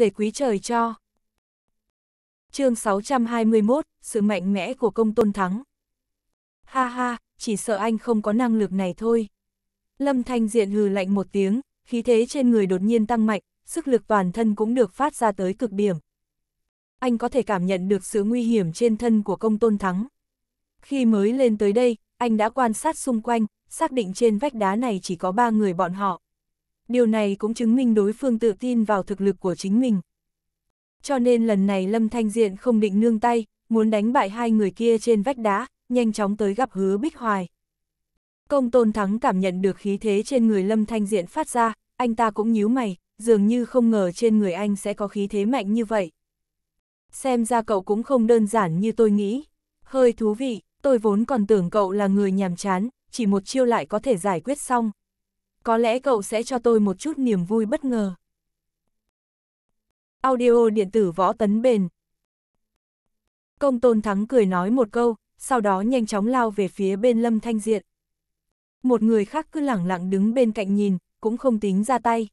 dề quý trời cho. chương 621, sự mạnh mẽ của công tôn thắng. Ha ha, chỉ sợ anh không có năng lực này thôi. Lâm Thanh Diện hừ lạnh một tiếng, khí thế trên người đột nhiên tăng mạnh, sức lực toàn thân cũng được phát ra tới cực điểm. Anh có thể cảm nhận được sự nguy hiểm trên thân của công tôn thắng. Khi mới lên tới đây, anh đã quan sát xung quanh, xác định trên vách đá này chỉ có ba người bọn họ điều này cũng chứng minh đối phương tự tin vào thực lực của chính mình. Cho nên lần này Lâm Thanh Diện không định nương tay, muốn đánh bại hai người kia trên vách đá, nhanh chóng tới gặp hứa Bích Hoài. Công Tôn Thắng cảm nhận được khí thế trên người Lâm Thanh Diện phát ra, anh ta cũng nhíu mày, dường như không ngờ trên người anh sẽ có khí thế mạnh như vậy. Xem ra cậu cũng không đơn giản như tôi nghĩ. Hơi thú vị, tôi vốn còn tưởng cậu là người nhàm chán, chỉ một chiêu lại có thể giải quyết xong có lẽ cậu sẽ cho tôi một chút niềm vui bất ngờ. Audio điện tử võ tấn bền. Công tôn thắng cười nói một câu, sau đó nhanh chóng lao về phía bên lâm thanh diện. Một người khác cứ lẳng lặng đứng bên cạnh nhìn, cũng không tính ra tay.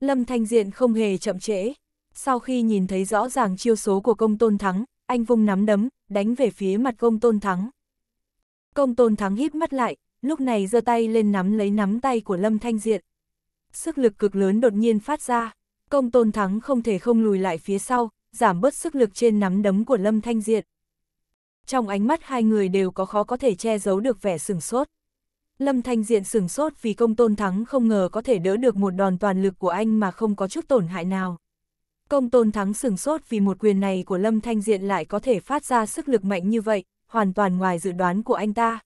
Lâm thanh diện không hề chậm trễ. Sau khi nhìn thấy rõ ràng chiêu số của công tôn thắng, anh vung nắm đấm, đánh về phía mặt công tôn thắng. Công tôn thắng hít mắt lại, lúc này giơ tay lên nắm lấy nắm tay của Lâm Thanh Diện. Sức lực cực lớn đột nhiên phát ra, công tôn thắng không thể không lùi lại phía sau, giảm bớt sức lực trên nắm đấm của Lâm Thanh Diện. Trong ánh mắt hai người đều có khó có thể che giấu được vẻ sửng sốt. Lâm Thanh Diện sửng sốt vì công tôn thắng không ngờ có thể đỡ được một đòn toàn lực của anh mà không có chút tổn hại nào. Công tôn thắng sửng sốt vì một quyền này của Lâm Thanh Diện lại có thể phát ra sức lực mạnh như vậy, hoàn toàn ngoài dự đoán của anh ta.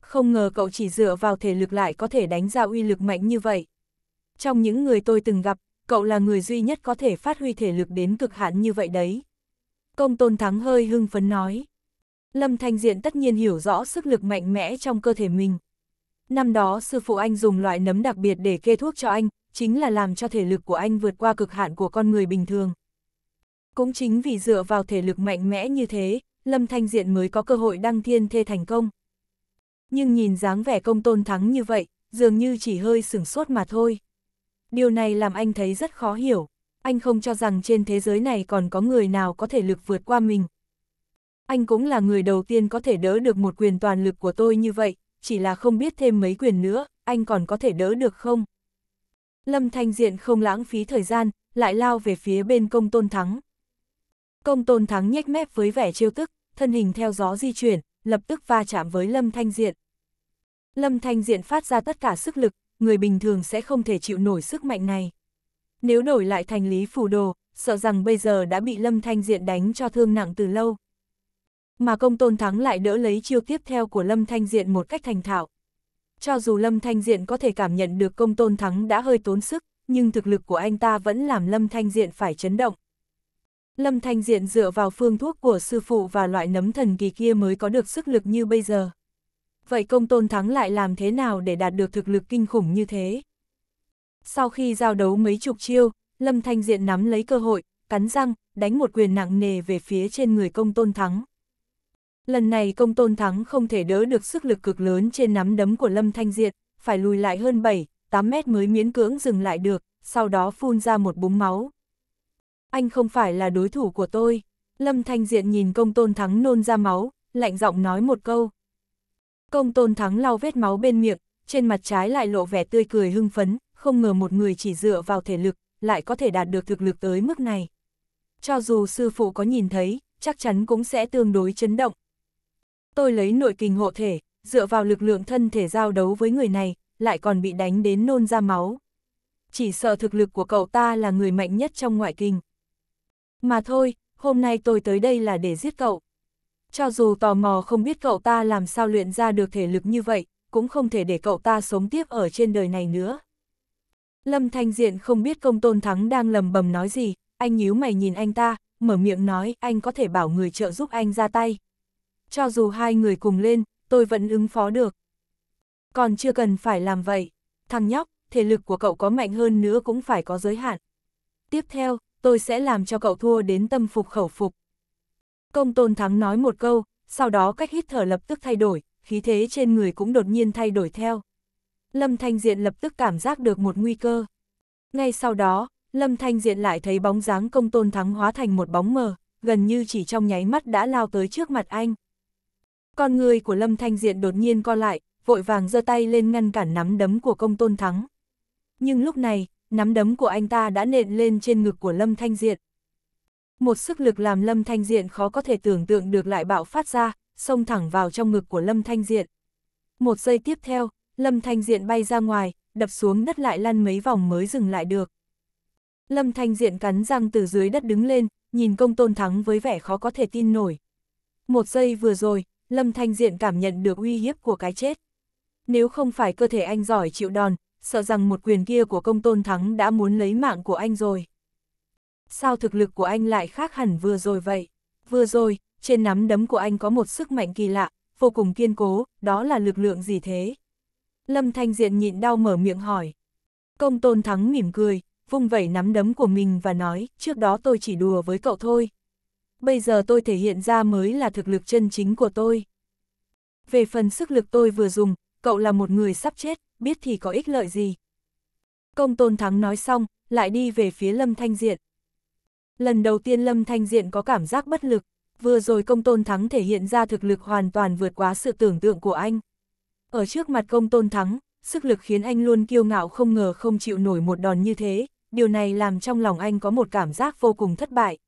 Không ngờ cậu chỉ dựa vào thể lực lại có thể đánh ra uy lực mạnh như vậy. Trong những người tôi từng gặp, cậu là người duy nhất có thể phát huy thể lực đến cực hạn như vậy đấy. Công tôn thắng hơi hưng phấn nói. Lâm Thanh Diện tất nhiên hiểu rõ sức lực mạnh mẽ trong cơ thể mình. Năm đó sư phụ anh dùng loại nấm đặc biệt để kê thuốc cho anh, chính là làm cho thể lực của anh vượt qua cực hạn của con người bình thường. Cũng chính vì dựa vào thể lực mạnh mẽ như thế, Lâm Thanh Diện mới có cơ hội đăng thiên thê thành công nhưng nhìn dáng vẻ công tôn thắng như vậy, dường như chỉ hơi sửng sốt mà thôi. Điều này làm anh thấy rất khó hiểu, anh không cho rằng trên thế giới này còn có người nào có thể lực vượt qua mình. Anh cũng là người đầu tiên có thể đỡ được một quyền toàn lực của tôi như vậy, chỉ là không biết thêm mấy quyền nữa, anh còn có thể đỡ được không? Lâm Thanh Diện không lãng phí thời gian, lại lao về phía bên công tôn thắng. Công tôn thắng nhếch mép với vẻ trêu tức, thân hình theo gió di chuyển, lập tức va chạm với Lâm Thanh Diện. Lâm Thanh Diện phát ra tất cả sức lực, người bình thường sẽ không thể chịu nổi sức mạnh này. Nếu đổi lại thành lý phủ đồ, sợ rằng bây giờ đã bị Lâm Thanh Diện đánh cho thương nặng từ lâu. Mà công tôn thắng lại đỡ lấy chiêu tiếp theo của Lâm Thanh Diện một cách thành thạo. Cho dù Lâm Thanh Diện có thể cảm nhận được công tôn thắng đã hơi tốn sức, nhưng thực lực của anh ta vẫn làm Lâm Thanh Diện phải chấn động. Lâm Thanh Diện dựa vào phương thuốc của sư phụ và loại nấm thần kỳ kia mới có được sức lực như bây giờ. Vậy công tôn thắng lại làm thế nào để đạt được thực lực kinh khủng như thế? Sau khi giao đấu mấy chục chiêu, Lâm Thanh Diện nắm lấy cơ hội, cắn răng, đánh một quyền nặng nề về phía trên người công tôn thắng. Lần này công tôn thắng không thể đỡ được sức lực cực lớn trên nắm đấm của Lâm Thanh Diện, phải lùi lại hơn 7, 8 mét mới miễn cưỡng dừng lại được, sau đó phun ra một búng máu anh không phải là đối thủ của tôi. Lâm Thanh Diện nhìn công tôn thắng nôn ra máu, lạnh giọng nói một câu. Công tôn thắng lau vết máu bên miệng, trên mặt trái lại lộ vẻ tươi cười hưng phấn, không ngờ một người chỉ dựa vào thể lực, lại có thể đạt được thực lực tới mức này. Cho dù sư phụ có nhìn thấy, chắc chắn cũng sẽ tương đối chấn động. Tôi lấy nội kinh hộ thể, dựa vào lực lượng thân thể giao đấu với người này, lại còn bị đánh đến nôn ra máu. Chỉ sợ thực lực của cậu ta là người mạnh nhất trong ngoại kinh. Mà thôi, hôm nay tôi tới đây là để giết cậu. Cho dù tò mò không biết cậu ta làm sao luyện ra được thể lực như vậy, cũng không thể để cậu ta sống tiếp ở trên đời này nữa. Lâm Thanh Diện không biết công tôn thắng đang lầm bầm nói gì, anh nhíu mày nhìn anh ta, mở miệng nói anh có thể bảo người trợ giúp anh ra tay. Cho dù hai người cùng lên, tôi vẫn ứng phó được. Còn chưa cần phải làm vậy. Thằng nhóc, thể lực của cậu có mạnh hơn nữa cũng phải có giới hạn. Tiếp theo, tôi sẽ làm cho cậu thua đến tâm phục khẩu phục. Công tôn thắng nói một câu, sau đó cách hít thở lập tức thay đổi, khí thế trên người cũng đột nhiên thay đổi theo. Lâm Thanh Diện lập tức cảm giác được một nguy cơ. Ngay sau đó, Lâm Thanh Diện lại thấy bóng dáng công tôn thắng hóa thành một bóng mờ, gần như chỉ trong nháy mắt đã lao tới trước mặt anh. Con người của Lâm Thanh Diện đột nhiên co lại, vội vàng giơ tay lên ngăn cản nắm đấm của công tôn thắng. Nhưng lúc này, nắm đấm của anh ta đã nện lên trên ngực của Lâm Thanh Diện. Một sức lực làm Lâm Thanh Diện khó có thể tưởng tượng được lại bạo phát ra, xông thẳng vào trong ngực của Lâm Thanh Diện. Một giây tiếp theo, Lâm Thanh Diện bay ra ngoài, đập xuống đất lại lăn mấy vòng mới dừng lại được. Lâm Thanh Diện cắn răng từ dưới đất đứng lên, nhìn công tôn thắng với vẻ khó có thể tin nổi. Một giây vừa rồi, Lâm Thanh Diện cảm nhận được uy hiếp của cái chết. Nếu không phải cơ thể anh giỏi chịu đòn, sợ rằng một quyền kia của công tôn thắng đã muốn lấy mạng của anh rồi. Sao thực lực của anh lại khác hẳn vừa rồi vậy? Vừa rồi, trên nắm đấm của anh có một sức mạnh kỳ lạ, vô cùng kiên cố, đó là lực lượng gì thế? Lâm Thanh Diện nhịn đau mở miệng hỏi. Công tôn thắng mỉm cười, vung vẩy nắm đấm của mình và nói, trước đó tôi chỉ đùa với cậu thôi. Bây giờ tôi thể hiện ra mới là thực lực chân chính của tôi. Về phần sức lực tôi vừa dùng, cậu là một người sắp chết, biết thì có ích lợi gì. Công tôn thắng nói xong, lại đi về phía Lâm Thanh Diện. Lần đầu tiên Lâm Thanh Diện có cảm giác bất lực, vừa rồi công tôn thắng thể hiện ra thực lực hoàn toàn vượt quá sự tưởng tượng của anh. Ở trước mặt công tôn thắng, sức lực khiến anh luôn kiêu ngạo không ngờ không chịu nổi một đòn như thế, điều này làm trong lòng anh có một cảm giác vô cùng thất bại.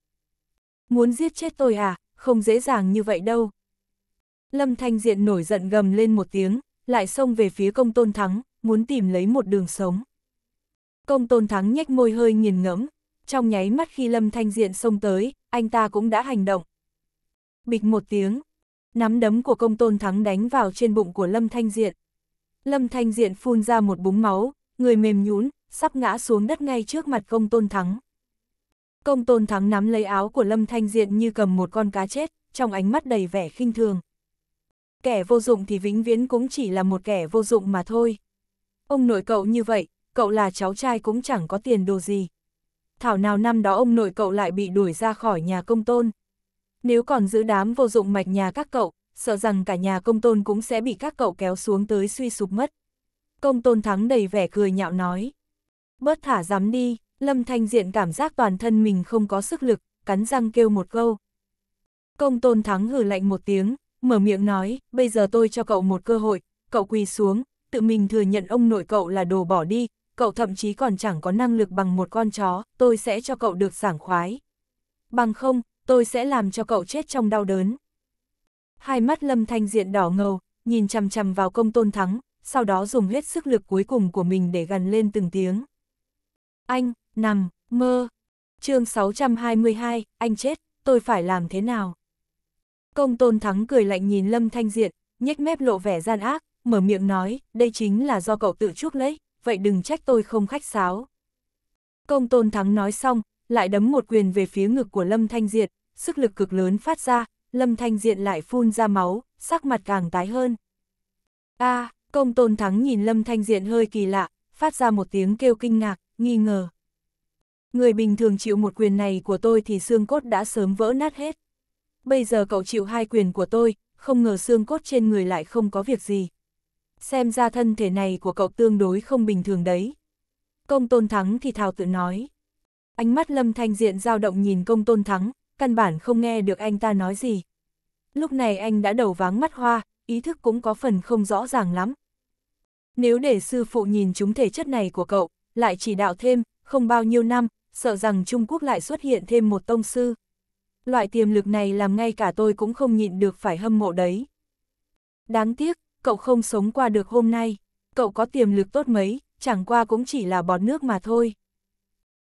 Muốn giết chết tôi à, không dễ dàng như vậy đâu. Lâm Thanh Diện nổi giận gầm lên một tiếng, lại xông về phía công tôn thắng, muốn tìm lấy một đường sống. Công tôn thắng nhếch môi hơi nghiền ngẫm, trong nháy mắt khi Lâm Thanh Diện xông tới, anh ta cũng đã hành động. Bịch một tiếng, nắm đấm của công tôn thắng đánh vào trên bụng của Lâm Thanh Diện. Lâm Thanh Diện phun ra một búng máu, người mềm nhún, sắp ngã xuống đất ngay trước mặt công tôn thắng. Công tôn thắng nắm lấy áo của Lâm Thanh Diện như cầm một con cá chết, trong ánh mắt đầy vẻ khinh thường kẻ vô dụng thì vĩnh viễn cũng chỉ là một kẻ vô dụng mà thôi. Ông nội cậu như vậy, cậu là cháu trai cũng chẳng có tiền đồ gì. Thảo nào năm đó ông nội cậu lại bị đuổi ra khỏi nhà công tôn. Nếu còn giữ đám vô dụng mạch nhà các cậu, sợ rằng cả nhà công tôn cũng sẽ bị các cậu kéo xuống tới suy sụp mất. Công tôn thắng đầy vẻ cười nhạo nói. Bớt thả dám đi, Lâm Thanh Diện cảm giác toàn thân mình không có sức lực, cắn răng kêu một câu. Công tôn thắng hử lạnh một tiếng, mở miệng nói, bây giờ tôi cho cậu một cơ hội, cậu quỳ xuống, tự mình thừa nhận ông nội cậu là đồ bỏ đi, cậu thậm chí còn chẳng có năng lực bằng một con chó, tôi sẽ cho cậu được sảng khoái. Bằng không, tôi sẽ làm cho cậu chết trong đau đớn. Hai mắt Lâm Thanh Diện đỏ ngầu, nhìn chằm chằm vào công tôn thắng, sau đó dùng hết sức lực cuối cùng của mình để gần lên từng tiếng. Anh, nằm, mơ. chương 622, anh chết, tôi phải làm thế nào? Công tôn thắng cười lạnh nhìn Lâm Thanh Diện, nhếch mép lộ vẻ gian ác, mở miệng nói, đây chính là do cậu tự chuốc lấy, vậy đừng trách tôi không khách sáo. Công tôn thắng nói xong, lại đấm một quyền về phía ngực của Lâm Thanh Diện, sức lực cực lớn phát ra, Lâm Thanh Diện lại phun ra máu, sắc mặt càng tái hơn. a à, công tôn thắng nhìn Lâm Thanh Diện hơi kỳ lạ, phát ra một tiếng kêu kinh ngạc, nghi ngờ. Người bình thường chịu một quyền này của tôi thì xương cốt đã sớm vỡ nát hết bây giờ cậu chịu hai quyền của tôi, không ngờ xương cốt trên người lại không có việc gì. Xem ra thân thể này của cậu tương đối không bình thường đấy. Công Tôn Thắng thì thào tự nói. Ánh mắt Lâm Thanh Diện dao động nhìn Công Tôn Thắng, căn bản không nghe được anh ta nói gì. Lúc này anh đã đầu váng mắt hoa, ý thức cũng có phần không rõ ràng lắm. Nếu để sư phụ nhìn chúng thể chất này của cậu, lại chỉ đạo thêm, không bao nhiêu năm, sợ rằng Trung Quốc lại xuất hiện thêm một tông sư loại tiềm lực này làm ngay cả tôi cũng không nhịn được phải hâm mộ đấy. Đáng tiếc, cậu không sống qua được hôm nay, cậu có tiềm lực tốt mấy, chẳng qua cũng chỉ là bọt nước mà thôi.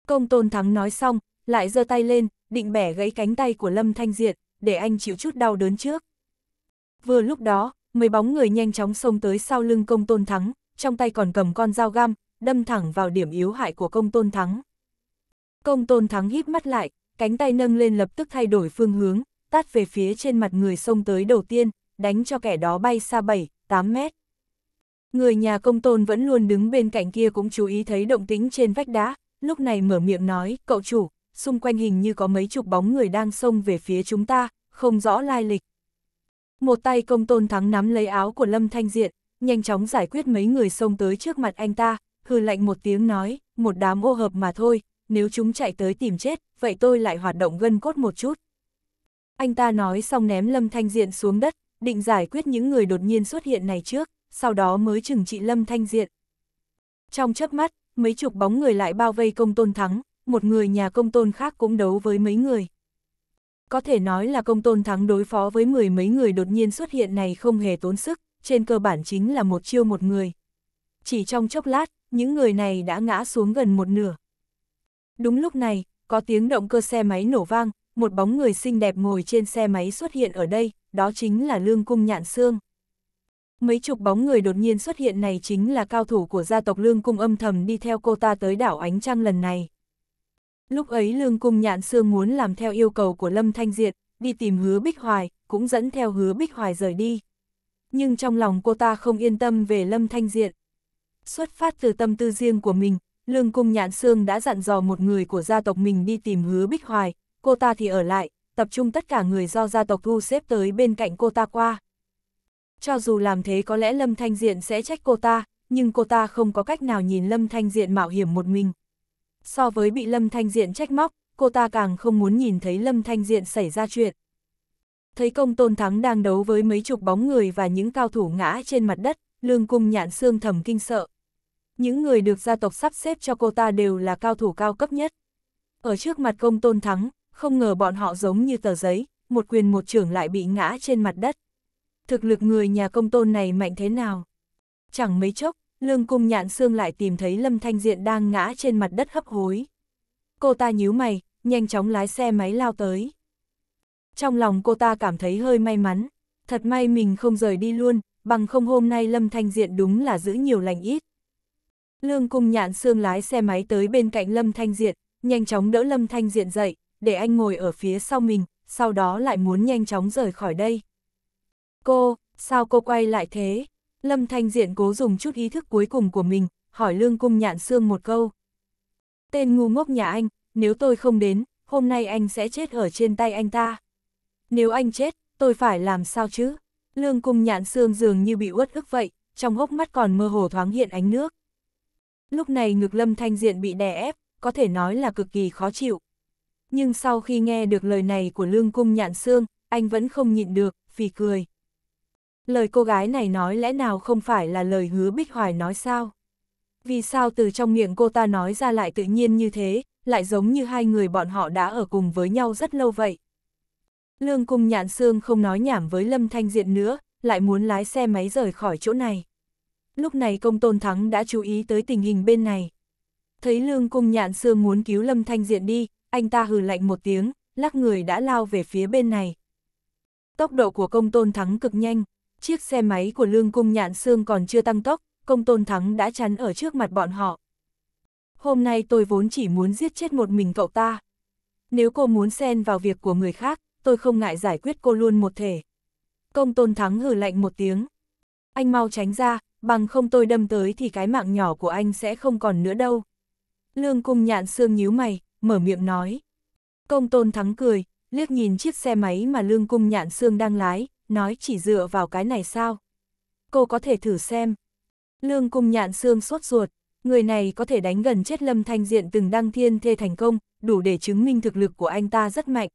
Công tôn thắng nói xong, lại giơ tay lên, định bẻ gãy cánh tay của Lâm Thanh Diệt, để anh chịu chút đau đớn trước. Vừa lúc đó, mấy bóng người nhanh chóng xông tới sau lưng công tôn thắng, trong tay còn cầm con dao găm, đâm thẳng vào điểm yếu hại của công tôn thắng. Công tôn thắng hít mắt lại, cánh tay nâng lên lập tức thay đổi phương hướng, tát về phía trên mặt người xông tới đầu tiên, đánh cho kẻ đó bay xa 7, 8 mét. Người nhà công tôn vẫn luôn đứng bên cạnh kia cũng chú ý thấy động tĩnh trên vách đá, lúc này mở miệng nói, cậu chủ, xung quanh hình như có mấy chục bóng người đang xông về phía chúng ta, không rõ lai lịch. Một tay công tôn thắng nắm lấy áo của Lâm Thanh Diện, nhanh chóng giải quyết mấy người xông tới trước mặt anh ta, hừ lạnh một tiếng nói, một đám ô hợp mà thôi, nếu chúng chạy tới tìm chết, vậy tôi lại hoạt động gân cốt một chút. Anh ta nói xong ném Lâm Thanh Diện xuống đất, định giải quyết những người đột nhiên xuất hiện này trước, sau đó mới chừng trị Lâm Thanh Diện. Trong chớp mắt, mấy chục bóng người lại bao vây công tôn thắng, một người nhà công tôn khác cũng đấu với mấy người. Có thể nói là công tôn thắng đối phó với mười mấy người đột nhiên xuất hiện này không hề tốn sức, trên cơ bản chính là một chiêu một người. Chỉ trong chốc lát, những người này đã ngã xuống gần một nửa. Đúng lúc này, có tiếng động cơ xe máy nổ vang, một bóng người xinh đẹp ngồi trên xe máy xuất hiện ở đây, đó chính là Lương Cung Nhạn Sương. Mấy chục bóng người đột nhiên xuất hiện này chính là cao thủ của gia tộc Lương Cung âm thầm đi theo cô ta tới đảo Ánh Trăng lần này. Lúc ấy Lương Cung Nhạn Sương muốn làm theo yêu cầu của Lâm Thanh Diệt, đi tìm hứa Bích Hoài, cũng dẫn theo hứa Bích Hoài rời đi. Nhưng trong lòng cô ta không yên tâm về Lâm Thanh Diệt. Xuất phát từ tâm tư riêng của mình, Lương Cung Nhạn Sương đã dặn dò một người của gia tộc mình đi tìm hứa Bích Hoài, cô ta thì ở lại, tập trung tất cả người do gia tộc thu xếp tới bên cạnh cô ta qua. Cho dù làm thế có lẽ Lâm Thanh Diện sẽ trách cô ta, nhưng cô ta không có cách nào nhìn Lâm Thanh Diện mạo hiểm một mình. So với bị Lâm Thanh Diện trách móc, cô ta càng không muốn nhìn thấy Lâm Thanh Diện xảy ra chuyện. Thấy công tôn thắng đang đấu với mấy chục bóng người và những cao thủ ngã trên mặt đất, lương cung nhạn xương thầm kinh sợ những người được gia tộc sắp xếp cho cô ta đều là cao thủ cao cấp nhất. Ở trước mặt công tôn thắng, không ngờ bọn họ giống như tờ giấy, một quyền một trưởng lại bị ngã trên mặt đất. Thực lực người nhà công tôn này mạnh thế nào? Chẳng mấy chốc, lương cung nhạn xương lại tìm thấy Lâm Thanh Diện đang ngã trên mặt đất hấp hối. Cô ta nhíu mày, nhanh chóng lái xe máy lao tới. Trong lòng cô ta cảm thấy hơi may mắn, thật may mình không rời đi luôn, bằng không hôm nay Lâm Thanh Diện đúng là giữ nhiều lành ít. Lương Cung Nhạn Sương lái xe máy tới bên cạnh Lâm Thanh Diện, nhanh chóng đỡ Lâm Thanh Diện dậy, để anh ngồi ở phía sau mình, sau đó lại muốn nhanh chóng rời khỏi đây. Cô, sao cô quay lại thế? Lâm Thanh Diện cố dùng chút ý thức cuối cùng của mình, hỏi Lương Cung Nhạn Sương một câu. Tên ngu ngốc nhà anh, nếu tôi không đến, hôm nay anh sẽ chết ở trên tay anh ta. Nếu anh chết, tôi phải làm sao chứ? Lương Cung Nhạn Sương dường như bị uất ức vậy, trong hốc mắt còn mơ hồ thoáng hiện ánh nước. Lúc này ngực Lâm Thanh Diện bị đè ép, có thể nói là cực kỳ khó chịu. Nhưng sau khi nghe được lời này của Lương Cung Nhạn Sương, anh vẫn không nhịn được, phì cười. Lời cô gái này nói lẽ nào không phải là lời hứa Bích Hoài nói sao? Vì sao từ trong miệng cô ta nói ra lại tự nhiên như thế, lại giống như hai người bọn họ đã ở cùng với nhau rất lâu vậy? Lương Cung Nhạn Sương không nói nhảm với Lâm Thanh Diện nữa, lại muốn lái xe máy rời khỏi chỗ này lúc này công tôn thắng đã chú ý tới tình hình bên này. Thấy lương cung nhạn xương muốn cứu lâm thanh diện đi, anh ta hừ lạnh một tiếng, lắc người đã lao về phía bên này. Tốc độ của công tôn thắng cực nhanh, chiếc xe máy của lương cung nhạn xương còn chưa tăng tốc, công tôn thắng đã chắn ở trước mặt bọn họ. Hôm nay tôi vốn chỉ muốn giết chết một mình cậu ta. Nếu cô muốn xen vào việc của người khác, tôi không ngại giải quyết cô luôn một thể. Công tôn thắng hừ lạnh một tiếng. Anh mau tránh ra, bằng không tôi đâm tới thì cái mạng nhỏ của anh sẽ không còn nữa đâu. Lương cung nhạn xương nhíu mày, mở miệng nói. Công tôn thắng cười, liếc nhìn chiếc xe máy mà lương cung nhạn xương đang lái, nói chỉ dựa vào cái này sao. Cô có thể thử xem. Lương cung nhạn xương sốt ruột, người này có thể đánh gần chết lâm thanh diện từng đăng thiên thê thành công, đủ để chứng minh thực lực của anh ta rất mạnh.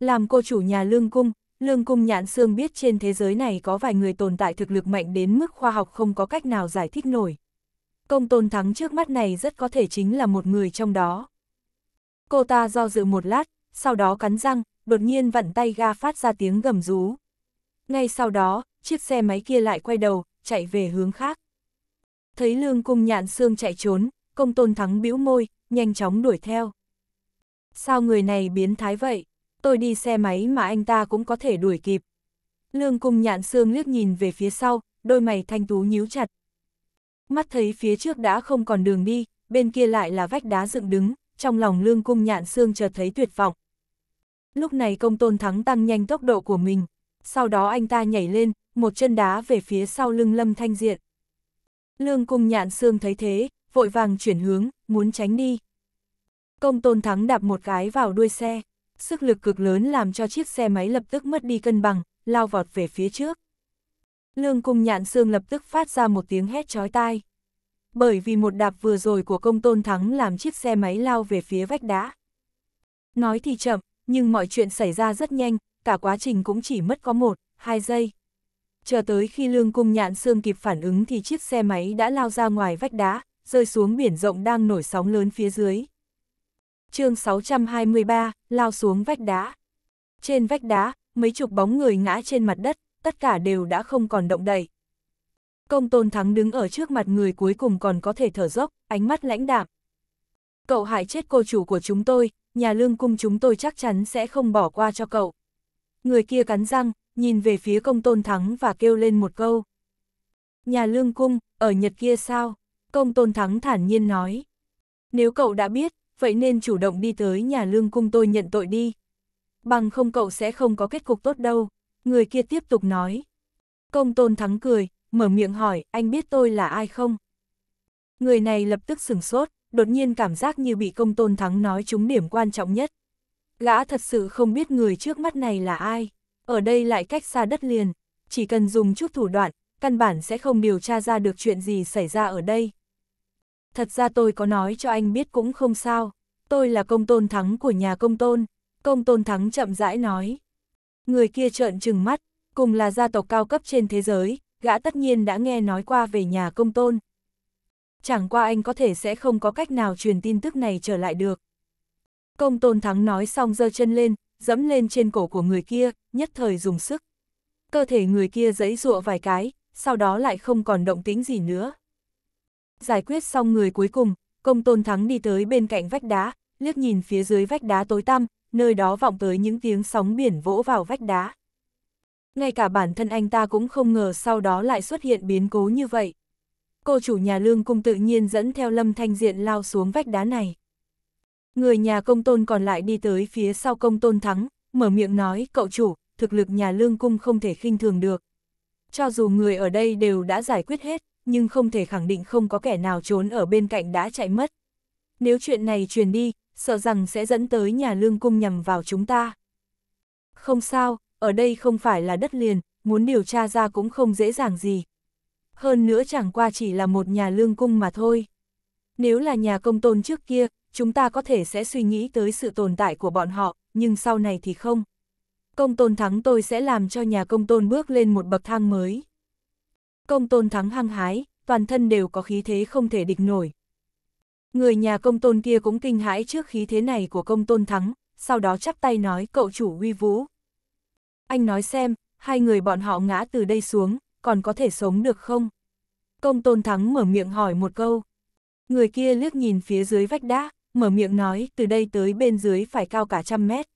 Làm cô chủ nhà lương cung, Lương cung nhãn Sương biết trên thế giới này có vài người tồn tại thực lực mạnh đến mức khoa học không có cách nào giải thích nổi. Công tôn thắng trước mắt này rất có thể chính là một người trong đó. Cô ta do dự một lát, sau đó cắn răng, đột nhiên vặn tay ga phát ra tiếng gầm rú. Ngay sau đó, chiếc xe máy kia lại quay đầu, chạy về hướng khác. Thấy lương cung nhạn Sương chạy trốn, công tôn thắng bĩu môi, nhanh chóng đuổi theo. Sao người này biến thái vậy? tôi đi xe máy mà anh ta cũng có thể đuổi kịp. Lương cung nhạn xương liếc nhìn về phía sau, đôi mày thanh tú nhíu chặt. Mắt thấy phía trước đã không còn đường đi, bên kia lại là vách đá dựng đứng, trong lòng lương cung nhạn xương chợt thấy tuyệt vọng. Lúc này công tôn thắng tăng nhanh tốc độ của mình, sau đó anh ta nhảy lên, một chân đá về phía sau lưng lâm thanh diện. Lương cung nhạn xương thấy thế, vội vàng chuyển hướng, muốn tránh đi. Công tôn thắng đạp một cái vào đuôi xe sức lực cực lớn làm cho chiếc xe máy lập tức mất đi cân bằng, lao vọt về phía trước. Lương cung nhạn xương lập tức phát ra một tiếng hét chói tai. Bởi vì một đạp vừa rồi của công tôn thắng làm chiếc xe máy lao về phía vách đá. Nói thì chậm, nhưng mọi chuyện xảy ra rất nhanh, cả quá trình cũng chỉ mất có một, hai giây. Chờ tới khi lương cung nhạn xương kịp phản ứng thì chiếc xe máy đã lao ra ngoài vách đá, rơi xuống biển rộng đang nổi sóng lớn phía dưới chương 623, lao xuống vách đá. Trên vách đá, mấy chục bóng người ngã trên mặt đất, tất cả đều đã không còn động đậy. Công tôn thắng đứng ở trước mặt người cuối cùng còn có thể thở dốc, ánh mắt lãnh đạm. Cậu hại chết cô chủ của chúng tôi, nhà lương cung chúng tôi chắc chắn sẽ không bỏ qua cho cậu. Người kia cắn răng, nhìn về phía công tôn thắng và kêu lên một câu. Nhà lương cung, ở Nhật kia sao? Công tôn thắng thản nhiên nói. Nếu cậu đã biết, vậy nên chủ động đi tới nhà lương cung tôi nhận tội đi. Bằng không cậu sẽ không có kết cục tốt đâu, người kia tiếp tục nói. Công tôn thắng cười, mở miệng hỏi, anh biết tôi là ai không? Người này lập tức sửng sốt, đột nhiên cảm giác như bị công tôn thắng nói trúng điểm quan trọng nhất. Gã thật sự không biết người trước mắt này là ai, ở đây lại cách xa đất liền, chỉ cần dùng chút thủ đoạn, căn bản sẽ không điều tra ra được chuyện gì xảy ra ở đây thật ra tôi có nói cho anh biết cũng không sao, tôi là công tôn thắng của nhà công tôn, công tôn thắng chậm rãi nói. Người kia trợn trừng mắt, cùng là gia tộc cao cấp trên thế giới, gã tất nhiên đã nghe nói qua về nhà công tôn. Chẳng qua anh có thể sẽ không có cách nào truyền tin tức này trở lại được. Công tôn thắng nói xong giơ chân lên, dẫm lên trên cổ của người kia, nhất thời dùng sức. Cơ thể người kia giãy giụa vài cái, sau đó lại không còn động tính gì nữa. Giải quyết xong người cuối cùng, công tôn thắng đi tới bên cạnh vách đá, liếc nhìn phía dưới vách đá tối tăm, nơi đó vọng tới những tiếng sóng biển vỗ vào vách đá. Ngay cả bản thân anh ta cũng không ngờ sau đó lại xuất hiện biến cố như vậy. Cô chủ nhà lương cung tự nhiên dẫn theo lâm thanh diện lao xuống vách đá này. Người nhà công tôn còn lại đi tới phía sau công tôn thắng, mở miệng nói cậu chủ, thực lực nhà lương cung không thể khinh thường được. Cho dù người ở đây đều đã giải quyết hết, nhưng không thể khẳng định không có kẻ nào trốn ở bên cạnh đã chạy mất. Nếu chuyện này truyền đi, sợ rằng sẽ dẫn tới nhà lương cung nhằm vào chúng ta. Không sao, ở đây không phải là đất liền, muốn điều tra ra cũng không dễ dàng gì. Hơn nữa chẳng qua chỉ là một nhà lương cung mà thôi. Nếu là nhà công tôn trước kia, chúng ta có thể sẽ suy nghĩ tới sự tồn tại của bọn họ, nhưng sau này thì không. Công tôn thắng tôi sẽ làm cho nhà công tôn bước lên một bậc thang mới. Công tôn thắng hăng hái, toàn thân đều có khí thế không thể địch nổi. Người nhà công tôn kia cũng kinh hãi trước khí thế này của công tôn thắng, sau đó chắp tay nói cậu chủ uy vũ. Anh nói xem, hai người bọn họ ngã từ đây xuống, còn có thể sống được không? Công tôn thắng mở miệng hỏi một câu. Người kia liếc nhìn phía dưới vách đá, mở miệng nói từ đây tới bên dưới phải cao cả trăm mét.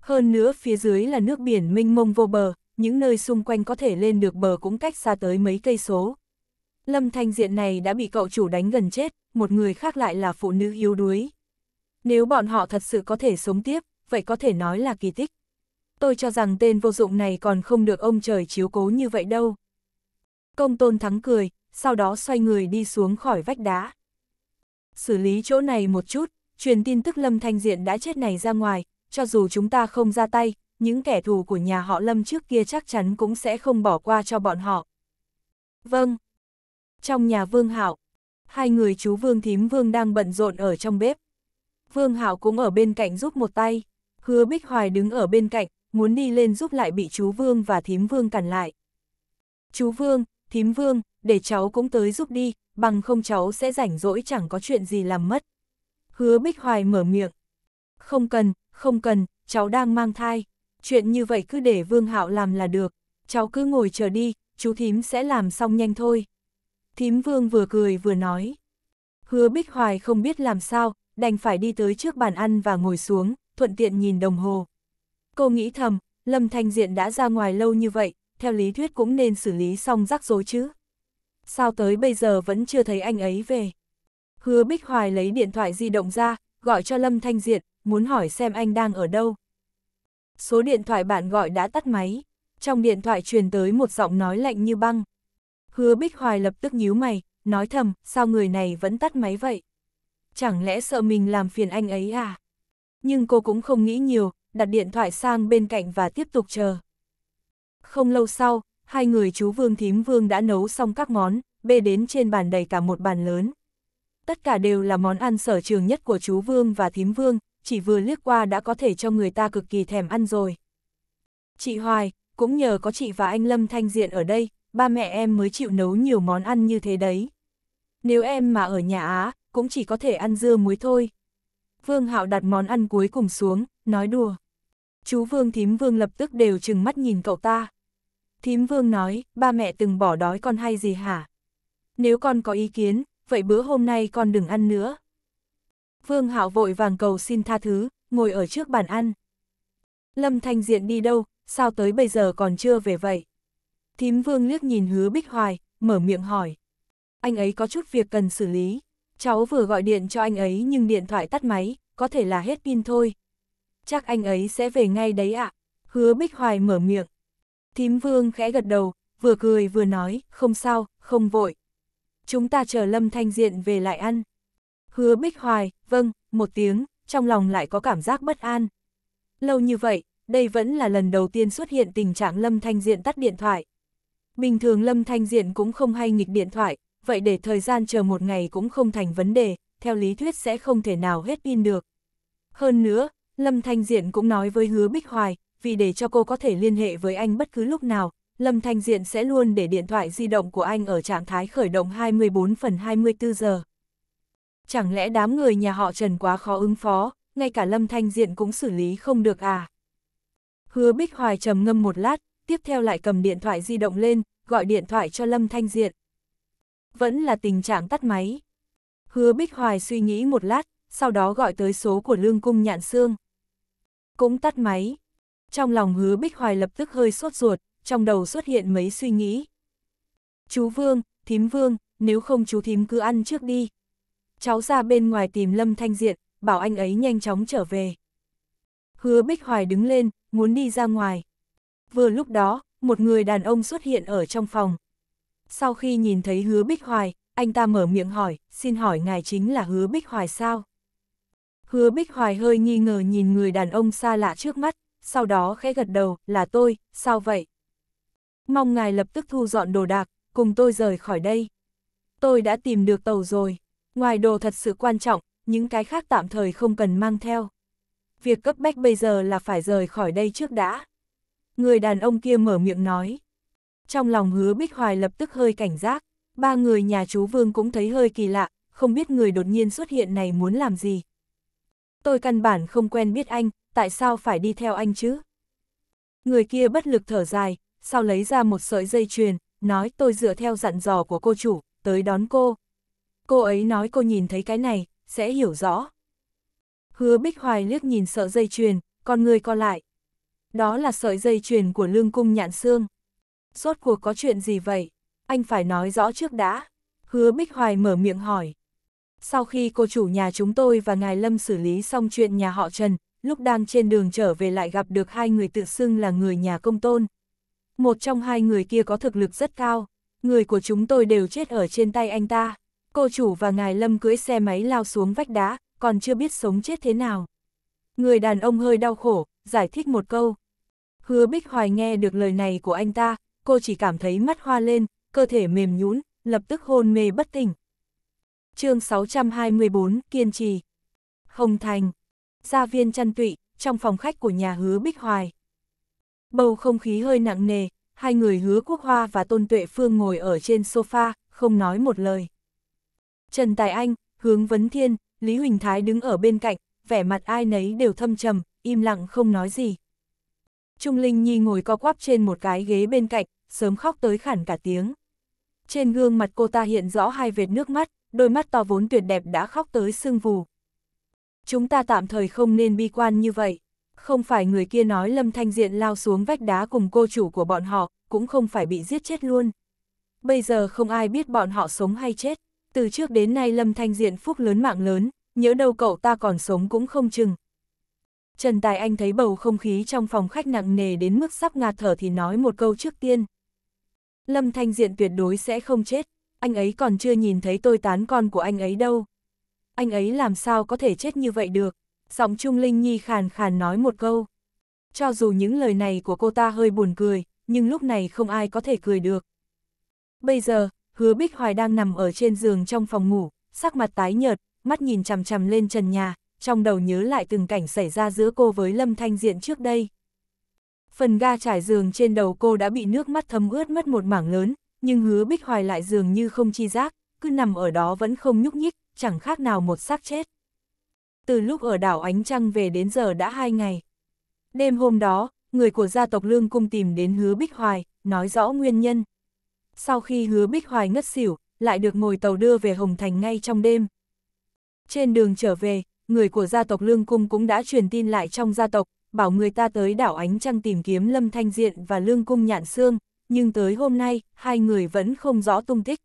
Hơn nữa phía dưới là nước biển mênh mông vô bờ, những nơi xung quanh có thể lên được bờ cũng cách xa tới mấy cây số. Lâm Thanh Diện này đã bị cậu chủ đánh gần chết, một người khác lại là phụ nữ yếu đuối. Nếu bọn họ thật sự có thể sống tiếp, vậy có thể nói là kỳ tích. Tôi cho rằng tên vô dụng này còn không được ông trời chiếu cố như vậy đâu. Công tôn thắng cười, sau đó xoay người đi xuống khỏi vách đá. Xử lý chỗ này một chút, truyền tin tức Lâm Thanh Diện đã chết này ra ngoài, cho dù chúng ta không ra tay, những kẻ thù của nhà họ Lâm trước kia chắc chắn cũng sẽ không bỏ qua cho bọn họ. Vâng. Trong nhà Vương Hạo, hai người chú Vương Thím Vương đang bận rộn ở trong bếp. Vương Hạo cũng ở bên cạnh giúp một tay, Hứa Bích Hoài đứng ở bên cạnh, muốn đi lên giúp lại bị chú Vương và Thím Vương cản lại. Chú Vương, Thím Vương, để cháu cũng tới giúp đi, bằng không cháu sẽ rảnh rỗi chẳng có chuyện gì làm mất. Hứa Bích Hoài mở miệng. Không cần, không cần, cháu đang mang thai, chuyện như vậy cứ để Vương Hạo làm là được, cháu cứ ngồi chờ đi, chú thím sẽ làm xong nhanh thôi. Thím Vương vừa cười vừa nói. Hứa Bích Hoài không biết làm sao, đành phải đi tới trước bàn ăn và ngồi xuống, thuận tiện nhìn đồng hồ. Cô nghĩ thầm, Lâm Thanh Diện đã ra ngoài lâu như vậy, theo lý thuyết cũng nên xử lý xong rắc rối chứ. Sao tới bây giờ vẫn chưa thấy anh ấy về? Hứa Bích Hoài lấy điện thoại di động ra, gọi cho Lâm Thanh Diện, muốn hỏi xem anh đang ở đâu số điện thoại bạn gọi đã tắt máy. Trong điện thoại truyền tới một giọng nói lạnh như băng. Hứa Bích Hoài lập tức nhíu mày, nói thầm, sao người này vẫn tắt máy vậy? Chẳng lẽ sợ mình làm phiền anh ấy à? Nhưng cô cũng không nghĩ nhiều, đặt điện thoại sang bên cạnh và tiếp tục chờ. Không lâu sau, hai người chú Vương Thím Vương đã nấu xong các món, bê đến trên bàn đầy cả một bàn lớn. Tất cả đều là món ăn sở trường nhất của chú Vương và Thím Vương, chỉ vừa liếc qua đã có thể cho người ta cực kỳ thèm ăn rồi. Chị Hoài, cũng nhờ có chị và anh Lâm Thanh Diện ở đây, ba mẹ em mới chịu nấu nhiều món ăn như thế đấy. Nếu em mà ở nhà Á, cũng chỉ có thể ăn dưa muối thôi. Vương Hạo đặt món ăn cuối cùng xuống, nói đùa. Chú Vương Thím Vương lập tức đều chừng mắt nhìn cậu ta. Thím Vương nói, ba mẹ từng bỏ đói con hay gì hả? Nếu con có ý kiến, vậy bữa hôm nay con đừng ăn nữa. Vương Hạo vội vàng cầu xin tha thứ, ngồi ở trước bàn ăn. Lâm Thanh Diện đi đâu, sao tới bây giờ còn chưa về vậy? Thím Vương liếc nhìn hứa Bích Hoài, mở miệng hỏi. Anh ấy có chút việc cần xử lý. Cháu vừa gọi điện cho anh ấy nhưng điện thoại tắt máy, có thể là hết pin thôi. Chắc anh ấy sẽ về ngay đấy ạ. Hứa Bích Hoài mở miệng. Thím Vương khẽ gật đầu, vừa cười vừa nói, không sao, không vội. Chúng ta chờ Lâm Thanh Diện về lại ăn. Hứa Bích Hoài, vâng, một tiếng, trong lòng lại có cảm giác bất an. Lâu như vậy, đây vẫn là lần đầu tiên xuất hiện tình trạng Lâm Thanh Diện tắt điện thoại. Bình thường Lâm Thanh Diện cũng không hay nghịch điện thoại, vậy để thời gian chờ một ngày cũng không thành vấn đề, theo lý thuyết sẽ không thể nào hết pin được. Hơn nữa, Lâm Thanh Diện cũng nói với Hứa Bích Hoài, vì để cho cô có thể liên hệ với anh bất cứ lúc nào, Lâm Thanh Diện sẽ luôn để điện thoại di động của anh ở trạng thái khởi động 24 phần 24 giờ chẳng lẽ đám người nhà họ Trần quá khó ứng phó, ngay cả Lâm Thanh Diện cũng xử lý không được à? Hứa Bích Hoài trầm ngâm một lát, tiếp theo lại cầm điện thoại di động lên, gọi điện thoại cho Lâm Thanh Diện. Vẫn là tình trạng tắt máy. Hứa Bích Hoài suy nghĩ một lát, sau đó gọi tới số của Lương Cung Nhạn Sương. Cũng tắt máy. Trong lòng hứa Bích Hoài lập tức hơi sốt ruột, trong đầu xuất hiện mấy suy nghĩ. Chú Vương, Thím Vương, nếu không chú Thím cứ ăn trước đi, cháu ra bên ngoài tìm Lâm Thanh Diện, bảo anh ấy nhanh chóng trở về. Hứa Bích Hoài đứng lên, muốn đi ra ngoài. Vừa lúc đó, một người đàn ông xuất hiện ở trong phòng. Sau khi nhìn thấy Hứa Bích Hoài, anh ta mở miệng hỏi, xin hỏi ngài chính là Hứa Bích Hoài sao? Hứa Bích Hoài hơi nghi ngờ nhìn người đàn ông xa lạ trước mắt, sau đó khẽ gật đầu, là tôi, sao vậy? Mong ngài lập tức thu dọn đồ đạc, cùng tôi rời khỏi đây. Tôi đã tìm được tàu rồi. Ngoài đồ thật sự quan trọng, những cái khác tạm thời không cần mang theo. Việc cấp bách bây giờ là phải rời khỏi đây trước đã. Người đàn ông kia mở miệng nói. Trong lòng hứa Bích Hoài lập tức hơi cảnh giác, ba người nhà chú Vương cũng thấy hơi kỳ lạ, không biết người đột nhiên xuất hiện này muốn làm gì. Tôi căn bản không quen biết anh, tại sao phải đi theo anh chứ? Người kia bất lực thở dài, sau lấy ra một sợi dây chuyền, nói tôi dựa theo dặn dò của cô chủ, tới đón cô, cô ấy nói cô nhìn thấy cái này, sẽ hiểu rõ. Hứa Bích Hoài liếc nhìn sợi dây chuyền, con người co lại. Đó là sợi dây chuyền của lương cung nhạn xương. Rốt cuộc có chuyện gì vậy? Anh phải nói rõ trước đã. Hứa Bích Hoài mở miệng hỏi. Sau khi cô chủ nhà chúng tôi và Ngài Lâm xử lý xong chuyện nhà họ Trần, lúc đang trên đường trở về lại gặp được hai người tự xưng là người nhà công tôn. Một trong hai người kia có thực lực rất cao, người của chúng tôi đều chết ở trên tay anh ta cô chủ và ngài Lâm cưỡi xe máy lao xuống vách đá, còn chưa biết sống chết thế nào. Người đàn ông hơi đau khổ, giải thích một câu. Hứa Bích Hoài nghe được lời này của anh ta, cô chỉ cảm thấy mắt hoa lên, cơ thể mềm nhũn, lập tức hôn mê bất tỉnh. chương 624, Kiên trì. Hồng Thành. Gia viên chăn tụy, trong phòng khách của nhà hứa Bích Hoài. Bầu không khí hơi nặng nề, hai người hứa quốc hoa và tôn tuệ phương ngồi ở trên sofa, không nói một lời. Trần Tài Anh, Hướng Vấn Thiên, Lý Huỳnh Thái đứng ở bên cạnh, vẻ mặt ai nấy đều thâm trầm, im lặng không nói gì. Trung Linh Nhi ngồi co quắp trên một cái ghế bên cạnh, sớm khóc tới khản cả tiếng. Trên gương mặt cô ta hiện rõ hai vệt nước mắt, đôi mắt to vốn tuyệt đẹp đã khóc tới sưng vù. Chúng ta tạm thời không nên bi quan như vậy. Không phải người kia nói Lâm Thanh Diện lao xuống vách đá cùng cô chủ của bọn họ, cũng không phải bị giết chết luôn. Bây giờ không ai biết bọn họ sống hay chết từ trước đến nay Lâm Thanh Diện phúc lớn mạng lớn, nhớ đâu cậu ta còn sống cũng không chừng. Trần Tài Anh thấy bầu không khí trong phòng khách nặng nề đến mức sắp ngạt thở thì nói một câu trước tiên. Lâm Thanh Diện tuyệt đối sẽ không chết, anh ấy còn chưa nhìn thấy tôi tán con của anh ấy đâu. Anh ấy làm sao có thể chết như vậy được, giọng Trung Linh Nhi khàn khàn nói một câu. Cho dù những lời này của cô ta hơi buồn cười, nhưng lúc này không ai có thể cười được. Bây giờ, hứa Bích Hoài đang nằm ở trên giường trong phòng ngủ, sắc mặt tái nhợt, mắt nhìn chằm chằm lên trần nhà, trong đầu nhớ lại từng cảnh xảy ra giữa cô với Lâm Thanh Diện trước đây. Phần ga trải giường trên đầu cô đã bị nước mắt thấm ướt mất một mảng lớn, nhưng hứa Bích Hoài lại dường như không chi giác, cứ nằm ở đó vẫn không nhúc nhích, chẳng khác nào một xác chết. Từ lúc ở đảo Ánh Trăng về đến giờ đã hai ngày. Đêm hôm đó, người của gia tộc Lương Cung tìm đến hứa Bích Hoài, nói rõ nguyên nhân, sau khi hứa Bích Hoài ngất xỉu, lại được ngồi tàu đưa về Hồng Thành ngay trong đêm. Trên đường trở về, người của gia tộc Lương Cung cũng đã truyền tin lại trong gia tộc, bảo người ta tới đảo Ánh Trăng tìm kiếm Lâm Thanh Diện và Lương Cung Nhạn Sương, nhưng tới hôm nay, hai người vẫn không rõ tung tích.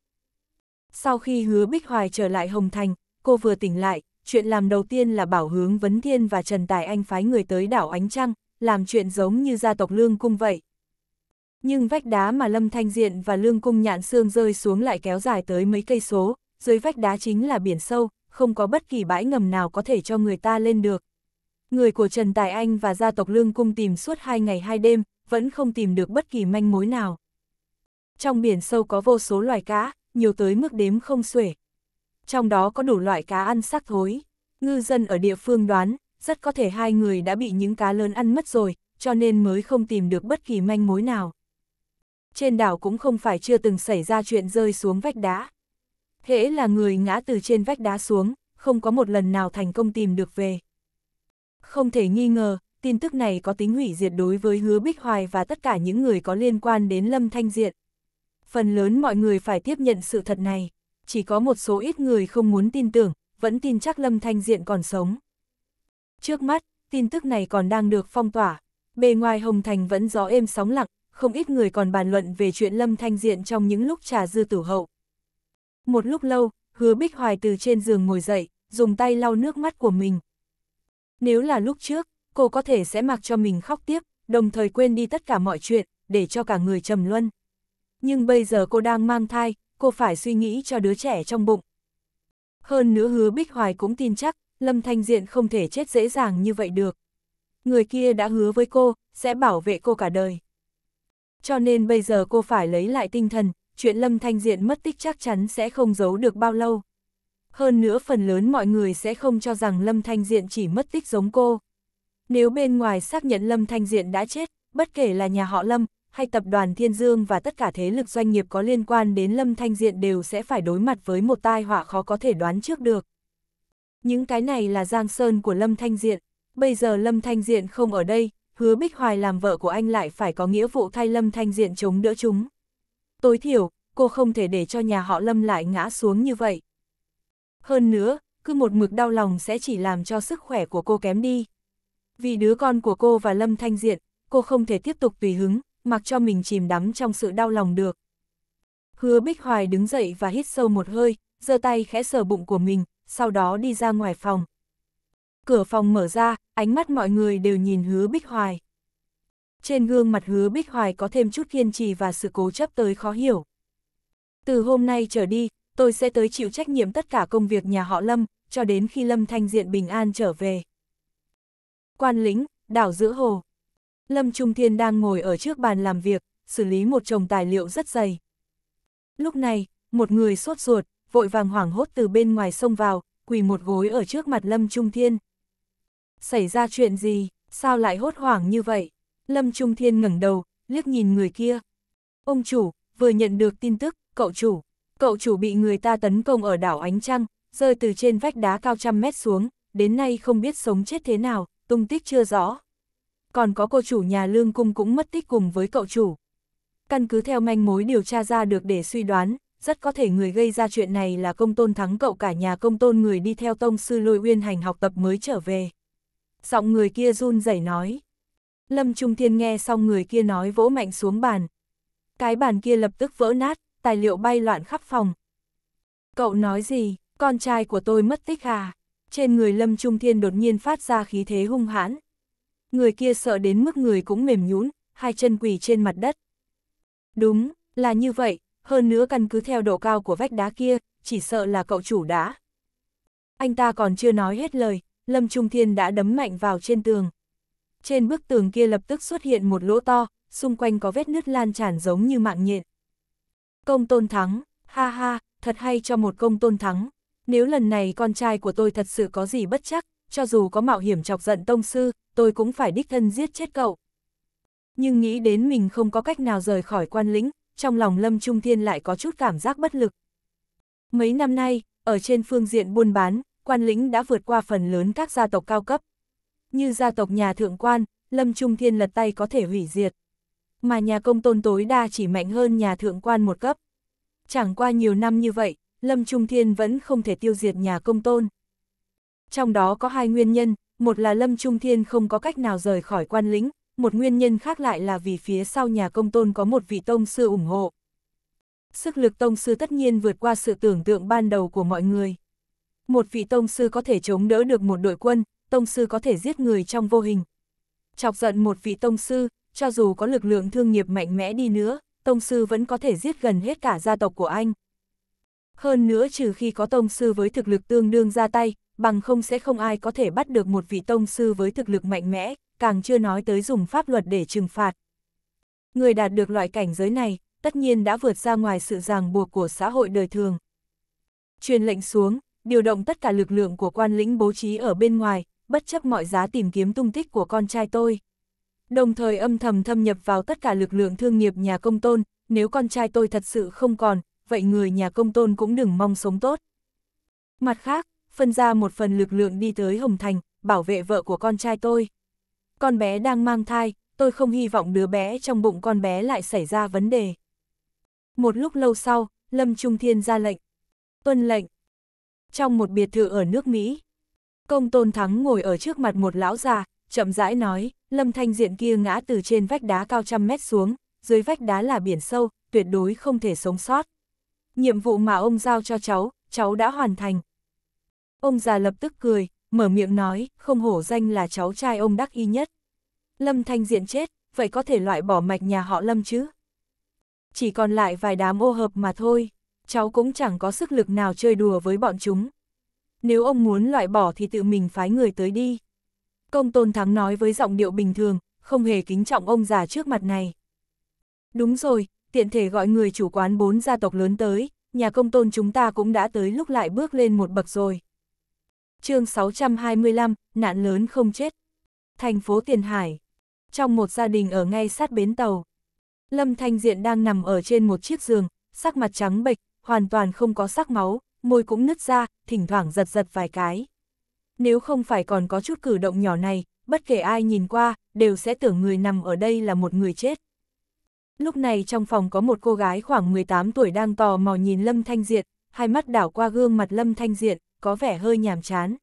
Sau khi hứa Bích Hoài trở lại Hồng Thành, cô vừa tỉnh lại, chuyện làm đầu tiên là bảo hướng Vấn Thiên và Trần Tài Anh phái người tới đảo Ánh Trăng, làm chuyện giống như gia tộc Lương Cung vậy, nhưng vách đá mà Lâm Thanh Diện và Lương Cung Nhạn Sương rơi xuống lại kéo dài tới mấy cây số, dưới vách đá chính là biển sâu, không có bất kỳ bãi ngầm nào có thể cho người ta lên được. Người của Trần Tài Anh và gia tộc Lương Cung tìm suốt hai ngày hai đêm, vẫn không tìm được bất kỳ manh mối nào. Trong biển sâu có vô số loài cá, nhiều tới mức đếm không xuể. Trong đó có đủ loại cá ăn xác thối. Ngư dân ở địa phương đoán, rất có thể hai người đã bị những cá lớn ăn mất rồi, cho nên mới không tìm được bất kỳ manh mối nào trên đảo cũng không phải chưa từng xảy ra chuyện rơi xuống vách đá. thế là người ngã từ trên vách đá xuống, không có một lần nào thành công tìm được về. Không thể nghi ngờ, tin tức này có tính hủy diệt đối với hứa Bích Hoài và tất cả những người có liên quan đến Lâm Thanh Diện. Phần lớn mọi người phải tiếp nhận sự thật này, chỉ có một số ít người không muốn tin tưởng, vẫn tin chắc Lâm Thanh Diện còn sống. Trước mắt, tin tức này còn đang được phong tỏa, bề ngoài Hồng Thành vẫn gió êm sóng lặng, không ít người còn bàn luận về chuyện Lâm Thanh Diện trong những lúc trà dư tử hậu. Một lúc lâu, hứa Bích Hoài từ trên giường ngồi dậy, dùng tay lau nước mắt của mình. Nếu là lúc trước, cô có thể sẽ mặc cho mình khóc tiếp, đồng thời quên đi tất cả mọi chuyện, để cho cả người trầm luân. Nhưng bây giờ cô đang mang thai, cô phải suy nghĩ cho đứa trẻ trong bụng. Hơn nữa hứa Bích Hoài cũng tin chắc, Lâm Thanh Diện không thể chết dễ dàng như vậy được. Người kia đã hứa với cô, sẽ bảo vệ cô cả đời cho nên bây giờ cô phải lấy lại tinh thần, chuyện Lâm Thanh Diện mất tích chắc chắn sẽ không giấu được bao lâu. Hơn nữa phần lớn mọi người sẽ không cho rằng Lâm Thanh Diện chỉ mất tích giống cô. Nếu bên ngoài xác nhận Lâm Thanh Diện đã chết, bất kể là nhà họ Lâm, hay tập đoàn Thiên Dương và tất cả thế lực doanh nghiệp có liên quan đến Lâm Thanh Diện đều sẽ phải đối mặt với một tai họa khó có thể đoán trước được. Những cái này là giang sơn của Lâm Thanh Diện, bây giờ Lâm Thanh Diện không ở đây, hứa Bích Hoài làm vợ của anh lại phải có nghĩa vụ thay Lâm Thanh Diện chống đỡ chúng. Tối thiểu, cô không thể để cho nhà họ Lâm lại ngã xuống như vậy. Hơn nữa, cứ một mực đau lòng sẽ chỉ làm cho sức khỏe của cô kém đi. Vì đứa con của cô và Lâm Thanh Diện, cô không thể tiếp tục tùy hứng, mặc cho mình chìm đắm trong sự đau lòng được. Hứa Bích Hoài đứng dậy và hít sâu một hơi, giơ tay khẽ sờ bụng của mình, sau đó đi ra ngoài phòng. Cửa phòng mở ra, ánh mắt mọi người đều nhìn hứa Bích Hoài. Trên gương mặt hứa Bích Hoài có thêm chút kiên trì và sự cố chấp tới khó hiểu. Từ hôm nay trở đi, tôi sẽ tới chịu trách nhiệm tất cả công việc nhà họ Lâm, cho đến khi Lâm Thanh Diện bình an trở về. Quan lĩnh đảo giữa hồ. Lâm Trung Thiên đang ngồi ở trước bàn làm việc, xử lý một chồng tài liệu rất dày. Lúc này, một người sốt ruột, vội vàng hoảng hốt từ bên ngoài sông vào, quỳ một gối ở trước mặt Lâm Trung Thiên xảy ra chuyện gì, sao lại hốt hoảng như vậy? Lâm Trung Thiên ngẩng đầu, liếc nhìn người kia. Ông chủ, vừa nhận được tin tức, cậu chủ, cậu chủ bị người ta tấn công ở đảo Ánh Trăng, rơi từ trên vách đá cao trăm mét xuống, đến nay không biết sống chết thế nào, tung tích chưa rõ. Còn có cô chủ nhà lương cung cũng mất tích cùng với cậu chủ. Căn cứ theo manh mối điều tra ra được để suy đoán, rất có thể người gây ra chuyện này là công tôn thắng cậu cả nhà công tôn người đi theo tông sư lôi uyên hành học tập mới trở về giọng người kia run rẩy nói. Lâm Trung Thiên nghe xong người kia nói vỗ mạnh xuống bàn. Cái bàn kia lập tức vỡ nát, tài liệu bay loạn khắp phòng. Cậu nói gì, con trai của tôi mất tích à? Trên người Lâm Trung Thiên đột nhiên phát ra khí thế hung hãn. Người kia sợ đến mức người cũng mềm nhũn, hai chân quỳ trên mặt đất. Đúng, là như vậy, hơn nữa căn cứ theo độ cao của vách đá kia, chỉ sợ là cậu chủ đã. Anh ta còn chưa nói hết lời, Lâm Trung Thiên đã đấm mạnh vào trên tường. Trên bức tường kia lập tức xuất hiện một lỗ to, xung quanh có vết nứt lan tràn giống như mạng nhện. Công tôn thắng, ha ha, thật hay cho một công tôn thắng. Nếu lần này con trai của tôi thật sự có gì bất chắc, cho dù có mạo hiểm chọc giận tông sư, tôi cũng phải đích thân giết chết cậu. Nhưng nghĩ đến mình không có cách nào rời khỏi quan lĩnh, trong lòng Lâm Trung Thiên lại có chút cảm giác bất lực. Mấy năm nay, ở trên phương diện buôn bán, quan lĩnh đã vượt qua phần lớn các gia tộc cao cấp. Như gia tộc nhà thượng quan, Lâm Trung Thiên lật tay có thể hủy diệt. Mà nhà công tôn tối đa chỉ mạnh hơn nhà thượng quan một cấp. Chẳng qua nhiều năm như vậy, Lâm Trung Thiên vẫn không thể tiêu diệt nhà công tôn. Trong đó có hai nguyên nhân, một là Lâm Trung Thiên không có cách nào rời khỏi quan lĩnh, một nguyên nhân khác lại là vì phía sau nhà công tôn có một vị tông sư ủng hộ. Sức lực tông sư tất nhiên vượt qua sự tưởng tượng ban đầu của mọi người. Một vị tông sư có thể chống đỡ được một đội quân, tông sư có thể giết người trong vô hình. Chọc giận một vị tông sư, cho dù có lực lượng thương nghiệp mạnh mẽ đi nữa, tông sư vẫn có thể giết gần hết cả gia tộc của anh. Hơn nữa trừ khi có tông sư với thực lực tương đương ra tay, bằng không sẽ không ai có thể bắt được một vị tông sư với thực lực mạnh mẽ, càng chưa nói tới dùng pháp luật để trừng phạt. Người đạt được loại cảnh giới này, tất nhiên đã vượt ra ngoài sự ràng buộc của xã hội đời thường. Truyền lệnh xuống, điều động tất cả lực lượng của quan lĩnh bố trí ở bên ngoài, bất chấp mọi giá tìm kiếm tung tích của con trai tôi. Đồng thời âm thầm thâm nhập vào tất cả lực lượng thương nghiệp nhà công tôn, nếu con trai tôi thật sự không còn, vậy người nhà công tôn cũng đừng mong sống tốt. Mặt khác, phân ra một phần lực lượng đi tới Hồng Thành, bảo vệ vợ của con trai tôi. Con bé đang mang thai, tôi không hy vọng đứa bé trong bụng con bé lại xảy ra vấn đề. Một lúc lâu sau, Lâm Trung Thiên ra lệnh. Tuân lệnh, trong một biệt thự ở nước Mỹ. Công tôn thắng ngồi ở trước mặt một lão già, chậm rãi nói, lâm thanh diện kia ngã từ trên vách đá cao trăm mét xuống, dưới vách đá là biển sâu, tuyệt đối không thể sống sót. Nhiệm vụ mà ông giao cho cháu, cháu đã hoàn thành. Ông già lập tức cười, mở miệng nói, không hổ danh là cháu trai ông đắc y nhất. Lâm thanh diện chết, vậy có thể loại bỏ mạch nhà họ Lâm chứ? Chỉ còn lại vài đám ô hợp mà thôi cháu cũng chẳng có sức lực nào chơi đùa với bọn chúng. Nếu ông muốn loại bỏ thì tự mình phái người tới đi. Công Tôn Thắng nói với giọng điệu bình thường, không hề kính trọng ông già trước mặt này. Đúng rồi, tiện thể gọi người chủ quán bốn gia tộc lớn tới, nhà công tôn chúng ta cũng đã tới lúc lại bước lên một bậc rồi. chương 625, nạn lớn không chết. Thành phố Tiền Hải. Trong một gia đình ở ngay sát bến tàu. Lâm Thanh Diện đang nằm ở trên một chiếc giường, sắc mặt trắng bệch, hoàn toàn không có sắc máu, môi cũng nứt ra, thỉnh thoảng giật giật vài cái. Nếu không phải còn có chút cử động nhỏ này, bất kể ai nhìn qua, đều sẽ tưởng người nằm ở đây là một người chết. Lúc này trong phòng có một cô gái khoảng 18 tuổi đang tò mò nhìn Lâm Thanh Diệt, hai mắt đảo qua gương mặt Lâm Thanh Diệt, có vẻ hơi nhàm chán.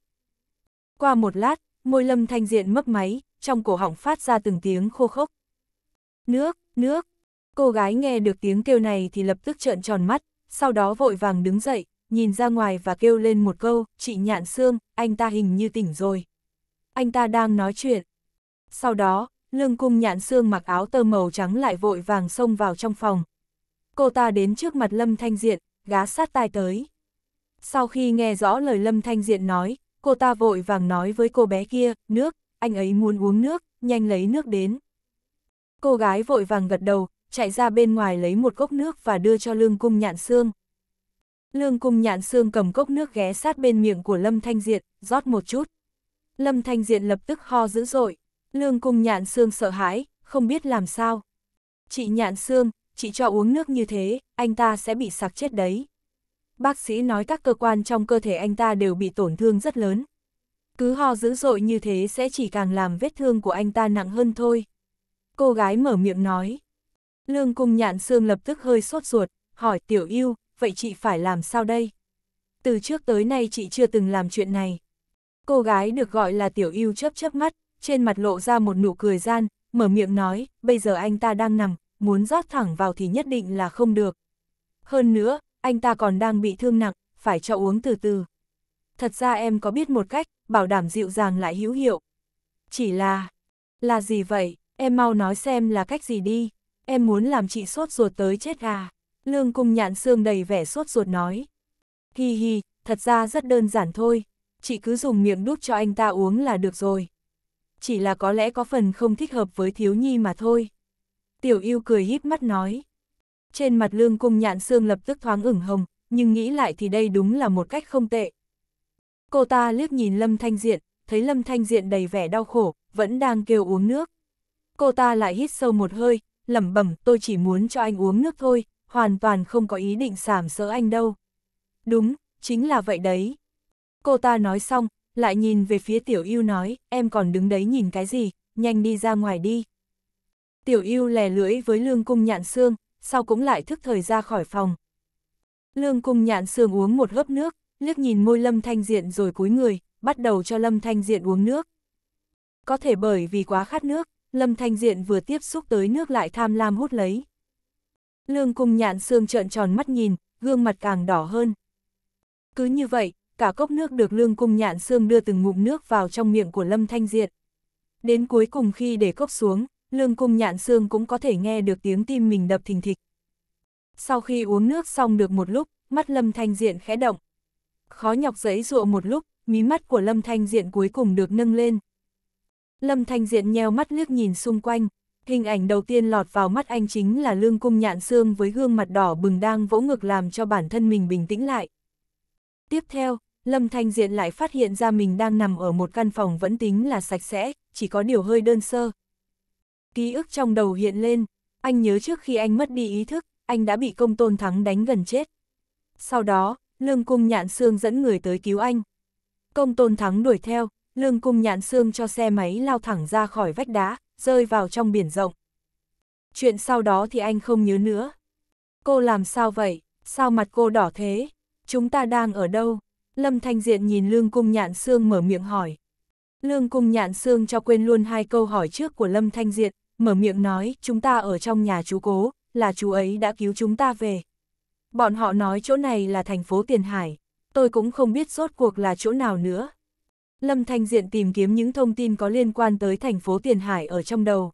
Qua một lát, môi Lâm Thanh Diệt mấp máy, trong cổ họng phát ra từng tiếng khô khốc. Nước, nước, cô gái nghe được tiếng kêu này thì lập tức trợn tròn mắt, sau đó vội vàng đứng dậy, nhìn ra ngoài và kêu lên một câu, chị Nhạn xương anh ta hình như tỉnh rồi. Anh ta đang nói chuyện. Sau đó, lương cung Nhạn xương mặc áo tơ màu trắng lại vội vàng xông vào trong phòng. Cô ta đến trước mặt Lâm Thanh Diện, gá sát tai tới. Sau khi nghe rõ lời Lâm Thanh Diện nói, cô ta vội vàng nói với cô bé kia, nước, anh ấy muốn uống nước, nhanh lấy nước đến. Cô gái vội vàng gật đầu, chạy ra bên ngoài lấy một cốc nước và đưa cho lương cung nhạn xương. Lương cung nhạn xương cầm cốc nước ghé sát bên miệng của Lâm Thanh Diện, rót một chút. Lâm Thanh Diện lập tức ho dữ dội. Lương cung nhạn xương sợ hãi, không biết làm sao. Chị nhạn xương, chị cho uống nước như thế, anh ta sẽ bị sặc chết đấy. Bác sĩ nói các cơ quan trong cơ thể anh ta đều bị tổn thương rất lớn. Cứ ho dữ dội như thế sẽ chỉ càng làm vết thương của anh ta nặng hơn thôi. Cô gái mở miệng nói. Lương cung nhạn xương lập tức hơi sốt ruột, hỏi tiểu yêu, vậy chị phải làm sao đây? Từ trước tới nay chị chưa từng làm chuyện này. Cô gái được gọi là tiểu yêu chớp chớp mắt, trên mặt lộ ra một nụ cười gian, mở miệng nói, bây giờ anh ta đang nằm, muốn rót thẳng vào thì nhất định là không được. Hơn nữa, anh ta còn đang bị thương nặng, phải cho uống từ từ. Thật ra em có biết một cách, bảo đảm dịu dàng lại hữu hiệu. Chỉ là... Là gì vậy? Em mau nói xem là cách gì đi em muốn làm chị sốt ruột tới chết à? Lương cung nhạn xương đầy vẻ sốt ruột nói. Hi hi, thật ra rất đơn giản thôi, chị cứ dùng miệng đút cho anh ta uống là được rồi. Chỉ là có lẽ có phần không thích hợp với thiếu nhi mà thôi. Tiểu yêu cười híp mắt nói. Trên mặt lương cung nhạn xương lập tức thoáng ửng hồng, nhưng nghĩ lại thì đây đúng là một cách không tệ. Cô ta liếc nhìn Lâm Thanh Diện, thấy Lâm Thanh Diện đầy vẻ đau khổ, vẫn đang kêu uống nước. Cô ta lại hít sâu một hơi, lẩm bẩm tôi chỉ muốn cho anh uống nước thôi, hoàn toàn không có ý định sảm sỡ anh đâu. Đúng, chính là vậy đấy. Cô ta nói xong, lại nhìn về phía tiểu yêu nói, em còn đứng đấy nhìn cái gì, nhanh đi ra ngoài đi. Tiểu yêu lè lưỡi với lương cung nhạn xương, sau cũng lại thức thời ra khỏi phòng. Lương cung nhạn xương uống một hớp nước, liếc nhìn môi lâm thanh diện rồi cúi người, bắt đầu cho lâm thanh diện uống nước. Có thể bởi vì quá khát nước, Lâm Thanh Diện vừa tiếp xúc tới nước lại tham lam hút lấy. Lương cung nhạn xương trợn tròn mắt nhìn, gương mặt càng đỏ hơn. Cứ như vậy, cả cốc nước được lương cung nhạn xương đưa từng ngụm nước vào trong miệng của Lâm Thanh Diện. Đến cuối cùng khi để cốc xuống, lương cung nhạn xương cũng có thể nghe được tiếng tim mình đập thình thịch. Sau khi uống nước xong được một lúc, mắt Lâm Thanh Diện khẽ động. Khó nhọc giấy dụa một lúc, mí mắt của Lâm Thanh Diện cuối cùng được nâng lên. Lâm Thanh Diện nheo mắt liếc nhìn xung quanh, hình ảnh đầu tiên lọt vào mắt anh chính là lương cung nhạn xương với gương mặt đỏ bừng đang vỗ ngực làm cho bản thân mình bình tĩnh lại. Tiếp theo, Lâm Thanh Diện lại phát hiện ra mình đang nằm ở một căn phòng vẫn tính là sạch sẽ, chỉ có điều hơi đơn sơ. Ký ức trong đầu hiện lên, anh nhớ trước khi anh mất đi ý thức, anh đã bị công tôn thắng đánh gần chết. Sau đó, lương cung nhạn xương dẫn người tới cứu anh. Công tôn thắng đuổi theo, lương cung nhạn xương cho xe máy lao thẳng ra khỏi vách đá, rơi vào trong biển rộng. Chuyện sau đó thì anh không nhớ nữa. Cô làm sao vậy? Sao mặt cô đỏ thế? Chúng ta đang ở đâu? Lâm Thanh Diện nhìn lương cung nhạn xương mở miệng hỏi. Lương cung nhạn xương cho quên luôn hai câu hỏi trước của Lâm Thanh Diện, mở miệng nói chúng ta ở trong nhà chú cố, là chú ấy đã cứu chúng ta về. Bọn họ nói chỗ này là thành phố Tiền Hải, tôi cũng không biết rốt cuộc là chỗ nào nữa. Lâm Thanh Diện tìm kiếm những thông tin có liên quan tới thành phố Tiền Hải ở trong đầu.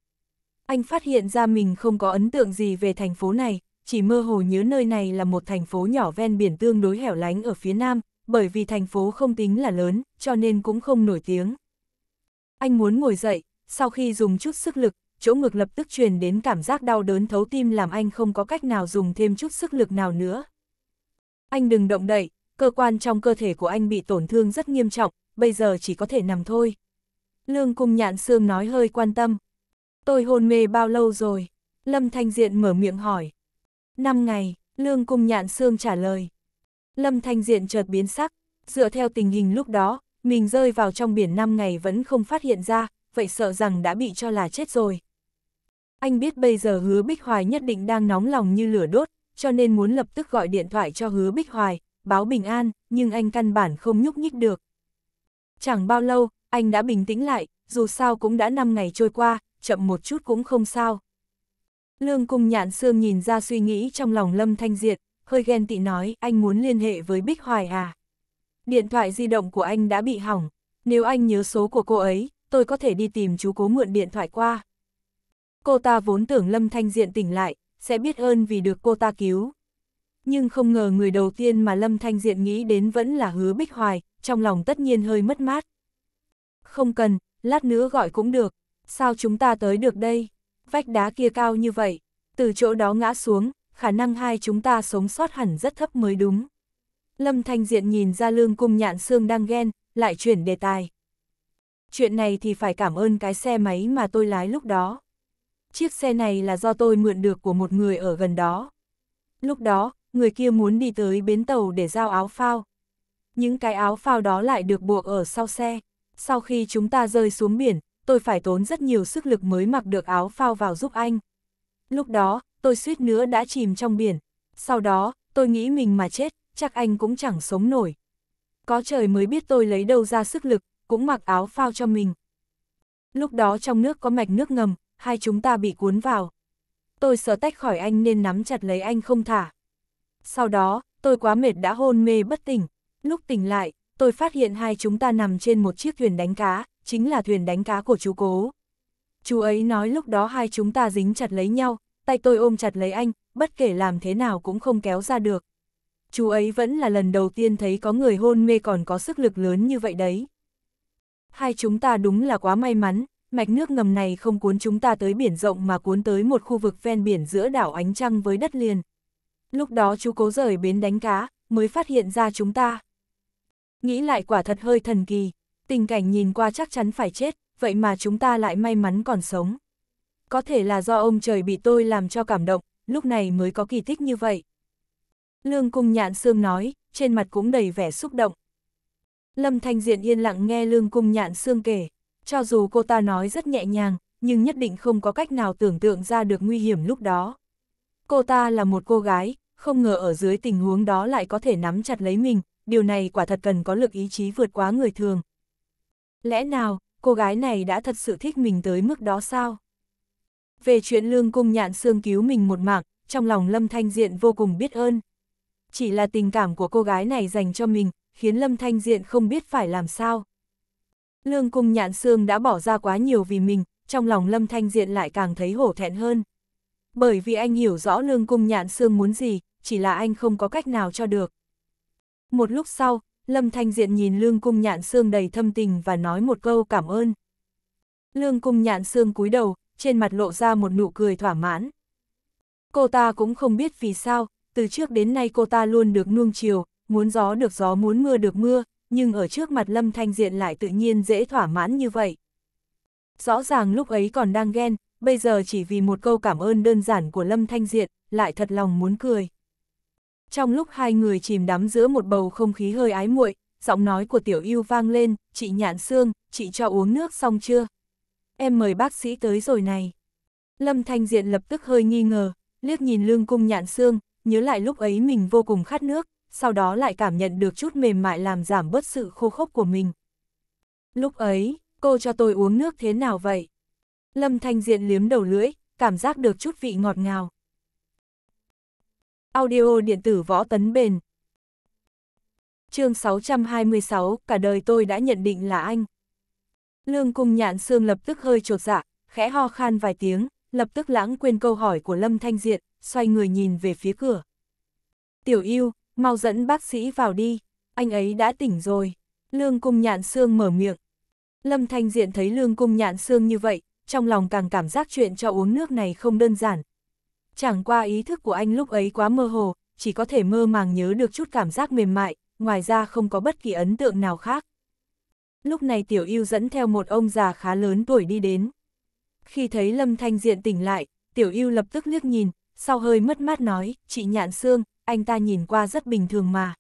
Anh phát hiện ra mình không có ấn tượng gì về thành phố này, chỉ mơ hồ nhớ nơi này là một thành phố nhỏ ven biển tương đối hẻo lánh ở phía nam, bởi vì thành phố không tính là lớn, cho nên cũng không nổi tiếng. Anh muốn ngồi dậy, sau khi dùng chút sức lực, chỗ ngực lập tức truyền đến cảm giác đau đớn thấu tim làm anh không có cách nào dùng thêm chút sức lực nào nữa. Anh đừng động đậy, cơ quan trong cơ thể của anh bị tổn thương rất nghiêm trọng, bây giờ chỉ có thể nằm thôi. Lương cung nhạn xương nói hơi quan tâm. Tôi hôn mê bao lâu rồi? Lâm Thanh Diện mở miệng hỏi. Năm ngày, Lương cung nhạn xương trả lời. Lâm Thanh Diện chợt biến sắc, dựa theo tình hình lúc đó, mình rơi vào trong biển 5 ngày vẫn không phát hiện ra, vậy sợ rằng đã bị cho là chết rồi. Anh biết bây giờ hứa Bích Hoài nhất định đang nóng lòng như lửa đốt, cho nên muốn lập tức gọi điện thoại cho hứa Bích Hoài, báo bình an, nhưng anh căn bản không nhúc nhích được. Chẳng bao lâu, anh đã bình tĩnh lại, dù sao cũng đã 5 ngày trôi qua, chậm một chút cũng không sao. Lương cung nhạn sương nhìn ra suy nghĩ trong lòng Lâm Thanh Diệt, hơi ghen tị nói anh muốn liên hệ với Bích Hoài à. Điện thoại di động của anh đã bị hỏng, nếu anh nhớ số của cô ấy, tôi có thể đi tìm chú cố mượn điện thoại qua. Cô ta vốn tưởng Lâm Thanh Diện tỉnh lại, sẽ biết ơn vì được cô ta cứu, nhưng không ngờ người đầu tiên mà Lâm Thanh Diện nghĩ đến vẫn là hứa Bích Hoài, trong lòng tất nhiên hơi mất mát. Không cần, lát nữa gọi cũng được, sao chúng ta tới được đây? Vách đá kia cao như vậy, từ chỗ đó ngã xuống, khả năng hai chúng ta sống sót hẳn rất thấp mới đúng. Lâm Thanh Diện nhìn ra lương cung nhạn xương đang ghen, lại chuyển đề tài. Chuyện này thì phải cảm ơn cái xe máy mà tôi lái lúc đó. Chiếc xe này là do tôi mượn được của một người ở gần đó. Lúc đó, người kia muốn đi tới bến tàu để giao áo phao. Những cái áo phao đó lại được buộc ở sau xe. Sau khi chúng ta rơi xuống biển, tôi phải tốn rất nhiều sức lực mới mặc được áo phao vào giúp anh. Lúc đó, tôi suýt nữa đã chìm trong biển. Sau đó, tôi nghĩ mình mà chết, chắc anh cũng chẳng sống nổi. Có trời mới biết tôi lấy đâu ra sức lực, cũng mặc áo phao cho mình. Lúc đó trong nước có mạch nước ngầm, hai chúng ta bị cuốn vào. Tôi sợ tách khỏi anh nên nắm chặt lấy anh không thả. Sau đó, tôi quá mệt đã hôn mê bất tỉnh. Lúc tỉnh lại, tôi phát hiện hai chúng ta nằm trên một chiếc thuyền đánh cá, chính là thuyền đánh cá của chú cố. Chú ấy nói lúc đó hai chúng ta dính chặt lấy nhau, tay tôi ôm chặt lấy anh, bất kể làm thế nào cũng không kéo ra được. Chú ấy vẫn là lần đầu tiên thấy có người hôn mê còn có sức lực lớn như vậy đấy. Hai chúng ta đúng là quá may mắn, mạch nước ngầm này không cuốn chúng ta tới biển rộng mà cuốn tới một khu vực ven biển giữa đảo Ánh Trăng với đất liền lúc đó chú cố rời bến đánh cá, mới phát hiện ra chúng ta. Nghĩ lại quả thật hơi thần kỳ, tình cảnh nhìn qua chắc chắn phải chết, vậy mà chúng ta lại may mắn còn sống. Có thể là do ông trời bị tôi làm cho cảm động, lúc này mới có kỳ tích như vậy. Lương Cung Nhạn Sương nói, trên mặt cũng đầy vẻ xúc động. Lâm Thanh Diện yên lặng nghe Lương Cung Nhạn Sương kể, cho dù cô ta nói rất nhẹ nhàng, nhưng nhất định không có cách nào tưởng tượng ra được nguy hiểm lúc đó. Cô ta là một cô gái, không ngờ ở dưới tình huống đó lại có thể nắm chặt lấy mình, điều này quả thật cần có lực ý chí vượt quá người thường. Lẽ nào, cô gái này đã thật sự thích mình tới mức đó sao? Về chuyện lương cung nhạn xương cứu mình một mạng, trong lòng Lâm Thanh Diện vô cùng biết ơn. Chỉ là tình cảm của cô gái này dành cho mình, khiến Lâm Thanh Diện không biết phải làm sao. Lương cung nhạn xương đã bỏ ra quá nhiều vì mình, trong lòng Lâm Thanh Diện lại càng thấy hổ thẹn hơn bởi vì anh hiểu rõ lương cung nhạn xương muốn gì, chỉ là anh không có cách nào cho được. Một lúc sau, Lâm Thanh Diện nhìn lương cung nhạn xương đầy thâm tình và nói một câu cảm ơn. Lương cung nhạn xương cúi đầu, trên mặt lộ ra một nụ cười thỏa mãn. Cô ta cũng không biết vì sao, từ trước đến nay cô ta luôn được nuông chiều, muốn gió được gió muốn mưa được mưa, nhưng ở trước mặt Lâm Thanh Diện lại tự nhiên dễ thỏa mãn như vậy. Rõ ràng lúc ấy còn đang ghen, bây giờ chỉ vì một câu cảm ơn đơn giản của Lâm Thanh Diện, lại thật lòng muốn cười. Trong lúc hai người chìm đắm giữa một bầu không khí hơi ái muội, giọng nói của Tiểu Yêu vang lên, chị Nhạn xương chị cho uống nước xong chưa? Em mời bác sĩ tới rồi này. Lâm Thanh Diện lập tức hơi nghi ngờ, liếc nhìn lương cung Nhạn xương nhớ lại lúc ấy mình vô cùng khát nước, sau đó lại cảm nhận được chút mềm mại làm giảm bớt sự khô khốc của mình. Lúc ấy, cô cho tôi uống nước thế nào vậy? Lâm Thanh Diện liếm đầu lưỡi, cảm giác được chút vị ngọt ngào. Audio điện tử võ tấn bền. Chương 626, cả đời tôi đã nhận định là anh. Lương Cung Nhạn Sương lập tức hơi trột dạ, khẽ ho khan vài tiếng, lập tức lãng quên câu hỏi của Lâm Thanh Diện, xoay người nhìn về phía cửa. Tiểu yêu, mau dẫn bác sĩ vào đi, anh ấy đã tỉnh rồi. Lương Cung Nhạn Sương mở miệng. Lâm Thanh Diện thấy Lương Cung Nhạn Sương như vậy, trong lòng càng cảm giác chuyện cho uống nước này không đơn giản. Chẳng qua ý thức của anh lúc ấy quá mơ hồ, chỉ có thể mơ màng nhớ được chút cảm giác mềm mại, ngoài ra không có bất kỳ ấn tượng nào khác. Lúc này tiểu yêu dẫn theo một ông già khá lớn tuổi đi đến. Khi thấy Lâm Thanh Diện tỉnh lại, tiểu yêu lập tức liếc nhìn, sau hơi mất mát nói, chị nhạn xương, anh ta nhìn qua rất bình thường mà.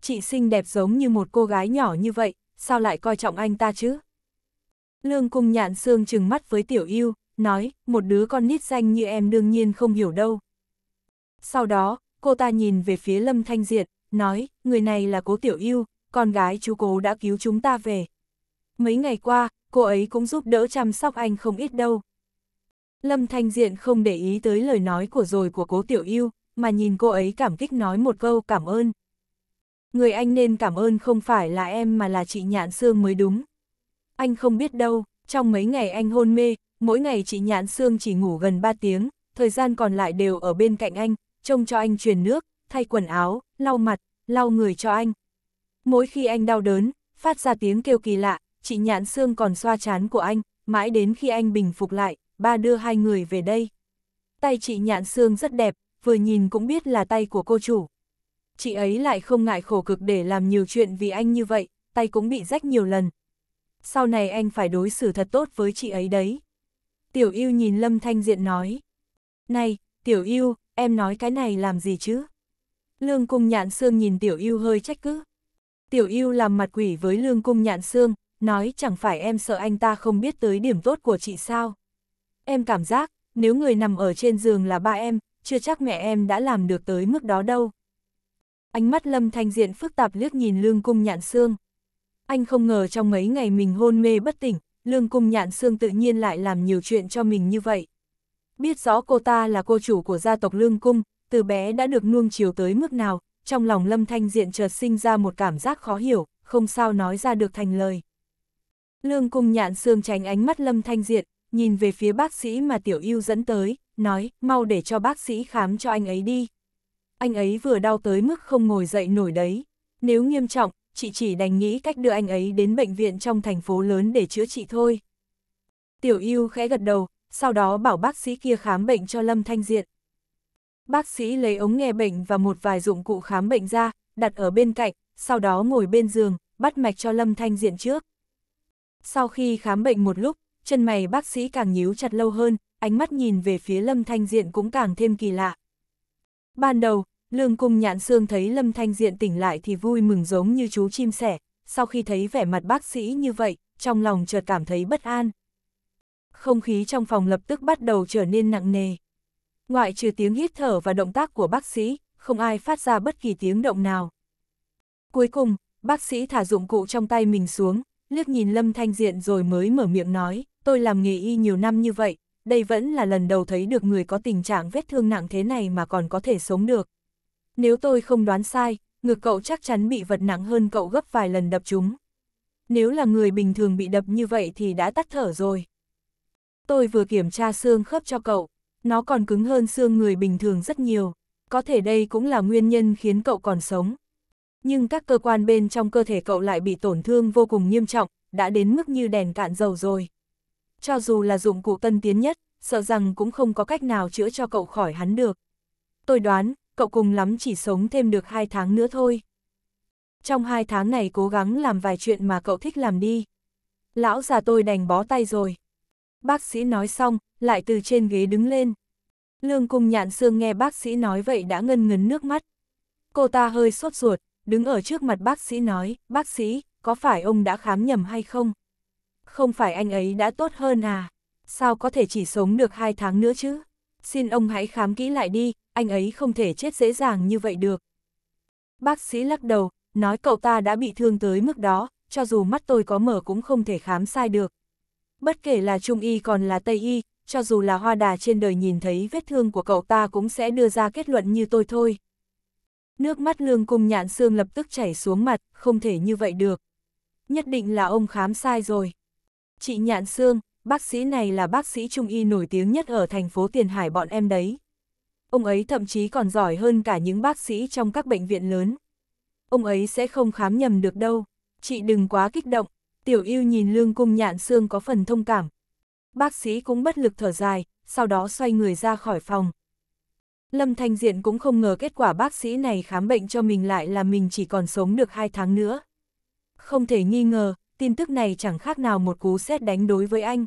Chị xinh đẹp giống như một cô gái nhỏ như vậy, sao lại coi trọng anh ta chứ? Lương cung nhạn xương trừng mắt với tiểu yêu, nói, một đứa con nít xanh như em đương nhiên không hiểu đâu. Sau đó, cô ta nhìn về phía Lâm Thanh Diệt, nói, người này là cố tiểu yêu, con gái chú cố đã cứu chúng ta về. Mấy ngày qua, cô ấy cũng giúp đỡ chăm sóc anh không ít đâu. Lâm Thanh Diện không để ý tới lời nói của rồi của cố tiểu yêu, mà nhìn cô ấy cảm kích nói một câu cảm ơn. Người anh nên cảm ơn không phải là em mà là chị Nhạn Sương mới đúng anh không biết đâu, trong mấy ngày anh hôn mê, mỗi ngày chị Nhãn Sương chỉ ngủ gần 3 tiếng, thời gian còn lại đều ở bên cạnh anh, trông cho anh truyền nước, thay quần áo, lau mặt, lau người cho anh. Mỗi khi anh đau đớn, phát ra tiếng kêu kỳ lạ, chị Nhãn Sương còn xoa chán của anh, mãi đến khi anh bình phục lại, ba đưa hai người về đây. Tay chị Nhãn Sương rất đẹp, vừa nhìn cũng biết là tay của cô chủ. Chị ấy lại không ngại khổ cực để làm nhiều chuyện vì anh như vậy, tay cũng bị rách nhiều lần, sau này anh phải đối xử thật tốt với chị ấy đấy. Tiểu yêu nhìn Lâm Thanh Diện nói. Này, Tiểu yêu, em nói cái này làm gì chứ? Lương cung nhạn Sương nhìn Tiểu yêu hơi trách cứ. Tiểu yêu làm mặt quỷ với Lương cung nhạn Sương, nói chẳng phải em sợ anh ta không biết tới điểm tốt của chị sao. Em cảm giác, nếu người nằm ở trên giường là ba em, chưa chắc mẹ em đã làm được tới mức đó đâu. Ánh mắt Lâm Thanh Diện phức tạp liếc nhìn Lương Cung Nhạn Sương anh không ngờ trong mấy ngày mình hôn mê bất tỉnh, lương cung nhạn xương tự nhiên lại làm nhiều chuyện cho mình như vậy. Biết rõ cô ta là cô chủ của gia tộc lương cung, từ bé đã được nuông chiều tới mức nào, trong lòng lâm thanh diện chợt sinh ra một cảm giác khó hiểu, không sao nói ra được thành lời. Lương cung nhạn xương tránh ánh mắt lâm thanh diện, nhìn về phía bác sĩ mà tiểu yêu dẫn tới, nói, mau để cho bác sĩ khám cho anh ấy đi. Anh ấy vừa đau tới mức không ngồi dậy nổi đấy. Nếu nghiêm trọng, chị chỉ đành nghĩ cách đưa anh ấy đến bệnh viện trong thành phố lớn để chữa trị thôi. Tiểu yêu khẽ gật đầu, sau đó bảo bác sĩ kia khám bệnh cho Lâm Thanh Diện. Bác sĩ lấy ống nghe bệnh và một vài dụng cụ khám bệnh ra, đặt ở bên cạnh, sau đó ngồi bên giường, bắt mạch cho Lâm Thanh Diện trước. Sau khi khám bệnh một lúc, chân mày bác sĩ càng nhíu chặt lâu hơn, ánh mắt nhìn về phía Lâm Thanh Diện cũng càng thêm kỳ lạ. Ban đầu, Lương cung nhạn xương thấy Lâm Thanh Diện tỉnh lại thì vui mừng giống như chú chim sẻ, sau khi thấy vẻ mặt bác sĩ như vậy, trong lòng chợt cảm thấy bất an. Không khí trong phòng lập tức bắt đầu trở nên nặng nề. Ngoại trừ tiếng hít thở và động tác của bác sĩ, không ai phát ra bất kỳ tiếng động nào. Cuối cùng, bác sĩ thả dụng cụ trong tay mình xuống, liếc nhìn Lâm Thanh Diện rồi mới mở miệng nói, tôi làm nghề y nhiều năm như vậy, đây vẫn là lần đầu thấy được người có tình trạng vết thương nặng thế này mà còn có thể sống được. Nếu tôi không đoán sai, ngực cậu chắc chắn bị vật nặng hơn cậu gấp vài lần đập chúng. Nếu là người bình thường bị đập như vậy thì đã tắt thở rồi. Tôi vừa kiểm tra xương khớp cho cậu, nó còn cứng hơn xương người bình thường rất nhiều, có thể đây cũng là nguyên nhân khiến cậu còn sống. Nhưng các cơ quan bên trong cơ thể cậu lại bị tổn thương vô cùng nghiêm trọng, đã đến mức như đèn cạn dầu rồi. Cho dù là dụng cụ tân tiến nhất, sợ rằng cũng không có cách nào chữa cho cậu khỏi hắn được. Tôi đoán, cậu cùng lắm chỉ sống thêm được hai tháng nữa thôi. Trong hai tháng này cố gắng làm vài chuyện mà cậu thích làm đi. Lão già tôi đành bó tay rồi. Bác sĩ nói xong, lại từ trên ghế đứng lên. Lương cung nhạn xương nghe bác sĩ nói vậy đã ngân ngấn nước mắt. Cô ta hơi sốt ruột, đứng ở trước mặt bác sĩ nói, bác sĩ, có phải ông đã khám nhầm hay không? Không phải anh ấy đã tốt hơn à? Sao có thể chỉ sống được hai tháng nữa chứ? Xin ông hãy khám kỹ lại đi, anh ấy không thể chết dễ dàng như vậy được. Bác sĩ lắc đầu, nói cậu ta đã bị thương tới mức đó, cho dù mắt tôi có mở cũng không thể khám sai được. Bất kể là Trung Y còn là Tây Y, cho dù là hoa đà trên đời nhìn thấy vết thương của cậu ta cũng sẽ đưa ra kết luận như tôi thôi. Nước mắt lương cung nhạn xương lập tức chảy xuống mặt, không thể như vậy được. Nhất định là ông khám sai rồi. Chị nhạn xương, bác sĩ này là bác sĩ Trung Y nổi tiếng nhất ở thành phố Tiền Hải bọn em đấy ông ấy thậm chí còn giỏi hơn cả những bác sĩ trong các bệnh viện lớn. Ông ấy sẽ không khám nhầm được đâu, chị đừng quá kích động, tiểu yêu nhìn lương cung nhạn xương có phần thông cảm. Bác sĩ cũng bất lực thở dài, sau đó xoay người ra khỏi phòng. Lâm Thanh Diện cũng không ngờ kết quả bác sĩ này khám bệnh cho mình lại là mình chỉ còn sống được 2 tháng nữa. Không thể nghi ngờ, tin tức này chẳng khác nào một cú xét đánh đối với anh.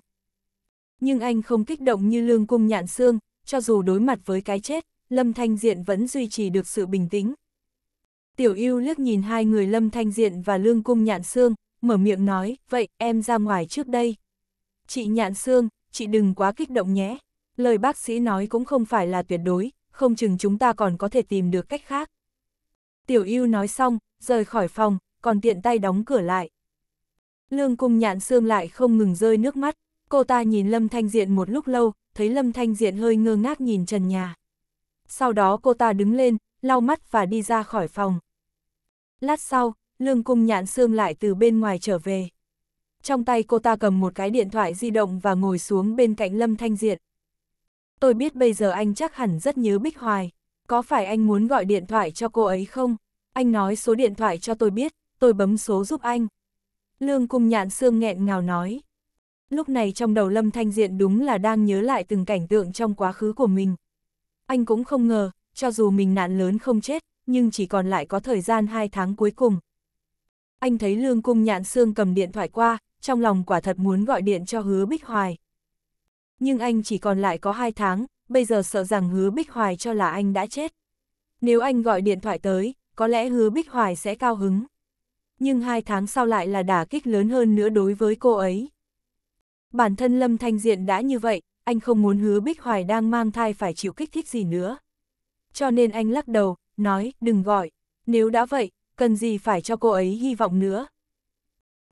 Nhưng anh không kích động như lương cung nhạn xương, cho dù đối mặt với cái chết, Lâm Thanh Diện vẫn duy trì được sự bình tĩnh. Tiểu yêu liếc nhìn hai người Lâm Thanh Diện và Lương Cung Nhạn Sương, mở miệng nói, vậy em ra ngoài trước đây. Chị Nhạn Sương, chị đừng quá kích động nhé. Lời bác sĩ nói cũng không phải là tuyệt đối, không chừng chúng ta còn có thể tìm được cách khác. Tiểu yêu nói xong, rời khỏi phòng, còn tiện tay đóng cửa lại. Lương Cung Nhạn Sương lại không ngừng rơi nước mắt, Cô ta nhìn Lâm Thanh Diện một lúc lâu, thấy Lâm Thanh Diện hơi ngơ ngác nhìn trần nhà. Sau đó cô ta đứng lên, lau mắt và đi ra khỏi phòng. Lát sau, Lương Cung Nhạn Sương lại từ bên ngoài trở về. Trong tay cô ta cầm một cái điện thoại di động và ngồi xuống bên cạnh Lâm Thanh Diện. Tôi biết bây giờ anh chắc hẳn rất nhớ Bích Hoài. Có phải anh muốn gọi điện thoại cho cô ấy không? Anh nói số điện thoại cho tôi biết, tôi bấm số giúp anh. Lương Cung Nhạn Sương nghẹn ngào nói. Lúc này trong đầu Lâm Thanh Diện đúng là đang nhớ lại từng cảnh tượng trong quá khứ của mình. Anh cũng không ngờ, cho dù mình nạn lớn không chết, nhưng chỉ còn lại có thời gian 2 tháng cuối cùng. Anh thấy Lương Cung Nhạn xương cầm điện thoại qua, trong lòng quả thật muốn gọi điện cho Hứa Bích Hoài. Nhưng anh chỉ còn lại có 2 tháng, bây giờ sợ rằng Hứa Bích Hoài cho là anh đã chết. Nếu anh gọi điện thoại tới, có lẽ Hứa Bích Hoài sẽ cao hứng. Nhưng 2 tháng sau lại là đả kích lớn hơn nữa đối với cô ấy bản thân Lâm Thanh Diện đã như vậy, anh không muốn hứa Bích Hoài đang mang thai phải chịu kích thích gì nữa. Cho nên anh lắc đầu, nói, đừng gọi, nếu đã vậy, cần gì phải cho cô ấy hy vọng nữa.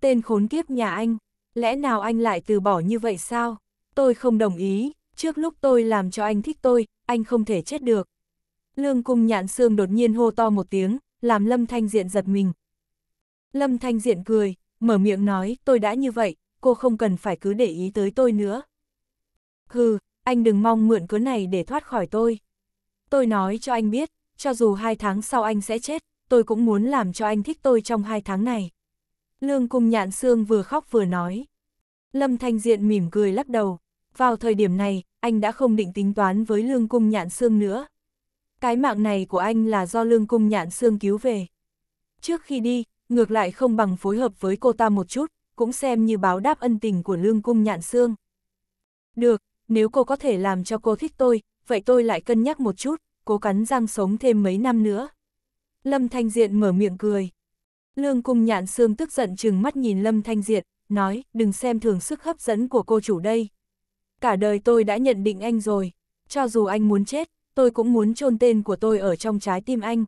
Tên khốn kiếp nhà anh, lẽ nào anh lại từ bỏ như vậy sao? Tôi không đồng ý, trước lúc tôi làm cho anh thích tôi, anh không thể chết được. Lương cung nhạn xương đột nhiên hô to một tiếng, làm Lâm Thanh Diện giật mình. Lâm Thanh Diện cười, mở miệng nói, tôi đã như vậy, cô không cần phải cứ để ý tới tôi nữa. Hừ, anh đừng mong mượn cớ này để thoát khỏi tôi. Tôi nói cho anh biết, cho dù hai tháng sau anh sẽ chết, tôi cũng muốn làm cho anh thích tôi trong hai tháng này. Lương Cung Nhạn xương vừa khóc vừa nói. Lâm Thanh Diện mỉm cười lắc đầu. Vào thời điểm này, anh đã không định tính toán với Lương Cung Nhạn xương nữa. Cái mạng này của anh là do Lương Cung Nhạn xương cứu về. Trước khi đi, ngược lại không bằng phối hợp với cô ta một chút, cũng xem như báo đáp ân tình của lương cung nhạn xương. Được, nếu cô có thể làm cho cô thích tôi, vậy tôi lại cân nhắc một chút, cố cắn răng sống thêm mấy năm nữa. Lâm Thanh Diện mở miệng cười. Lương cung nhạn xương tức giận chừng mắt nhìn Lâm Thanh Diện, nói đừng xem thường sức hấp dẫn của cô chủ đây. Cả đời tôi đã nhận định anh rồi, cho dù anh muốn chết, tôi cũng muốn chôn tên của tôi ở trong trái tim anh.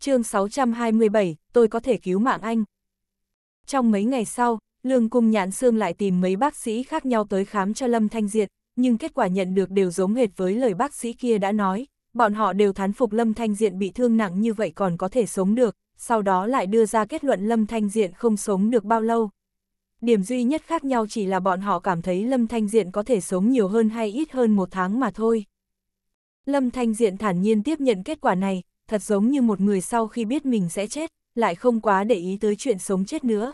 chương 627, tôi có thể cứu mạng anh. Trong mấy ngày sau, Lương Cung Nhãn Sương lại tìm mấy bác sĩ khác nhau tới khám cho Lâm Thanh Diệt, nhưng kết quả nhận được đều giống hệt với lời bác sĩ kia đã nói, bọn họ đều thán phục Lâm Thanh Diện bị thương nặng như vậy còn có thể sống được, sau đó lại đưa ra kết luận Lâm Thanh Diện không sống được bao lâu. Điểm duy nhất khác nhau chỉ là bọn họ cảm thấy Lâm Thanh Diện có thể sống nhiều hơn hay ít hơn một tháng mà thôi. Lâm Thanh Diện thản nhiên tiếp nhận kết quả này, thật giống như một người sau khi biết mình sẽ chết, lại không quá để ý tới chuyện sống chết nữa.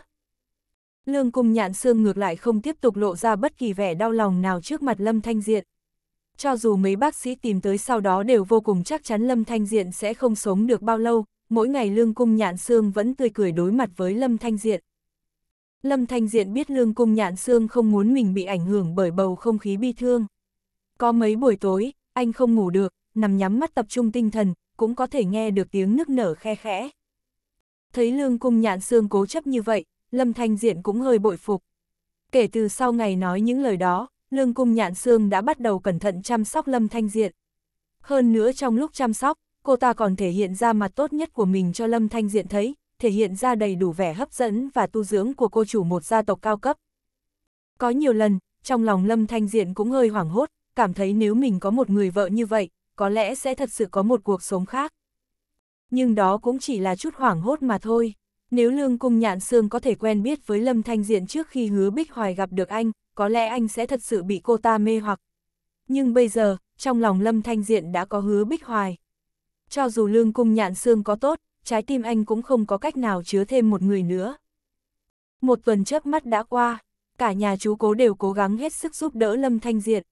Lương cung nhạn xương ngược lại không tiếp tục lộ ra bất kỳ vẻ đau lòng nào trước mặt Lâm Thanh Diện. Cho dù mấy bác sĩ tìm tới sau đó đều vô cùng chắc chắn Lâm Thanh Diện sẽ không sống được bao lâu, mỗi ngày Lương cung nhạn xương vẫn tươi cười đối mặt với Lâm Thanh Diện. Lâm Thanh Diện biết Lương cung nhạn xương không muốn mình bị ảnh hưởng bởi bầu không khí bi thương. Có mấy buổi tối, anh không ngủ được, nằm nhắm mắt tập trung tinh thần, cũng có thể nghe được tiếng nức nở khe khẽ thấy lương cung nhạn xương cố chấp như vậy, Lâm Thanh Diện cũng hơi bội phục. Kể từ sau ngày nói những lời đó, lương cung nhạn xương đã bắt đầu cẩn thận chăm sóc Lâm Thanh Diện. Hơn nữa trong lúc chăm sóc, cô ta còn thể hiện ra mặt tốt nhất của mình cho Lâm Thanh Diện thấy, thể hiện ra đầy đủ vẻ hấp dẫn và tu dưỡng của cô chủ một gia tộc cao cấp. Có nhiều lần, trong lòng Lâm Thanh Diện cũng hơi hoảng hốt, cảm thấy nếu mình có một người vợ như vậy, có lẽ sẽ thật sự có một cuộc sống khác nhưng đó cũng chỉ là chút hoảng hốt mà thôi. Nếu Lương Cung Nhạn Sương có thể quen biết với Lâm Thanh Diện trước khi hứa Bích Hoài gặp được anh, có lẽ anh sẽ thật sự bị cô ta mê hoặc. Nhưng bây giờ, trong lòng Lâm Thanh Diện đã có hứa Bích Hoài. Cho dù Lương Cung Nhạn Sương có tốt, trái tim anh cũng không có cách nào chứa thêm một người nữa. Một tuần chớp mắt đã qua, cả nhà chú cố đều cố gắng hết sức giúp đỡ Lâm Thanh Diện.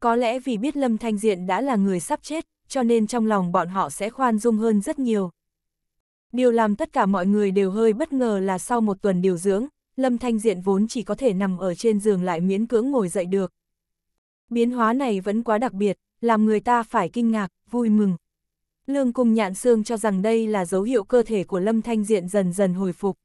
Có lẽ vì biết Lâm Thanh Diện đã là người sắp chết, cho nên trong lòng bọn họ sẽ khoan dung hơn rất nhiều. Điều làm tất cả mọi người đều hơi bất ngờ là sau một tuần điều dưỡng, Lâm Thanh Diện vốn chỉ có thể nằm ở trên giường lại miễn cưỡng ngồi dậy được. Biến hóa này vẫn quá đặc biệt, làm người ta phải kinh ngạc, vui mừng. Lương Cung Nhạn Sương cho rằng đây là dấu hiệu cơ thể của Lâm Thanh Diện dần dần hồi phục.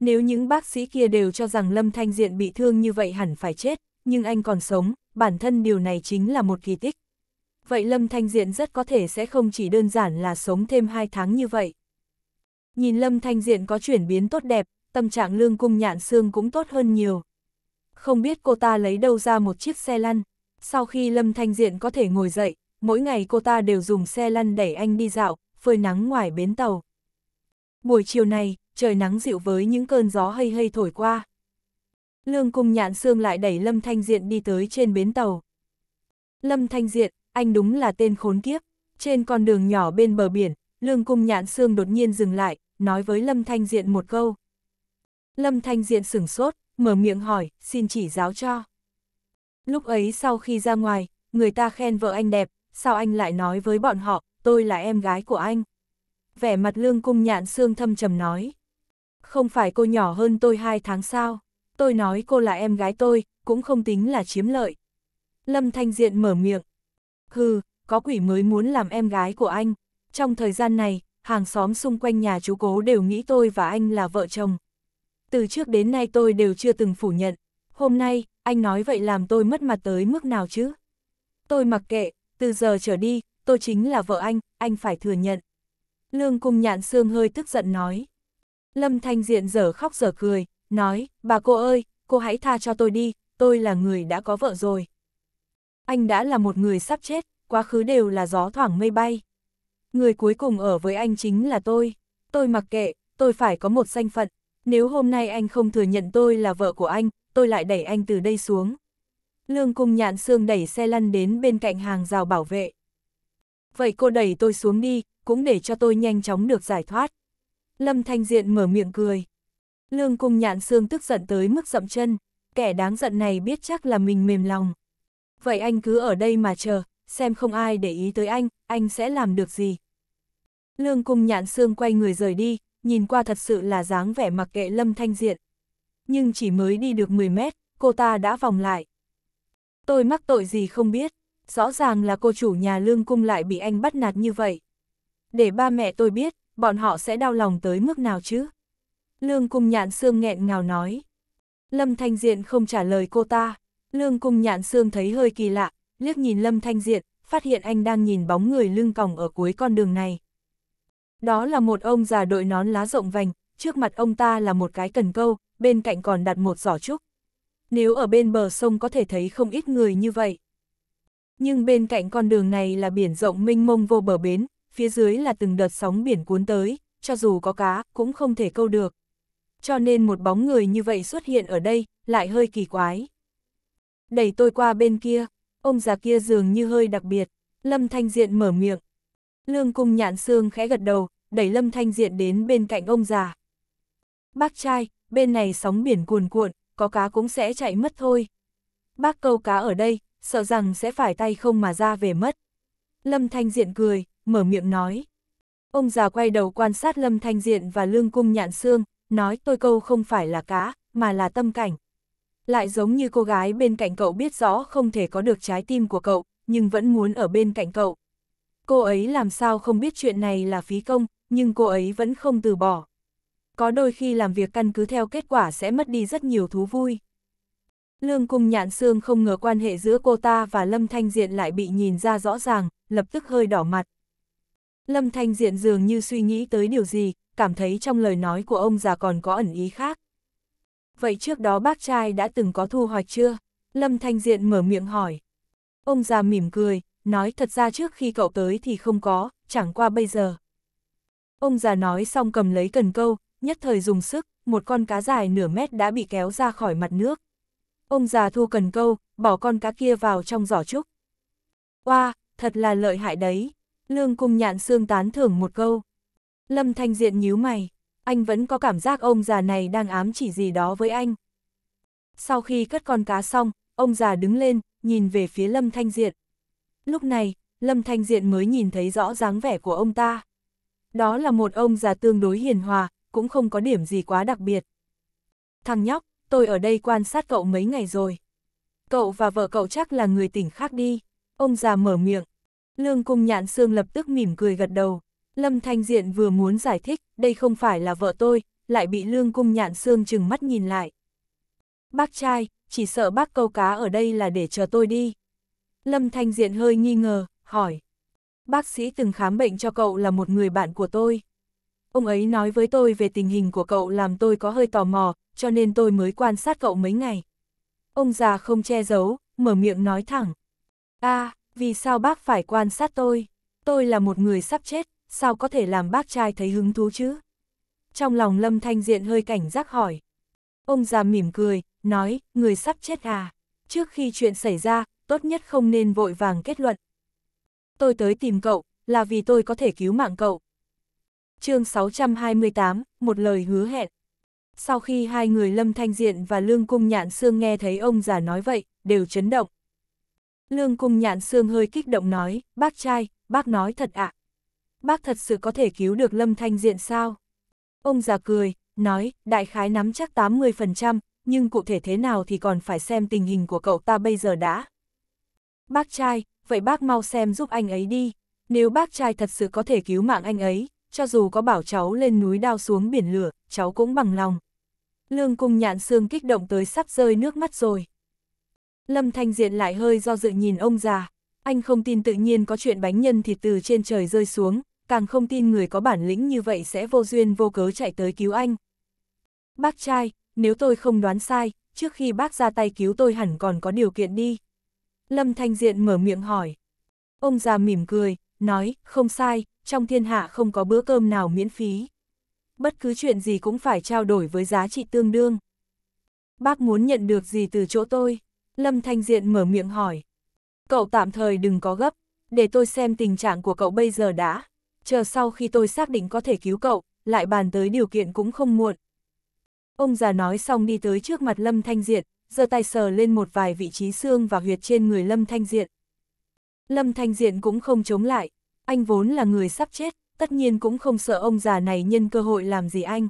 Nếu những bác sĩ kia đều cho rằng Lâm Thanh Diện bị thương như vậy hẳn phải chết, nhưng anh còn sống, bản thân điều này chính là một kỳ tích vậy Lâm Thanh Diện rất có thể sẽ không chỉ đơn giản là sống thêm hai tháng như vậy. Nhìn Lâm Thanh Diện có chuyển biến tốt đẹp, tâm trạng lương cung nhạn xương cũng tốt hơn nhiều. Không biết cô ta lấy đâu ra một chiếc xe lăn, sau khi Lâm Thanh Diện có thể ngồi dậy, mỗi ngày cô ta đều dùng xe lăn đẩy anh đi dạo, phơi nắng ngoài bến tàu. Buổi chiều này, trời nắng dịu với những cơn gió hây hây thổi qua. Lương cung nhạn xương lại đẩy Lâm Thanh Diện đi tới trên bến tàu. Lâm Thanh Diện, anh đúng là tên khốn kiếp. Trên con đường nhỏ bên bờ biển, lương cung nhạn xương đột nhiên dừng lại, nói với Lâm Thanh Diện một câu. Lâm Thanh Diện sửng sốt, mở miệng hỏi, xin chỉ giáo cho. Lúc ấy sau khi ra ngoài, người ta khen vợ anh đẹp, sao anh lại nói với bọn họ, tôi là em gái của anh. Vẻ mặt lương cung nhạn xương thâm trầm nói. Không phải cô nhỏ hơn tôi hai tháng sao, tôi nói cô là em gái tôi, cũng không tính là chiếm lợi. Lâm Thanh Diện mở miệng, hừ, có quỷ mới muốn làm em gái của anh. Trong thời gian này, hàng xóm xung quanh nhà chú cố đều nghĩ tôi và anh là vợ chồng. Từ trước đến nay tôi đều chưa từng phủ nhận. Hôm nay, anh nói vậy làm tôi mất mặt tới mức nào chứ? Tôi mặc kệ, từ giờ trở đi, tôi chính là vợ anh, anh phải thừa nhận. Lương cung nhạn xương hơi tức giận nói. Lâm Thanh Diện dở khóc dở cười, nói, bà cô ơi, cô hãy tha cho tôi đi, tôi là người đã có vợ rồi. Anh đã là một người sắp chết, quá khứ đều là gió thoảng mây bay. Người cuối cùng ở với anh chính là tôi. Tôi mặc kệ, tôi phải có một danh phận. Nếu hôm nay anh không thừa nhận tôi là vợ của anh, tôi lại đẩy anh từ đây xuống. Lương cung nhạn xương đẩy xe lăn đến bên cạnh hàng rào bảo vệ. Vậy cô đẩy tôi xuống đi, cũng để cho tôi nhanh chóng được giải thoát. Lâm Thanh Diện mở miệng cười. Lương cung nhạn xương tức giận tới mức dậm chân, kẻ đáng giận này biết chắc là mình mềm lòng vậy anh cứ ở đây mà chờ, xem không ai để ý tới anh, anh sẽ làm được gì. Lương cung nhạn xương quay người rời đi, nhìn qua thật sự là dáng vẻ mặc kệ Lâm Thanh Diện. Nhưng chỉ mới đi được 10 mét, cô ta đã vòng lại. Tôi mắc tội gì không biết, rõ ràng là cô chủ nhà lương cung lại bị anh bắt nạt như vậy. Để ba mẹ tôi biết, bọn họ sẽ đau lòng tới mức nào chứ? Lương cung nhạn xương nghẹn ngào nói. Lâm Thanh Diện không trả lời cô ta. Lương cung nhạn xương thấy hơi kỳ lạ, liếc nhìn Lâm Thanh Diện, phát hiện anh đang nhìn bóng người lưng còng ở cuối con đường này. Đó là một ông già đội nón lá rộng vành, trước mặt ông ta là một cái cần câu, bên cạnh còn đặt một giỏ trúc. Nếu ở bên bờ sông có thể thấy không ít người như vậy. Nhưng bên cạnh con đường này là biển rộng mênh mông vô bờ bến, phía dưới là từng đợt sóng biển cuốn tới, cho dù có cá cũng không thể câu được. Cho nên một bóng người như vậy xuất hiện ở đây, lại hơi kỳ quái đẩy tôi qua bên kia, ông già kia dường như hơi đặc biệt, Lâm Thanh Diện mở miệng. Lương cung nhạn xương khẽ gật đầu, đẩy Lâm Thanh Diện đến bên cạnh ông già. Bác trai, bên này sóng biển cuồn cuộn, có cá cũng sẽ chạy mất thôi. Bác câu cá ở đây, sợ rằng sẽ phải tay không mà ra về mất. Lâm Thanh Diện cười, mở miệng nói. Ông già quay đầu quan sát Lâm Thanh Diện và Lương Cung Nhạn xương nói tôi câu không phải là cá, mà là tâm cảnh. Lại giống như cô gái bên cạnh cậu biết rõ không thể có được trái tim của cậu, nhưng vẫn muốn ở bên cạnh cậu. Cô ấy làm sao không biết chuyện này là phí công, nhưng cô ấy vẫn không từ bỏ. Có đôi khi làm việc căn cứ theo kết quả sẽ mất đi rất nhiều thú vui. Lương Cung Nhạn xương không ngờ quan hệ giữa cô ta và Lâm Thanh Diện lại bị nhìn ra rõ ràng, lập tức hơi đỏ mặt. Lâm Thanh Diện dường như suy nghĩ tới điều gì, cảm thấy trong lời nói của ông già còn có ẩn ý khác vậy trước đó bác trai đã từng có thu hoạch chưa? Lâm Thanh Diện mở miệng hỏi. Ông già mỉm cười, nói thật ra trước khi cậu tới thì không có, chẳng qua bây giờ. Ông già nói xong cầm lấy cần câu, nhất thời dùng sức, một con cá dài nửa mét đã bị kéo ra khỏi mặt nước. Ông già thu cần câu, bỏ con cá kia vào trong giỏ trúc. Oa, wow, thật là lợi hại đấy. Lương cung nhạn xương tán thưởng một câu. Lâm Thanh Diện nhíu mày anh vẫn có cảm giác ông già này đang ám chỉ gì đó với anh. Sau khi cất con cá xong, ông già đứng lên, nhìn về phía Lâm Thanh Diện. Lúc này, Lâm Thanh Diện mới nhìn thấy rõ dáng vẻ của ông ta. Đó là một ông già tương đối hiền hòa, cũng không có điểm gì quá đặc biệt. Thằng nhóc, tôi ở đây quan sát cậu mấy ngày rồi. Cậu và vợ cậu chắc là người tỉnh khác đi. Ông già mở miệng. Lương cung nhạn xương lập tức mỉm cười gật đầu. Lâm Thanh Diện vừa muốn giải thích, đây không phải là vợ tôi, lại bị lương cung nhạn xương chừng mắt nhìn lại. Bác trai, chỉ sợ bác câu cá ở đây là để chờ tôi đi. Lâm Thanh Diện hơi nghi ngờ, hỏi. Bác sĩ từng khám bệnh cho cậu là một người bạn của tôi. Ông ấy nói với tôi về tình hình của cậu làm tôi có hơi tò mò, cho nên tôi mới quan sát cậu mấy ngày. Ông già không che giấu, mở miệng nói thẳng. a à, vì sao bác phải quan sát tôi? Tôi là một người sắp chết, sao có thể làm bác trai thấy hứng thú chứ? Trong lòng Lâm Thanh Diện hơi cảnh giác hỏi. Ông già mỉm cười, nói, người sắp chết à? Trước khi chuyện xảy ra, tốt nhất không nên vội vàng kết luận. Tôi tới tìm cậu, là vì tôi có thể cứu mạng cậu. chương 628, một lời hứa hẹn. Sau khi hai người Lâm Thanh Diện và Lương Cung Nhạn Sương nghe thấy ông già nói vậy, đều chấn động. Lương Cung Nhạn Sương hơi kích động nói, bác trai, bác nói thật ạ. À? bác thật sự có thể cứu được Lâm Thanh Diện sao? Ông già cười, nói, đại khái nắm chắc 80%, nhưng cụ thể thế nào thì còn phải xem tình hình của cậu ta bây giờ đã. Bác trai, vậy bác mau xem giúp anh ấy đi, nếu bác trai thật sự có thể cứu mạng anh ấy, cho dù có bảo cháu lên núi đao xuống biển lửa, cháu cũng bằng lòng. Lương cung nhạn xương kích động tới sắp rơi nước mắt rồi. Lâm Thanh Diện lại hơi do dự nhìn ông già, anh không tin tự nhiên có chuyện bánh nhân thịt từ trên trời rơi xuống, càng không tin người có bản lĩnh như vậy sẽ vô duyên vô cớ chạy tới cứu anh. Bác trai, nếu tôi không đoán sai, trước khi bác ra tay cứu tôi hẳn còn có điều kiện đi. Lâm Thanh Diện mở miệng hỏi. Ông già mỉm cười, nói, không sai, trong thiên hạ không có bữa cơm nào miễn phí. Bất cứ chuyện gì cũng phải trao đổi với giá trị tương đương. Bác muốn nhận được gì từ chỗ tôi? Lâm Thanh Diện mở miệng hỏi. Cậu tạm thời đừng có gấp, để tôi xem tình trạng của cậu bây giờ đã chờ sau khi tôi xác định có thể cứu cậu, lại bàn tới điều kiện cũng không muộn. Ông già nói xong đi tới trước mặt Lâm Thanh Diện, giơ tay sờ lên một vài vị trí xương và huyệt trên người Lâm Thanh Diện. Lâm Thanh Diện cũng không chống lại, anh vốn là người sắp chết, tất nhiên cũng không sợ ông già này nhân cơ hội làm gì anh.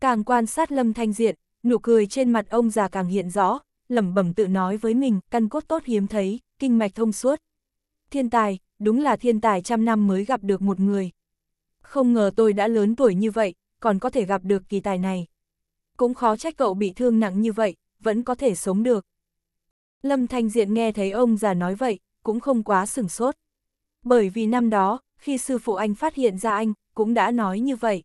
Càng quan sát Lâm Thanh Diện, nụ cười trên mặt ông già càng hiện rõ, lẩm bẩm tự nói với mình, căn cốt tốt hiếm thấy, kinh mạch thông suốt thiên tài, đúng là thiên tài trăm năm mới gặp được một người. Không ngờ tôi đã lớn tuổi như vậy, còn có thể gặp được kỳ tài này. Cũng khó trách cậu bị thương nặng như vậy, vẫn có thể sống được. Lâm Thanh Diện nghe thấy ông già nói vậy, cũng không quá sửng sốt. Bởi vì năm đó, khi sư phụ anh phát hiện ra anh, cũng đã nói như vậy.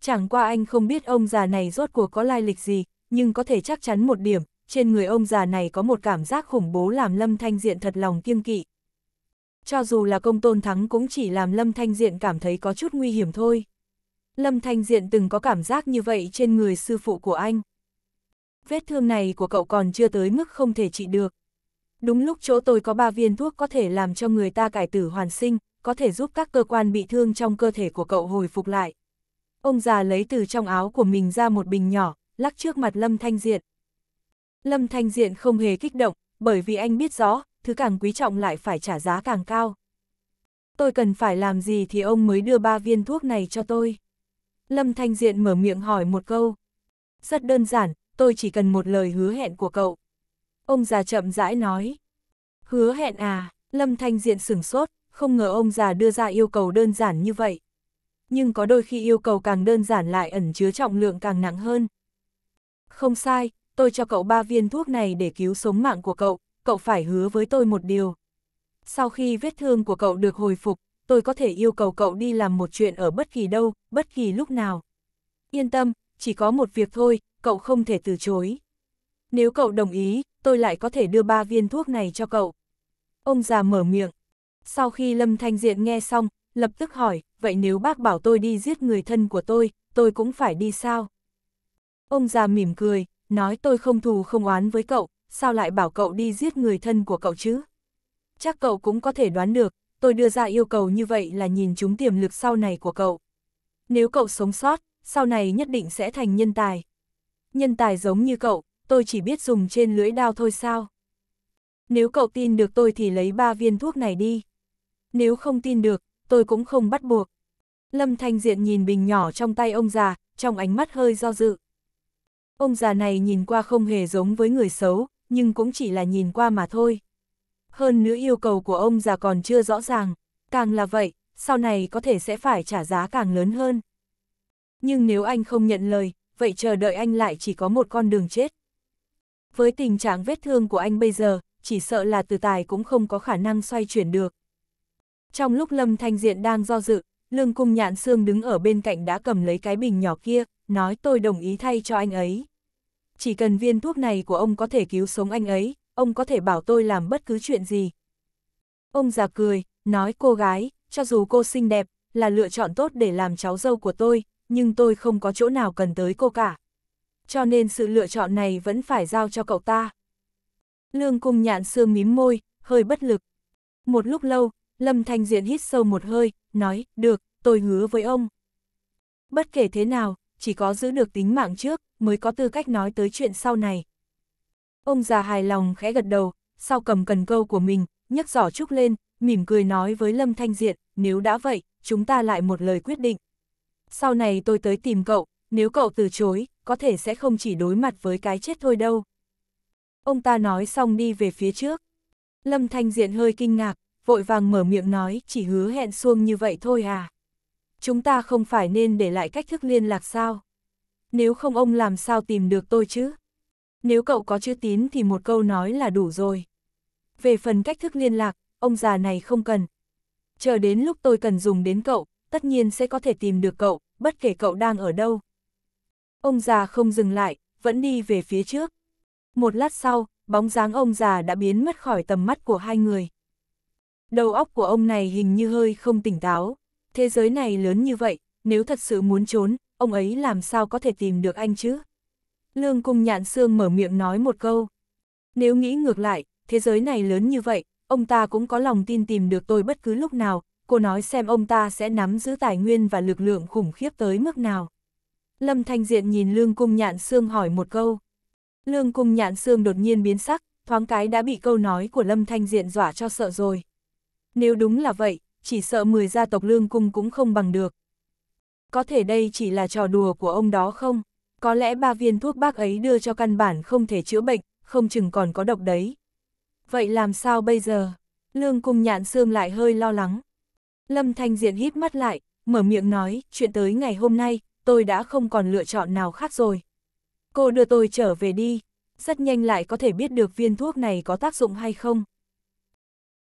Chẳng qua anh không biết ông già này rốt cuộc có lai lịch gì, nhưng có thể chắc chắn một điểm, trên người ông già này có một cảm giác khủng bố làm Lâm Thanh Diện thật lòng kiêng kỵ cho dù là công tôn thắng cũng chỉ làm Lâm Thanh Diện cảm thấy có chút nguy hiểm thôi. Lâm Thanh Diện từng có cảm giác như vậy trên người sư phụ của anh. Vết thương này của cậu còn chưa tới mức không thể trị được. Đúng lúc chỗ tôi có ba viên thuốc có thể làm cho người ta cải tử hoàn sinh, có thể giúp các cơ quan bị thương trong cơ thể của cậu hồi phục lại. Ông già lấy từ trong áo của mình ra một bình nhỏ, lắc trước mặt Lâm Thanh Diện. Lâm Thanh Diện không hề kích động, bởi vì anh biết rõ, thứ càng quý trọng lại phải trả giá càng cao. Tôi cần phải làm gì thì ông mới đưa ba viên thuốc này cho tôi? Lâm Thanh Diện mở miệng hỏi một câu. Rất đơn giản, tôi chỉ cần một lời hứa hẹn của cậu. Ông già chậm rãi nói. Hứa hẹn à, Lâm Thanh Diện sửng sốt, không ngờ ông già đưa ra yêu cầu đơn giản như vậy. Nhưng có đôi khi yêu cầu càng đơn giản lại ẩn chứa trọng lượng càng nặng hơn. Không sai, tôi cho cậu ba viên thuốc này để cứu sống mạng của cậu, cậu phải hứa với tôi một điều. Sau khi vết thương của cậu được hồi phục, tôi có thể yêu cầu cậu đi làm một chuyện ở bất kỳ đâu, bất kỳ lúc nào. Yên tâm, chỉ có một việc thôi, cậu không thể từ chối. Nếu cậu đồng ý, tôi lại có thể đưa ba viên thuốc này cho cậu. Ông già mở miệng. Sau khi Lâm Thanh Diện nghe xong, lập tức hỏi, vậy nếu bác bảo tôi đi giết người thân của tôi, tôi cũng phải đi sao? Ông già mỉm cười, nói tôi không thù không oán với cậu, sao lại bảo cậu đi giết người thân của cậu chứ? Chắc cậu cũng có thể đoán được, tôi đưa ra yêu cầu như vậy là nhìn chúng tiềm lực sau này của cậu. Nếu cậu sống sót, sau này nhất định sẽ thành nhân tài. Nhân tài giống như cậu, tôi chỉ biết dùng trên lưỡi đao thôi sao? Nếu cậu tin được tôi thì lấy ba viên thuốc này đi. Nếu không tin được, tôi cũng không bắt buộc. Lâm Thanh Diện nhìn bình nhỏ trong tay ông già, trong ánh mắt hơi do dự. Ông già này nhìn qua không hề giống với người xấu, nhưng cũng chỉ là nhìn qua mà thôi. Hơn nữa yêu cầu của ông già còn chưa rõ ràng, càng là vậy, sau này có thể sẽ phải trả giá càng lớn hơn. Nhưng nếu anh không nhận lời, vậy chờ đợi anh lại chỉ có một con đường chết. Với tình trạng vết thương của anh bây giờ, chỉ sợ là từ tài cũng không có khả năng xoay chuyển được. Trong lúc Lâm Thanh Diện đang do dự, Lương Cung Nhạn Sương đứng ở bên cạnh đã cầm lấy cái bình nhỏ kia, nói tôi đồng ý thay cho anh ấy chỉ cần viên thuốc này của ông có thể cứu sống anh ấy, ông có thể bảo tôi làm bất cứ chuyện gì. Ông già cười, nói cô gái, cho dù cô xinh đẹp, là lựa chọn tốt để làm cháu dâu của tôi, nhưng tôi không có chỗ nào cần tới cô cả. Cho nên sự lựa chọn này vẫn phải giao cho cậu ta. Lương cung nhạn sương mím môi, hơi bất lực. Một lúc lâu, Lâm Thanh Diện hít sâu một hơi, nói, được, tôi hứa với ông. Bất kể thế nào, chỉ có giữ được tính mạng trước mới có tư cách nói tới chuyện sau này. Ông già hài lòng khẽ gật đầu, sau cầm cần câu của mình, nhấc giỏ trúc lên, mỉm cười nói với Lâm Thanh Diện, nếu đã vậy, chúng ta lại một lời quyết định. Sau này tôi tới tìm cậu, nếu cậu từ chối, có thể sẽ không chỉ đối mặt với cái chết thôi đâu. Ông ta nói xong đi về phía trước. Lâm Thanh Diện hơi kinh ngạc, vội vàng mở miệng nói, chỉ hứa hẹn xuông như vậy thôi à chúng ta không phải nên để lại cách thức liên lạc sao? Nếu không ông làm sao tìm được tôi chứ? Nếu cậu có chữ tín thì một câu nói là đủ rồi. Về phần cách thức liên lạc, ông già này không cần. Chờ đến lúc tôi cần dùng đến cậu, tất nhiên sẽ có thể tìm được cậu, bất kể cậu đang ở đâu. Ông già không dừng lại, vẫn đi về phía trước. Một lát sau, bóng dáng ông già đã biến mất khỏi tầm mắt của hai người. Đầu óc của ông này hình như hơi không tỉnh táo, thế giới này lớn như vậy, nếu thật sự muốn trốn, ông ấy làm sao có thể tìm được anh chứ? Lương Cung Nhạn Sương mở miệng nói một câu. Nếu nghĩ ngược lại, thế giới này lớn như vậy, ông ta cũng có lòng tin tìm được tôi bất cứ lúc nào, cô nói xem ông ta sẽ nắm giữ tài nguyên và lực lượng khủng khiếp tới mức nào. Lâm Thanh Diện nhìn Lương Cung Nhạn Sương hỏi một câu. Lương Cung Nhạn Sương đột nhiên biến sắc, thoáng cái đã bị câu nói của Lâm Thanh Diện dọa cho sợ rồi. Nếu đúng là vậy, chỉ sợ 10 gia tộc lương cung cũng không bằng được. Có thể đây chỉ là trò đùa của ông đó không? Có lẽ ba viên thuốc bác ấy đưa cho căn bản không thể chữa bệnh, không chừng còn có độc đấy. Vậy làm sao bây giờ? Lương cung nhạn xương lại hơi lo lắng. Lâm Thanh Diện hít mắt lại, mở miệng nói, chuyện tới ngày hôm nay, tôi đã không còn lựa chọn nào khác rồi. Cô đưa tôi trở về đi, rất nhanh lại có thể biết được viên thuốc này có tác dụng hay không.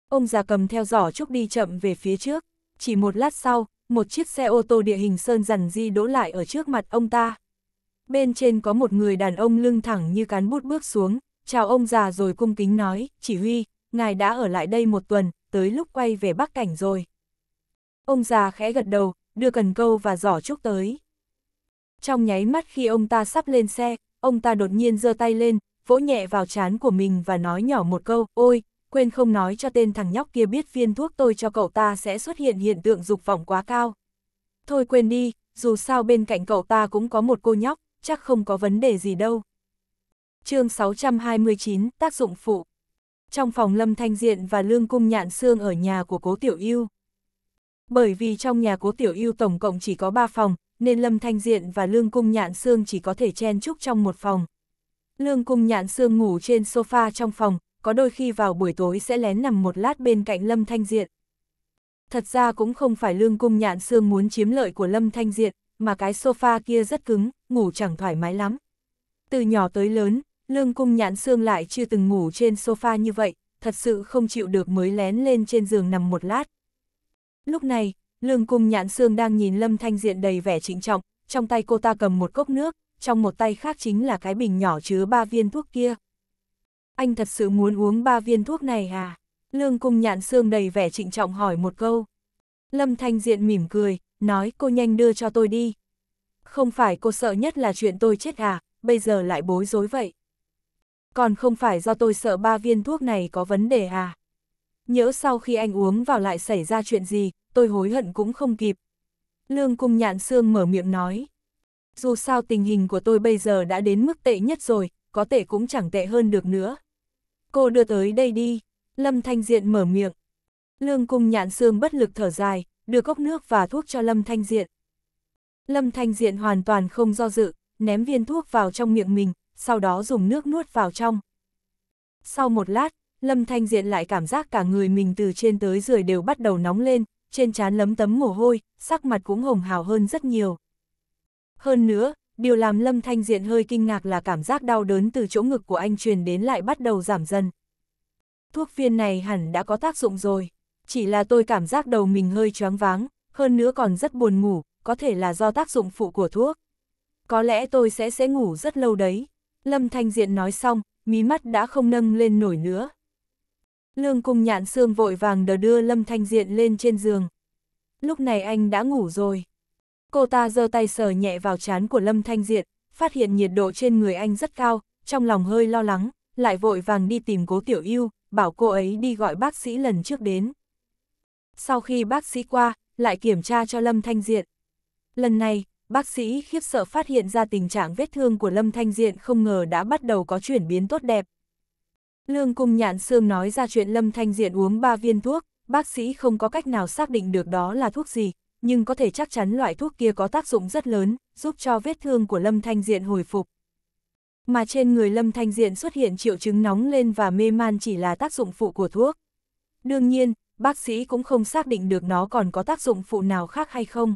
Ông già cầm theo giỏ trúc đi chậm về phía trước, chỉ một lát sau, một chiếc xe ô tô địa hình sơn dần di đỗ lại ở trước mặt ông ta. Bên trên có một người đàn ông lưng thẳng như cán bút bước xuống, chào ông già rồi cung kính nói, chỉ huy, ngài đã ở lại đây một tuần, tới lúc quay về Bắc Cảnh rồi. Ông già khẽ gật đầu, đưa cần câu và giỏ trúc tới. Trong nháy mắt khi ông ta sắp lên xe, ông ta đột nhiên giơ tay lên, vỗ nhẹ vào trán của mình và nói nhỏ một câu, ôi, quên không nói cho tên thằng nhóc kia biết viên thuốc tôi cho cậu ta sẽ xuất hiện hiện tượng dục vọng quá cao. Thôi quên đi, dù sao bên cạnh cậu ta cũng có một cô nhóc, chắc không có vấn đề gì đâu. chương 629, tác dụng phụ. Trong phòng Lâm Thanh Diện và Lương Cung Nhạn Sương ở nhà của Cố Tiểu Yêu. Bởi vì trong nhà Cố Tiểu Yêu tổng cộng chỉ có 3 phòng, nên Lâm Thanh Diện và Lương Cung Nhạn Sương chỉ có thể chen chúc trong một phòng. Lương Cung Nhạn Sương ngủ trên sofa trong phòng, có đôi khi vào buổi tối sẽ lén nằm một lát bên cạnh Lâm Thanh Diện. Thật ra cũng không phải lương cung nhạn xương muốn chiếm lợi của Lâm Thanh Diện, mà cái sofa kia rất cứng, ngủ chẳng thoải mái lắm. Từ nhỏ tới lớn, lương cung nhạn xương lại chưa từng ngủ trên sofa như vậy, thật sự không chịu được mới lén lên trên giường nằm một lát. Lúc này, lương cung nhạn xương đang nhìn Lâm Thanh Diện đầy vẻ trịnh trọng, trong tay cô ta cầm một cốc nước, trong một tay khác chính là cái bình nhỏ chứa ba viên thuốc kia anh thật sự muốn uống ba viên thuốc này à? Lương cung nhạn xương đầy vẻ trịnh trọng hỏi một câu. Lâm Thanh Diện mỉm cười, nói cô nhanh đưa cho tôi đi. Không phải cô sợ nhất là chuyện tôi chết à, bây giờ lại bối rối vậy. Còn không phải do tôi sợ ba viên thuốc này có vấn đề à. Nhớ sau khi anh uống vào lại xảy ra chuyện gì, tôi hối hận cũng không kịp. Lương cung nhạn xương mở miệng nói. Dù sao tình hình của tôi bây giờ đã đến mức tệ nhất rồi, có tệ cũng chẳng tệ hơn được nữa. Cô đưa tới đây đi. Lâm Thanh Diện mở miệng. Lương cung nhạn xương bất lực thở dài, đưa cốc nước và thuốc cho Lâm Thanh Diện. Lâm Thanh Diện hoàn toàn không do dự, ném viên thuốc vào trong miệng mình, sau đó dùng nước nuốt vào trong. Sau một lát, Lâm Thanh Diện lại cảm giác cả người mình từ trên tới dưới đều bắt đầu nóng lên, trên trán lấm tấm mồ hôi, sắc mặt cũng hồng hào hơn rất nhiều. Hơn nữa, Điều làm Lâm Thanh Diện hơi kinh ngạc là cảm giác đau đớn từ chỗ ngực của anh truyền đến lại bắt đầu giảm dần. Thuốc viên này hẳn đã có tác dụng rồi, chỉ là tôi cảm giác đầu mình hơi choáng váng, hơn nữa còn rất buồn ngủ, có thể là do tác dụng phụ của thuốc. Có lẽ tôi sẽ sẽ ngủ rất lâu đấy. Lâm Thanh Diện nói xong, mí mắt đã không nâng lên nổi nữa. Lương cung nhạn sương vội vàng đờ đưa Lâm Thanh Diện lên trên giường. Lúc này anh đã ngủ rồi. Cô ta giơ tay sờ nhẹ vào trán của Lâm Thanh Diện, phát hiện nhiệt độ trên người anh rất cao, trong lòng hơi lo lắng, lại vội vàng đi tìm cố tiểu yêu, bảo cô ấy đi gọi bác sĩ lần trước đến. Sau khi bác sĩ qua, lại kiểm tra cho Lâm Thanh Diện. Lần này, bác sĩ khiếp sợ phát hiện ra tình trạng vết thương của Lâm Thanh Diện không ngờ đã bắt đầu có chuyển biến tốt đẹp. Lương Cung Nhạn Sương nói ra chuyện Lâm Thanh Diện uống 3 viên thuốc, bác sĩ không có cách nào xác định được đó là thuốc gì, nhưng có thể chắc chắn loại thuốc kia có tác dụng rất lớn, giúp cho vết thương của Lâm Thanh Diện hồi phục. Mà trên người Lâm Thanh Diện xuất hiện triệu chứng nóng lên và mê man chỉ là tác dụng phụ của thuốc. Đương nhiên, bác sĩ cũng không xác định được nó còn có tác dụng phụ nào khác hay không.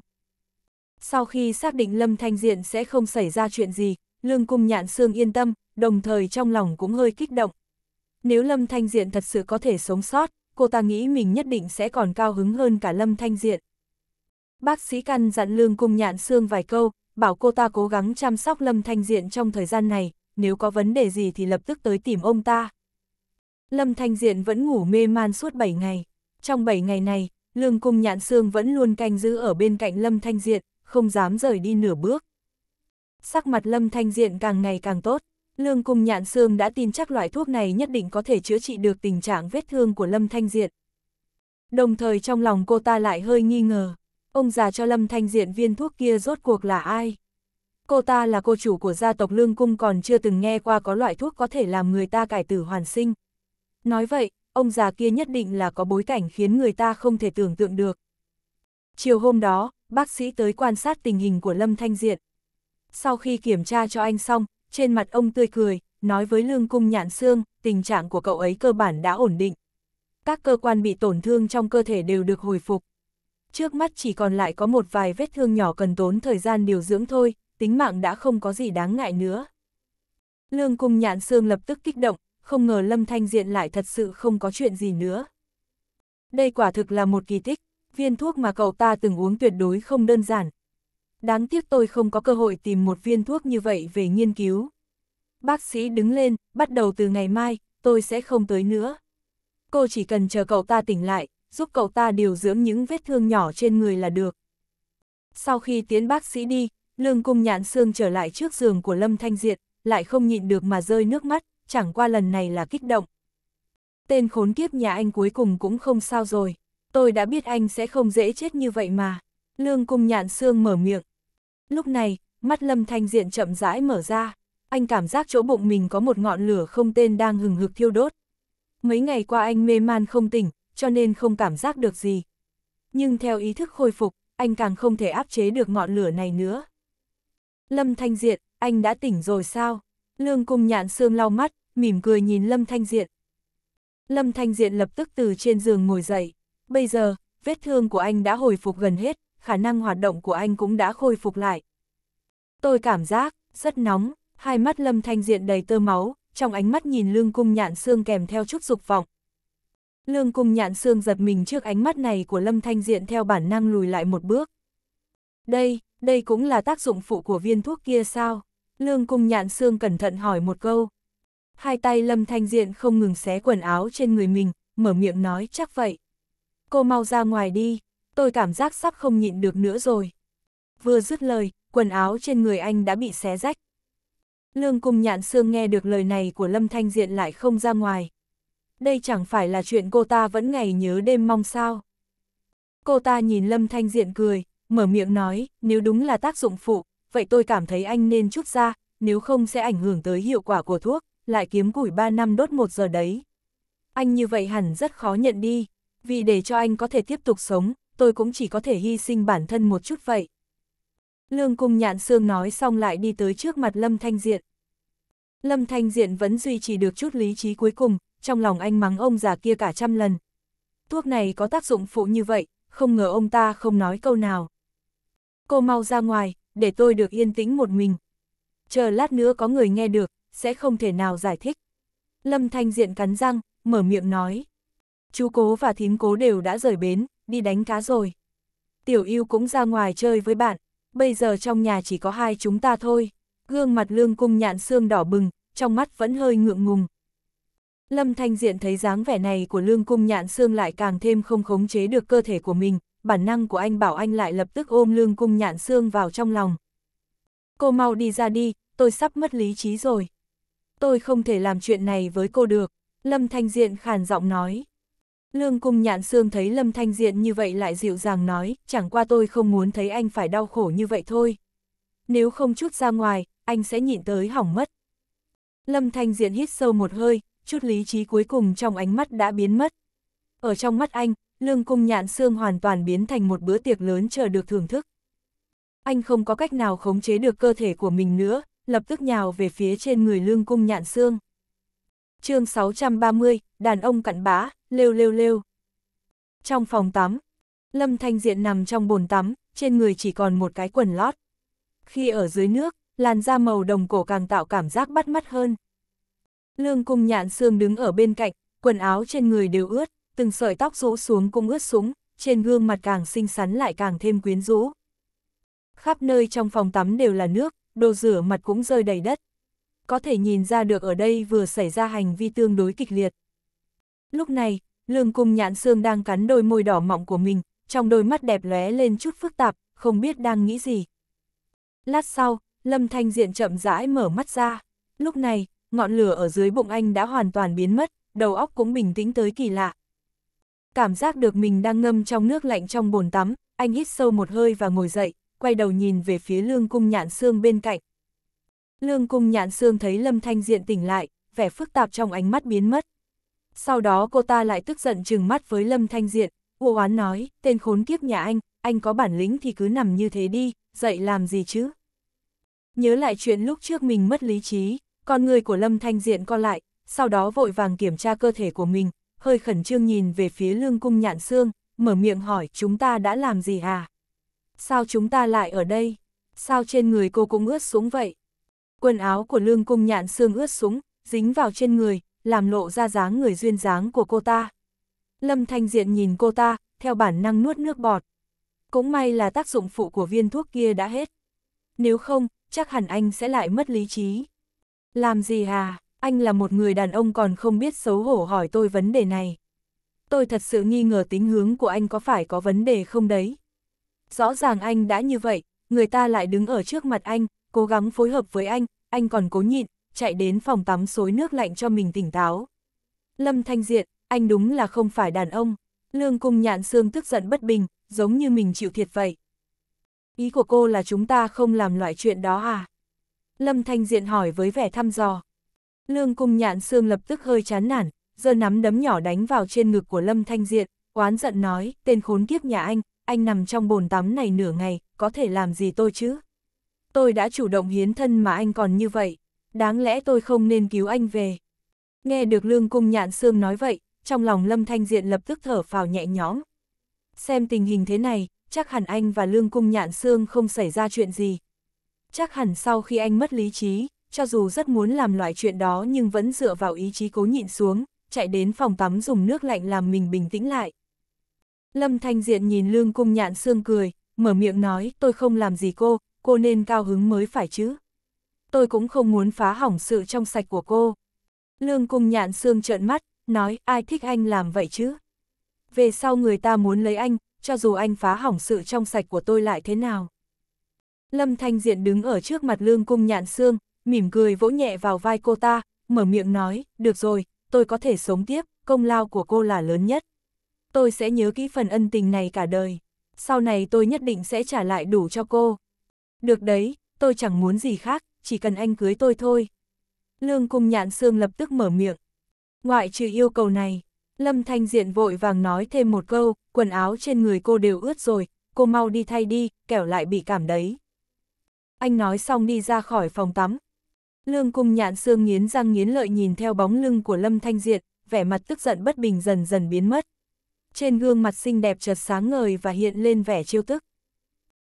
Sau khi xác định Lâm Thanh Diện sẽ không xảy ra chuyện gì, Lương Cung Nhạn Sương yên tâm, đồng thời trong lòng cũng hơi kích động. Nếu Lâm Thanh Diện thật sự có thể sống sót, cô ta nghĩ mình nhất định sẽ còn cao hứng hơn cả Lâm Thanh Diện bác sĩ căn dặn lương cung nhạn xương vài câu, bảo cô ta cố gắng chăm sóc Lâm Thanh Diện trong thời gian này, nếu có vấn đề gì thì lập tức tới tìm ông ta. Lâm Thanh Diện vẫn ngủ mê man suốt 7 ngày. Trong 7 ngày này, Lương Cung Nhạn Sương vẫn luôn canh giữ ở bên cạnh Lâm Thanh Diện, không dám rời đi nửa bước. Sắc mặt Lâm Thanh Diện càng ngày càng tốt, Lương Cung Nhạn Sương đã tin chắc loại thuốc này nhất định có thể chữa trị được tình trạng vết thương của Lâm Thanh Diện. Đồng thời trong lòng cô ta lại hơi nghi ngờ, ông già cho Lâm Thanh diện viên thuốc kia rốt cuộc là ai? Cô ta là cô chủ của gia tộc Lương Cung còn chưa từng nghe qua có loại thuốc có thể làm người ta cải tử hoàn sinh. Nói vậy, ông già kia nhất định là có bối cảnh khiến người ta không thể tưởng tượng được. Chiều hôm đó, bác sĩ tới quan sát tình hình của Lâm Thanh Diện. Sau khi kiểm tra cho anh xong, trên mặt ông tươi cười, nói với Lương Cung Nhạn xương tình trạng của cậu ấy cơ bản đã ổn định. Các cơ quan bị tổn thương trong cơ thể đều được hồi phục trước mắt chỉ còn lại có một vài vết thương nhỏ cần tốn thời gian điều dưỡng thôi, tính mạng đã không có gì đáng ngại nữa. Lương cung nhạn xương lập tức kích động, không ngờ Lâm Thanh Diện lại thật sự không có chuyện gì nữa. Đây quả thực là một kỳ tích, viên thuốc mà cậu ta từng uống tuyệt đối không đơn giản. Đáng tiếc tôi không có cơ hội tìm một viên thuốc như vậy về nghiên cứu. Bác sĩ đứng lên, bắt đầu từ ngày mai, tôi sẽ không tới nữa. Cô chỉ cần chờ cậu ta tỉnh lại, giúp cậu ta điều dưỡng những vết thương nhỏ trên người là được. Sau khi tiến bác sĩ đi, lương cung nhạn xương trở lại trước giường của Lâm Thanh Diệt, lại không nhịn được mà rơi nước mắt, chẳng qua lần này là kích động. Tên khốn kiếp nhà anh cuối cùng cũng không sao rồi, tôi đã biết anh sẽ không dễ chết như vậy mà. Lương cung nhạn xương mở miệng. Lúc này, mắt Lâm Thanh Diện chậm rãi mở ra, anh cảm giác chỗ bụng mình có một ngọn lửa không tên đang hừng hực thiêu đốt. Mấy ngày qua anh mê man không tỉnh, cho nên không cảm giác được gì. Nhưng theo ý thức khôi phục, anh càng không thể áp chế được ngọn lửa này nữa. Lâm Thanh Diện, anh đã tỉnh rồi sao? Lương Cung Nhạn Sương lau mắt, mỉm cười nhìn Lâm Thanh Diện. Lâm Thanh Diện lập tức từ trên giường ngồi dậy. Bây giờ, vết thương của anh đã hồi phục gần hết, khả năng hoạt động của anh cũng đã khôi phục lại. Tôi cảm giác, rất nóng, hai mắt Lâm Thanh Diện đầy tơ máu, trong ánh mắt nhìn Lương Cung Nhạn Sương kèm theo chút dục vọng, Lương cung nhạn xương giật mình trước ánh mắt này của Lâm Thanh Diện theo bản năng lùi lại một bước. Đây, đây cũng là tác dụng phụ của viên thuốc kia sao? Lương cung nhạn xương cẩn thận hỏi một câu. Hai tay Lâm Thanh Diện không ngừng xé quần áo trên người mình, mở miệng nói chắc vậy. Cô mau ra ngoài đi, tôi cảm giác sắp không nhịn được nữa rồi. Vừa dứt lời, quần áo trên người anh đã bị xé rách. Lương cung nhạn xương nghe được lời này của Lâm Thanh Diện lại không ra ngoài, đây chẳng phải là chuyện cô ta vẫn ngày nhớ đêm mong sao. Cô ta nhìn Lâm Thanh Diện cười, mở miệng nói, nếu đúng là tác dụng phụ, vậy tôi cảm thấy anh nên chút ra, nếu không sẽ ảnh hưởng tới hiệu quả của thuốc, lại kiếm củi 3 năm đốt 1 giờ đấy. Anh như vậy hẳn rất khó nhận đi, vì để cho anh có thể tiếp tục sống, tôi cũng chỉ có thể hy sinh bản thân một chút vậy. Lương Cung Nhạn Sương nói xong lại đi tới trước mặt Lâm Thanh Diện. Lâm Thanh Diện vẫn duy trì được chút lý trí cuối cùng, trong lòng anh mắng ông già kia cả trăm lần. Thuốc này có tác dụng phụ như vậy, không ngờ ông ta không nói câu nào. Cô mau ra ngoài, để tôi được yên tĩnh một mình. Chờ lát nữa có người nghe được, sẽ không thể nào giải thích. Lâm Thanh Diện cắn răng, mở miệng nói. Chú cố và thím cố đều đã rời bến, đi đánh cá rồi. Tiểu yêu cũng ra ngoài chơi với bạn, bây giờ trong nhà chỉ có hai chúng ta thôi. Gương mặt lương cung nhạn xương đỏ bừng, trong mắt vẫn hơi ngượng ngùng. Lâm Thanh Diện thấy dáng vẻ này của lương cung nhạn xương lại càng thêm không khống chế được cơ thể của mình, bản năng của anh bảo anh lại lập tức ôm lương cung nhạn xương vào trong lòng. Cô mau đi ra đi, tôi sắp mất lý trí rồi. Tôi không thể làm chuyện này với cô được, Lâm Thanh Diện khàn giọng nói. Lương cung nhạn xương thấy Lâm Thanh Diện như vậy lại dịu dàng nói, chẳng qua tôi không muốn thấy anh phải đau khổ như vậy thôi. Nếu không chút ra ngoài, anh sẽ nhịn tới hỏng mất. Lâm Thanh Diện hít sâu một hơi, chút lý trí cuối cùng trong ánh mắt đã biến mất. Ở trong mắt anh, lương cung nhạn xương hoàn toàn biến thành một bữa tiệc lớn chờ được thưởng thức. Anh không có cách nào khống chế được cơ thể của mình nữa, lập tức nhào về phía trên người lương cung nhạn xương. chương 630, đàn ông cặn bã, lêu lêu lêu. Trong phòng tắm, Lâm Thanh Diện nằm trong bồn tắm, trên người chỉ còn một cái quần lót. Khi ở dưới nước, làn da màu đồng cổ càng tạo cảm giác bắt mắt hơn, Lương cung nhạn xương đứng ở bên cạnh, quần áo trên người đều ướt, từng sợi tóc rũ xuống cũng ướt súng, trên gương mặt càng xinh xắn lại càng thêm quyến rũ. Khắp nơi trong phòng tắm đều là nước, đồ rửa mặt cũng rơi đầy đất. Có thể nhìn ra được ở đây vừa xảy ra hành vi tương đối kịch liệt. Lúc này, lương cung nhạn xương đang cắn đôi môi đỏ mọng của mình, trong đôi mắt đẹp lóe lên chút phức tạp, không biết đang nghĩ gì. Lát sau, Lâm Thanh Diện chậm rãi mở mắt ra. Lúc này, ngọn lửa ở dưới bụng anh đã hoàn toàn biến mất, đầu óc cũng bình tĩnh tới kỳ lạ. Cảm giác được mình đang ngâm trong nước lạnh trong bồn tắm, anh hít sâu một hơi và ngồi dậy, quay đầu nhìn về phía lương cung nhạn xương bên cạnh. Lương cung nhạn xương thấy Lâm Thanh Diện tỉnh lại, vẻ phức tạp trong ánh mắt biến mất. Sau đó cô ta lại tức giận trừng mắt với Lâm Thanh Diện, u oán nói, tên khốn kiếp nhà anh, anh có bản lĩnh thì cứ nằm như thế đi, dậy làm gì chứ? Nhớ lại chuyện lúc trước mình mất lý trí, con người của Lâm Thanh Diện co lại, sau đó vội vàng kiểm tra cơ thể của mình, hơi khẩn trương nhìn về phía lương cung nhạn xương, mở miệng hỏi chúng ta đã làm gì à? Sao chúng ta lại ở đây? Sao trên người cô cũng ướt xuống vậy? Quần áo của lương cung nhạn xương ướt súng, dính vào trên người, làm lộ ra dáng người duyên dáng của cô ta. Lâm Thanh Diện nhìn cô ta, theo bản năng nuốt nước bọt. Cũng may là tác dụng phụ của viên thuốc kia đã hết. Nếu không, chắc hẳn anh sẽ lại mất lý trí. Làm gì à, anh là một người đàn ông còn không biết xấu hổ hỏi tôi vấn đề này. Tôi thật sự nghi ngờ tính hướng của anh có phải có vấn đề không đấy. Rõ ràng anh đã như vậy, người ta lại đứng ở trước mặt anh, cố gắng phối hợp với anh, anh còn cố nhịn, chạy đến phòng tắm xối nước lạnh cho mình tỉnh táo. Lâm Thanh Diện, anh đúng là không phải đàn ông. Lương Cung Nhạn xương tức giận bất bình, giống như mình chịu thiệt vậy. Ý của cô là chúng ta không làm loại chuyện đó à? Lâm Thanh Diện hỏi với vẻ thăm dò. Lương cung nhạn Sương lập tức hơi chán nản, giơ nắm đấm nhỏ đánh vào trên ngực của Lâm Thanh Diện, oán giận nói, tên khốn kiếp nhà anh, anh nằm trong bồn tắm này nửa ngày, có thể làm gì tôi chứ? Tôi đã chủ động hiến thân mà anh còn như vậy, đáng lẽ tôi không nên cứu anh về. Nghe được Lương Cung Nhạn Sương nói vậy, trong lòng Lâm Thanh Diện lập tức thở phào nhẹ nhõm. Xem tình hình thế này, chắc hẳn anh và Lương Cung Nhạn Sương không xảy ra chuyện gì, chắc hẳn sau khi anh mất lý trí, cho dù rất muốn làm loại chuyện đó nhưng vẫn dựa vào ý chí cố nhịn xuống, chạy đến phòng tắm dùng nước lạnh làm mình bình tĩnh lại. Lâm Thanh Diện nhìn Lương Cung Nhạn Sương cười, mở miệng nói tôi không làm gì cô, cô nên cao hứng mới phải chứ. Tôi cũng không muốn phá hỏng sự trong sạch của cô. Lương Cung Nhạn Sương trợn mắt, nói ai thích anh làm vậy chứ. Về sau người ta muốn lấy anh, cho dù anh phá hỏng sự trong sạch của tôi lại thế nào. Lâm Thanh Diện đứng ở trước mặt Lương Cung Nhạn Sương, mỉm cười vỗ nhẹ vào vai cô ta, mở miệng nói, được rồi, tôi có thể sống tiếp, công lao của cô là lớn nhất. Tôi sẽ nhớ kỹ phần ân tình này cả đời, sau này tôi nhất định sẽ trả lại đủ cho cô. Được đấy, tôi chẳng muốn gì khác, chỉ cần anh cưới tôi thôi. Lương Cung Nhạn Sương lập tức mở miệng. Ngoại trừ yêu cầu này, Lâm Thanh Diện vội vàng nói thêm một câu, quần áo trên người cô đều ướt rồi, cô mau đi thay đi, kẻo lại bị cảm đấy anh nói xong đi ra khỏi phòng tắm. Lương cung nhạn xương nghiến răng nghiến lợi nhìn theo bóng lưng của Lâm Thanh Diệt, vẻ mặt tức giận bất bình dần dần biến mất. Trên gương mặt xinh đẹp chợt sáng ngời và hiện lên vẻ chiêu tức.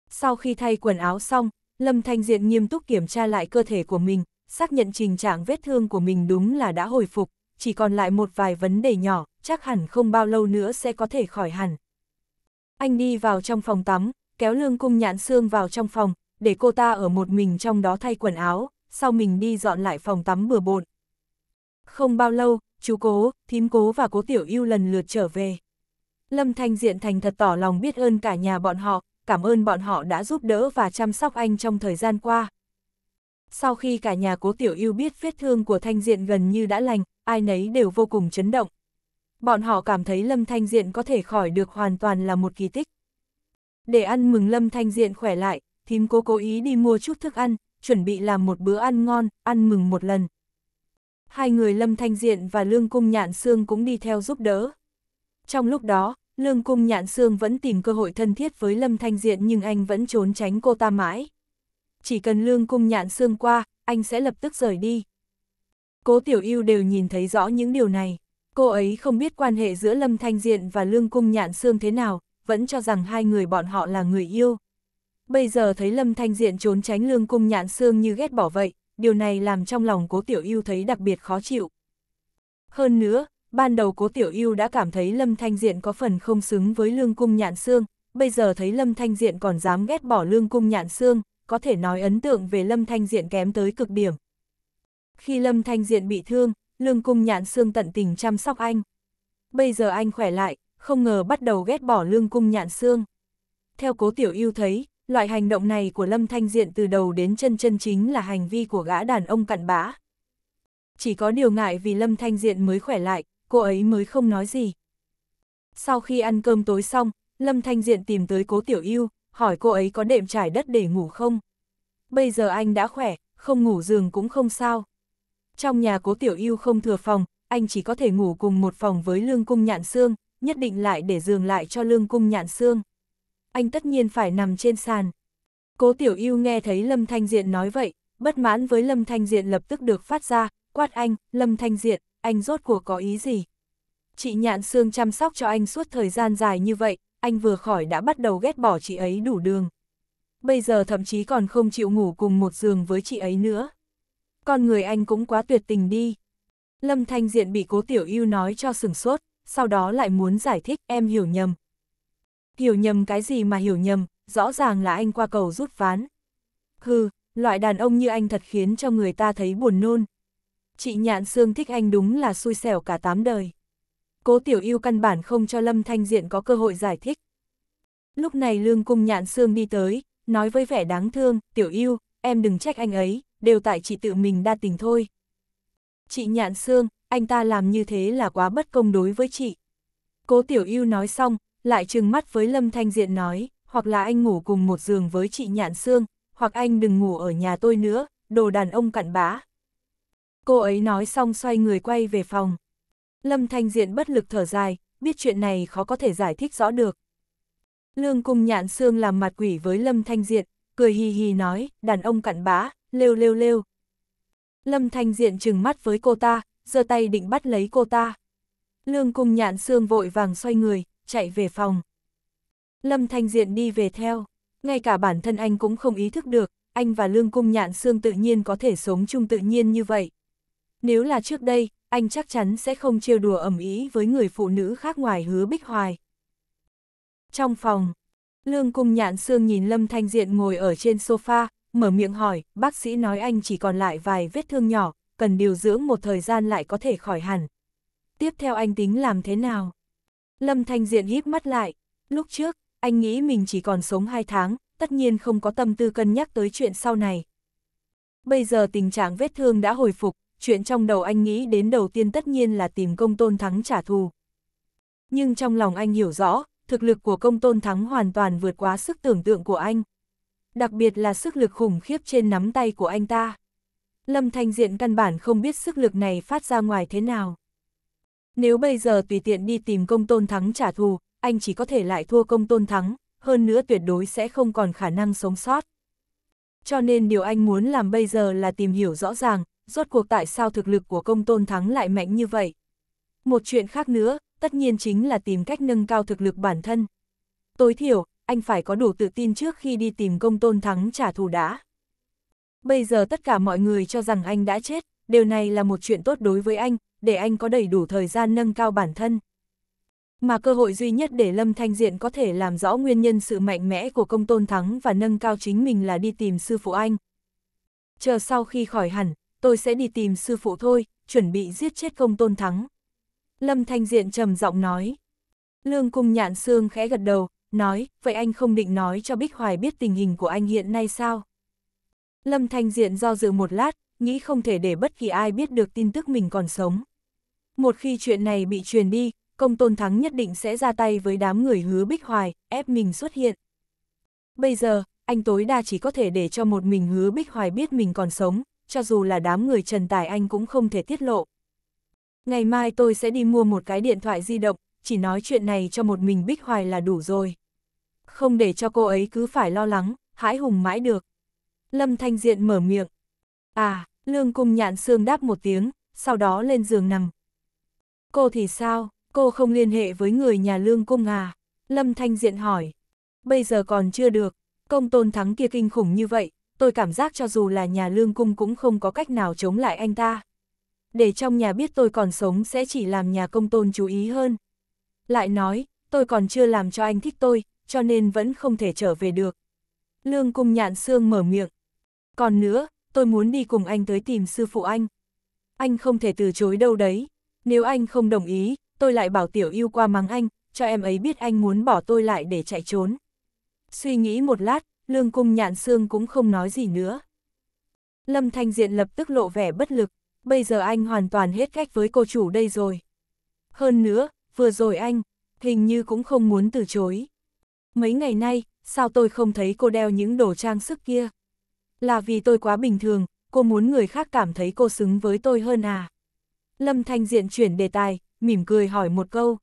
Sau khi thay quần áo xong, Lâm Thanh Diệt nghiêm túc kiểm tra lại cơ thể của mình, xác nhận tình trạng vết thương của mình đúng là đã hồi phục, chỉ còn lại một vài vấn đề nhỏ, chắc hẳn không bao lâu nữa sẽ có thể khỏi hẳn. Anh đi vào trong phòng tắm, kéo lương cung nhãn xương vào trong phòng, để cô ta ở một mình trong đó thay quần áo, sau mình đi dọn lại phòng tắm bừa bộn. Không bao lâu, chú cố, thím cố và cố tiểu yêu lần lượt trở về. Lâm Thanh Diện thành thật tỏ lòng biết ơn cả nhà bọn họ, cảm ơn bọn họ đã giúp đỡ và chăm sóc anh trong thời gian qua. Sau khi cả nhà cố tiểu yêu biết vết thương của Thanh Diện gần như đã lành, ai nấy đều vô cùng chấn động. Bọn họ cảm thấy Lâm Thanh Diện có thể khỏi được hoàn toàn là một kỳ tích. Để ăn mừng Lâm Thanh Diện khỏe lại, thím cô cố ý đi mua chút thức ăn, chuẩn bị làm một bữa ăn ngon, ăn mừng một lần. Hai người Lâm Thanh Diện và Lương Cung Nhạn Sương cũng đi theo giúp đỡ. Trong lúc đó, Lương Cung Nhạn Sương vẫn tìm cơ hội thân thiết với Lâm Thanh Diện nhưng anh vẫn trốn tránh cô ta mãi. Chỉ cần Lương Cung Nhạn Sương qua, anh sẽ lập tức rời đi. Cố Tiểu Yêu đều nhìn thấy rõ những điều này. Cô ấy không biết quan hệ giữa Lâm Thanh Diện và Lương Cung Nhạn Sương thế nào, vẫn cho rằng hai người bọn họ là người yêu bây giờ thấy Lâm Thanh Diện trốn tránh lương cung nhạn xương như ghét bỏ vậy, điều này làm trong lòng cố tiểu yêu thấy đặc biệt khó chịu. Hơn nữa, ban đầu cố tiểu yêu đã cảm thấy Lâm Thanh Diện có phần không xứng với lương cung nhạn xương, bây giờ thấy Lâm Thanh Diện còn dám ghét bỏ lương cung nhạn xương, có thể nói ấn tượng về Lâm Thanh Diện kém tới cực điểm. Khi Lâm Thanh Diện bị thương, lương cung nhạn xương tận tình chăm sóc anh. Bây giờ anh khỏe lại, không ngờ bắt đầu ghét bỏ lương cung nhạn xương. Theo cố tiểu yêu thấy, Loại hành động này của Lâm Thanh Diện từ đầu đến chân chân chính là hành vi của gã đàn ông cặn bã. Chỉ có điều ngại vì Lâm Thanh Diện mới khỏe lại, cô ấy mới không nói gì. Sau khi ăn cơm tối xong, Lâm Thanh Diện tìm tới cố Tiểu Yêu, hỏi cô ấy có đệm trải đất để ngủ không. Bây giờ anh đã khỏe, không ngủ giường cũng không sao. Trong nhà cố Tiểu Yêu không thừa phòng, anh chỉ có thể ngủ cùng một phòng với Lương Cung Nhạn Sương, nhất định lại để giường lại cho Lương Cung Nhạn Sương anh tất nhiên phải nằm trên sàn. Cố Tiểu Yêu nghe thấy Lâm Thanh Diện nói vậy, bất mãn với Lâm Thanh Diện lập tức được phát ra, quát anh, Lâm Thanh Diện, anh rốt cuộc có ý gì? Chị Nhạn xương chăm sóc cho anh suốt thời gian dài như vậy, anh vừa khỏi đã bắt đầu ghét bỏ chị ấy đủ đường. Bây giờ thậm chí còn không chịu ngủ cùng một giường với chị ấy nữa. Con người anh cũng quá tuyệt tình đi. Lâm Thanh Diện bị cố Tiểu Yêu nói cho sừng sốt, sau đó lại muốn giải thích em hiểu nhầm, hiểu nhầm cái gì mà hiểu nhầm, rõ ràng là anh qua cầu rút ván. Hừ, loại đàn ông như anh thật khiến cho người ta thấy buồn nôn. Chị Nhạn Sương thích anh đúng là xui xẻo cả tám đời. Cố Tiểu Yêu căn bản không cho Lâm Thanh Diện có cơ hội giải thích. Lúc này Lương Cung Nhạn Sương đi tới, nói với vẻ đáng thương, Tiểu Yêu, em đừng trách anh ấy, đều tại chị tự mình đa tình thôi. Chị Nhạn Sương, anh ta làm như thế là quá bất công đối với chị. Cố Tiểu Yêu nói xong, lại trừng mắt với Lâm Thanh Diện nói, hoặc là anh ngủ cùng một giường với chị Nhạn Sương, hoặc anh đừng ngủ ở nhà tôi nữa, đồ đàn ông cặn bã. Cô ấy nói xong xoay người quay về phòng. Lâm Thanh Diện bất lực thở dài, biết chuyện này khó có thể giải thích rõ được. Lương Cung Nhạn Sương làm mặt quỷ với Lâm Thanh Diện, cười hì hì nói, đàn ông cặn bã, lêu lêu lêu. Lâm Thanh Diện trừng mắt với cô ta, giơ tay định bắt lấy cô ta. Lương Cung Nhạn Sương vội vàng xoay người, chạy về phòng. Lâm Thanh Diện đi về theo, ngay cả bản thân anh cũng không ý thức được, anh và Lương Cung Nhạn Sương tự nhiên có thể sống chung tự nhiên như vậy. Nếu là trước đây, anh chắc chắn sẽ không trêu đùa ẩm ý với người phụ nữ khác ngoài hứa bích hoài. Trong phòng, Lương Cung Nhạn Sương nhìn Lâm Thanh Diện ngồi ở trên sofa, mở miệng hỏi, bác sĩ nói anh chỉ còn lại vài vết thương nhỏ, cần điều dưỡng một thời gian lại có thể khỏi hẳn. Tiếp theo anh tính làm thế nào? Lâm Thanh Diện híp mắt lại. Lúc trước, anh nghĩ mình chỉ còn sống 2 tháng, tất nhiên không có tâm tư cân nhắc tới chuyện sau này. Bây giờ tình trạng vết thương đã hồi phục, chuyện trong đầu anh nghĩ đến đầu tiên tất nhiên là tìm công tôn thắng trả thù. Nhưng trong lòng anh hiểu rõ, thực lực của công tôn thắng hoàn toàn vượt quá sức tưởng tượng của anh. Đặc biệt là sức lực khủng khiếp trên nắm tay của anh ta. Lâm Thanh Diện căn bản không biết sức lực này phát ra ngoài thế nào. Nếu bây giờ tùy tiện đi tìm công tôn thắng trả thù, anh chỉ có thể lại thua công tôn thắng, hơn nữa tuyệt đối sẽ không còn khả năng sống sót. Cho nên điều anh muốn làm bây giờ là tìm hiểu rõ ràng, rốt cuộc tại sao thực lực của công tôn thắng lại mạnh như vậy. Một chuyện khác nữa, tất nhiên chính là tìm cách nâng cao thực lực bản thân. Tối thiểu, anh phải có đủ tự tin trước khi đi tìm công tôn thắng trả thù đã. Bây giờ tất cả mọi người cho rằng anh đã chết, điều này là một chuyện tốt đối với anh, để anh có đầy đủ thời gian nâng cao bản thân. Mà cơ hội duy nhất để Lâm Thanh Diện có thể làm rõ nguyên nhân sự mạnh mẽ của công tôn thắng và nâng cao chính mình là đi tìm sư phụ anh. Chờ sau khi khỏi hẳn, tôi sẽ đi tìm sư phụ thôi, chuẩn bị giết chết công tôn thắng. Lâm Thanh Diện trầm giọng nói. Lương cung nhạn xương khẽ gật đầu, nói, vậy anh không định nói cho Bích Hoài biết tình hình của anh hiện nay sao? Lâm Thanh Diện do dự một lát, nghĩ không thể để bất kỳ ai biết được tin tức mình còn sống. Một khi chuyện này bị truyền đi, công tôn thắng nhất định sẽ ra tay với đám người hứa bích hoài, ép mình xuất hiện. Bây giờ, anh tối đa chỉ có thể để cho một mình hứa bích hoài biết mình còn sống, cho dù là đám người trần tài anh cũng không thể tiết lộ. Ngày mai tôi sẽ đi mua một cái điện thoại di động, chỉ nói chuyện này cho một mình bích hoài là đủ rồi. Không để cho cô ấy cứ phải lo lắng, hãi hùng mãi được. Lâm Thanh Diện mở miệng. À, Lương cung nhạn xương đáp một tiếng, sau đó lên giường nằm. Cô thì sao, cô không liên hệ với người nhà lương cung à? Lâm Thanh Diện hỏi. Bây giờ còn chưa được, công tôn thắng kia kinh khủng như vậy, tôi cảm giác cho dù là nhà lương cung cũng không có cách nào chống lại anh ta. Để trong nhà biết tôi còn sống sẽ chỉ làm nhà công tôn chú ý hơn. Lại nói, tôi còn chưa làm cho anh thích tôi, cho nên vẫn không thể trở về được. Lương cung nhạn xương mở miệng. Còn nữa, tôi muốn đi cùng anh tới tìm sư phụ anh. Anh không thể từ chối đâu đấy, nếu anh không đồng ý, tôi lại bảo tiểu yêu qua mắng anh, cho em ấy biết anh muốn bỏ tôi lại để chạy trốn. Suy nghĩ một lát, lương cung nhạn xương cũng không nói gì nữa. Lâm Thanh Diện lập tức lộ vẻ bất lực, bây giờ anh hoàn toàn hết cách với cô chủ đây rồi. Hơn nữa, vừa rồi anh, hình như cũng không muốn từ chối. Mấy ngày nay, sao tôi không thấy cô đeo những đồ trang sức kia? là vì tôi quá bình thường, cô muốn người khác cảm thấy cô xứng với tôi hơn à. Lâm Thanh Diện chuyển đề tài, mỉm cười hỏi một câu.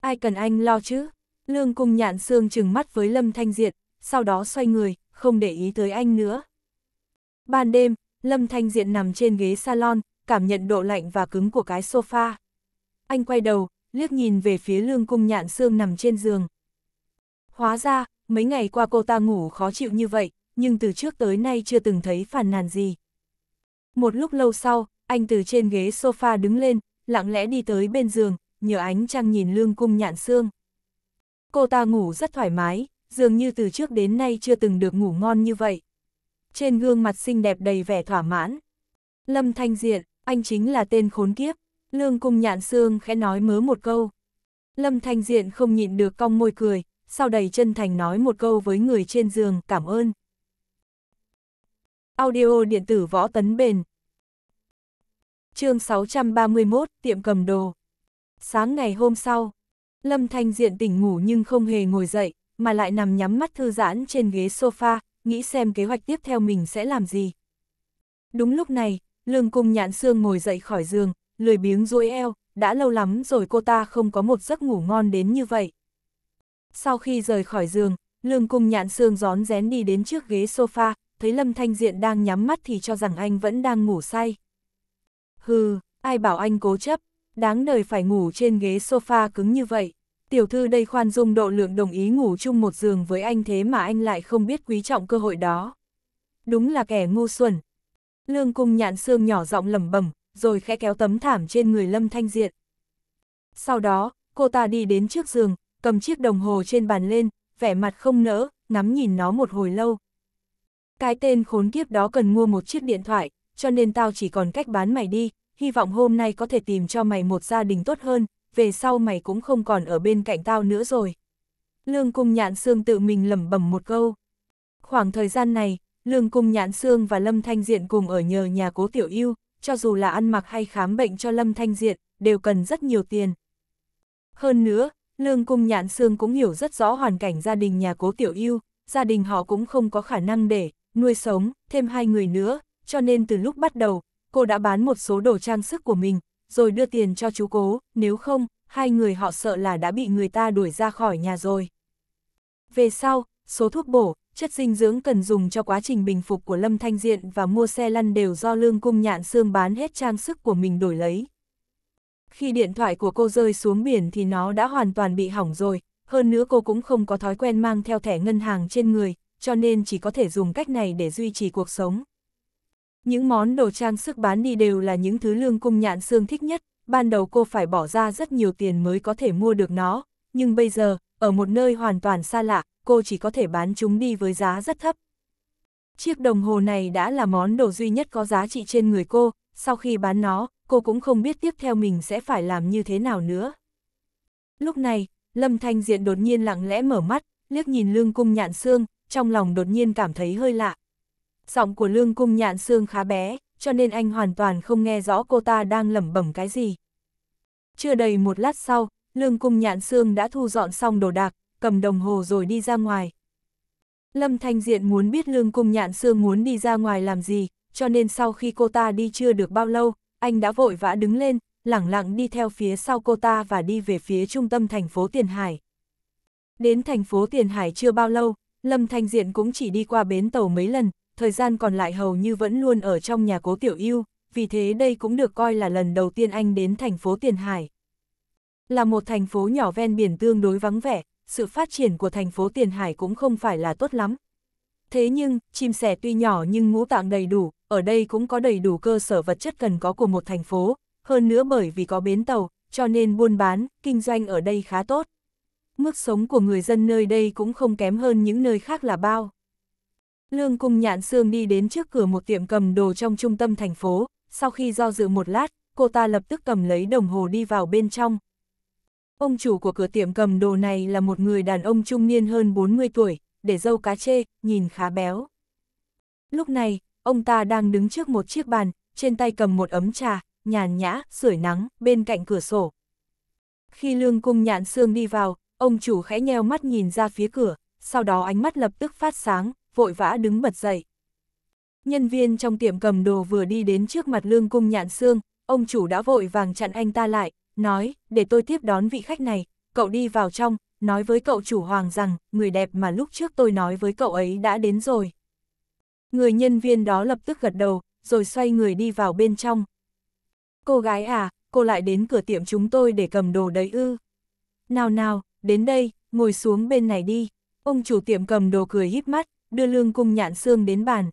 Ai cần anh lo chứ? Lương cung nhạn sương trừng mắt với Lâm Thanh Diện, sau đó xoay người, không để ý tới anh nữa. Ban đêm, Lâm Thanh Diện nằm trên ghế salon, cảm nhận độ lạnh và cứng của cái sofa. Anh quay đầu, liếc nhìn về phía lương cung nhạn sương nằm trên giường. Hóa ra, mấy ngày qua cô ta ngủ khó chịu như vậy, nhưng từ trước tới nay chưa từng thấy phản nàn gì. Một lúc lâu sau, anh từ trên ghế sofa đứng lên, lặng lẽ đi tới bên giường, nhờ ánh trăng nhìn lương cung nhạn xương. Cô ta ngủ rất thoải mái, dường như từ trước đến nay chưa từng được ngủ ngon như vậy. Trên gương mặt xinh đẹp đầy vẻ thỏa mãn. Lâm Thanh Diện, anh chính là tên khốn kiếp, lương cung nhạn xương khẽ nói mớ một câu. Lâm Thanh Diện không nhịn được cong môi cười, sau đầy chân thành nói một câu với người trên giường cảm ơn. Audio điện tử võ tấn bền. chương 631, tiệm cầm đồ. Sáng ngày hôm sau, Lâm Thanh Diện tỉnh ngủ nhưng không hề ngồi dậy, mà lại nằm nhắm mắt thư giãn trên ghế sofa, nghĩ xem kế hoạch tiếp theo mình sẽ làm gì. Đúng lúc này, Lương Cung Nhạn Sương ngồi dậy khỏi giường, lười biếng duỗi eo, đã lâu lắm rồi cô ta không có một giấc ngủ ngon đến như vậy. Sau khi rời khỏi giường, Lương Cung Nhạn Sương gión rén đi đến trước ghế sofa, thấy Lâm Thanh Diện đang nhắm mắt thì cho rằng anh vẫn đang ngủ say. Hừ, ai bảo anh cố chấp, đáng đời phải ngủ trên ghế sofa cứng như vậy. Tiểu thư đây khoan dung độ lượng đồng ý ngủ chung một giường với anh thế mà anh lại không biết quý trọng cơ hội đó. Đúng là kẻ ngu xuẩn. Lương cung nhạn xương nhỏ giọng lẩm bẩm rồi khẽ kéo tấm thảm trên người Lâm Thanh Diện. Sau đó, cô ta đi đến trước giường, cầm chiếc đồng hồ trên bàn lên, vẻ mặt không nỡ, ngắm nhìn nó một hồi lâu, cái tên khốn kiếp đó cần mua một chiếc điện thoại, cho nên tao chỉ còn cách bán mày đi, hy vọng hôm nay có thể tìm cho mày một gia đình tốt hơn, về sau mày cũng không còn ở bên cạnh tao nữa rồi. Lương Cung Nhạn Sương tự mình lẩm bẩm một câu. Khoảng thời gian này, Lương Cung Nhạn Sương và Lâm Thanh Diện cùng ở nhờ nhà cố tiểu yêu, cho dù là ăn mặc hay khám bệnh cho Lâm Thanh Diện, đều cần rất nhiều tiền. Hơn nữa, Lương Cung Nhạn Sương cũng hiểu rất rõ hoàn cảnh gia đình nhà cố tiểu yêu, gia đình họ cũng không có khả năng để nuôi sống, thêm hai người nữa, cho nên từ lúc bắt đầu, cô đã bán một số đồ trang sức của mình, rồi đưa tiền cho chú cố, nếu không, hai người họ sợ là đã bị người ta đuổi ra khỏi nhà rồi. Về sau, số thuốc bổ, chất dinh dưỡng cần dùng cho quá trình bình phục của Lâm Thanh Diện và mua xe lăn đều do lương cung nhạn xương bán hết trang sức của mình đổi lấy. Khi điện thoại của cô rơi xuống biển thì nó đã hoàn toàn bị hỏng rồi, hơn nữa cô cũng không có thói quen mang theo thẻ ngân hàng trên người, cho nên chỉ có thể dùng cách này để duy trì cuộc sống. Những món đồ trang sức bán đi đều là những thứ lương cung nhạn xương thích nhất, ban đầu cô phải bỏ ra rất nhiều tiền mới có thể mua được nó, nhưng bây giờ, ở một nơi hoàn toàn xa lạ, cô chỉ có thể bán chúng đi với giá rất thấp. Chiếc đồng hồ này đã là món đồ duy nhất có giá trị trên người cô, sau khi bán nó, cô cũng không biết tiếp theo mình sẽ phải làm như thế nào nữa. Lúc này, Lâm Thanh Diện đột nhiên lặng lẽ mở mắt, liếc nhìn lương cung nhạn xương, trong lòng đột nhiên cảm thấy hơi lạ. Giọng của lương cung nhạn xương khá bé, cho nên anh hoàn toàn không nghe rõ cô ta đang lẩm bẩm cái gì. Chưa đầy một lát sau, lương cung nhạn xương đã thu dọn xong đồ đạc, cầm đồng hồ rồi đi ra ngoài. Lâm Thanh Diện muốn biết lương cung nhạn xương muốn đi ra ngoài làm gì, cho nên sau khi cô ta đi chưa được bao lâu, anh đã vội vã đứng lên, lẳng lặng đi theo phía sau cô ta và đi về phía trung tâm thành phố Tiền Hải. Đến thành phố Tiền Hải chưa bao lâu, Lâm Thanh Diện cũng chỉ đi qua bến tàu mấy lần, thời gian còn lại hầu như vẫn luôn ở trong nhà cố tiểu yêu, vì thế đây cũng được coi là lần đầu tiên anh đến thành phố Tiền Hải. Là một thành phố nhỏ ven biển tương đối vắng vẻ, sự phát triển của thành phố Tiền Hải cũng không phải là tốt lắm. Thế nhưng, chim sẻ tuy nhỏ nhưng ngũ tạng đầy đủ, ở đây cũng có đầy đủ cơ sở vật chất cần có của một thành phố, hơn nữa bởi vì có bến tàu, cho nên buôn bán, kinh doanh ở đây khá tốt mức sống của người dân nơi đây cũng không kém hơn những nơi khác là bao. Lương Cung Nhạn Sương đi đến trước cửa một tiệm cầm đồ trong trung tâm thành phố, sau khi do dự một lát, cô ta lập tức cầm lấy đồng hồ đi vào bên trong. Ông chủ của cửa tiệm cầm đồ này là một người đàn ông trung niên hơn 40 tuổi, để dâu cá chê, nhìn khá béo. Lúc này, ông ta đang đứng trước một chiếc bàn, trên tay cầm một ấm trà, nhàn nhã, sưởi nắng, bên cạnh cửa sổ. Khi Lương Cung Nhạn Sương đi vào, Ông chủ khẽ nheo mắt nhìn ra phía cửa, sau đó ánh mắt lập tức phát sáng, vội vã đứng bật dậy. Nhân viên trong tiệm cầm đồ vừa đi đến trước mặt lương cung nhạn xương, ông chủ đã vội vàng chặn anh ta lại, nói, để tôi tiếp đón vị khách này, cậu đi vào trong, nói với cậu chủ hoàng rằng, người đẹp mà lúc trước tôi nói với cậu ấy đã đến rồi. Người nhân viên đó lập tức gật đầu, rồi xoay người đi vào bên trong. Cô gái à, cô lại đến cửa tiệm chúng tôi để cầm đồ đấy ư. Nào nào, đến đây, ngồi xuống bên này đi. Ông chủ tiệm cầm đồ cười híp mắt, đưa lương cung nhạn xương đến bàn.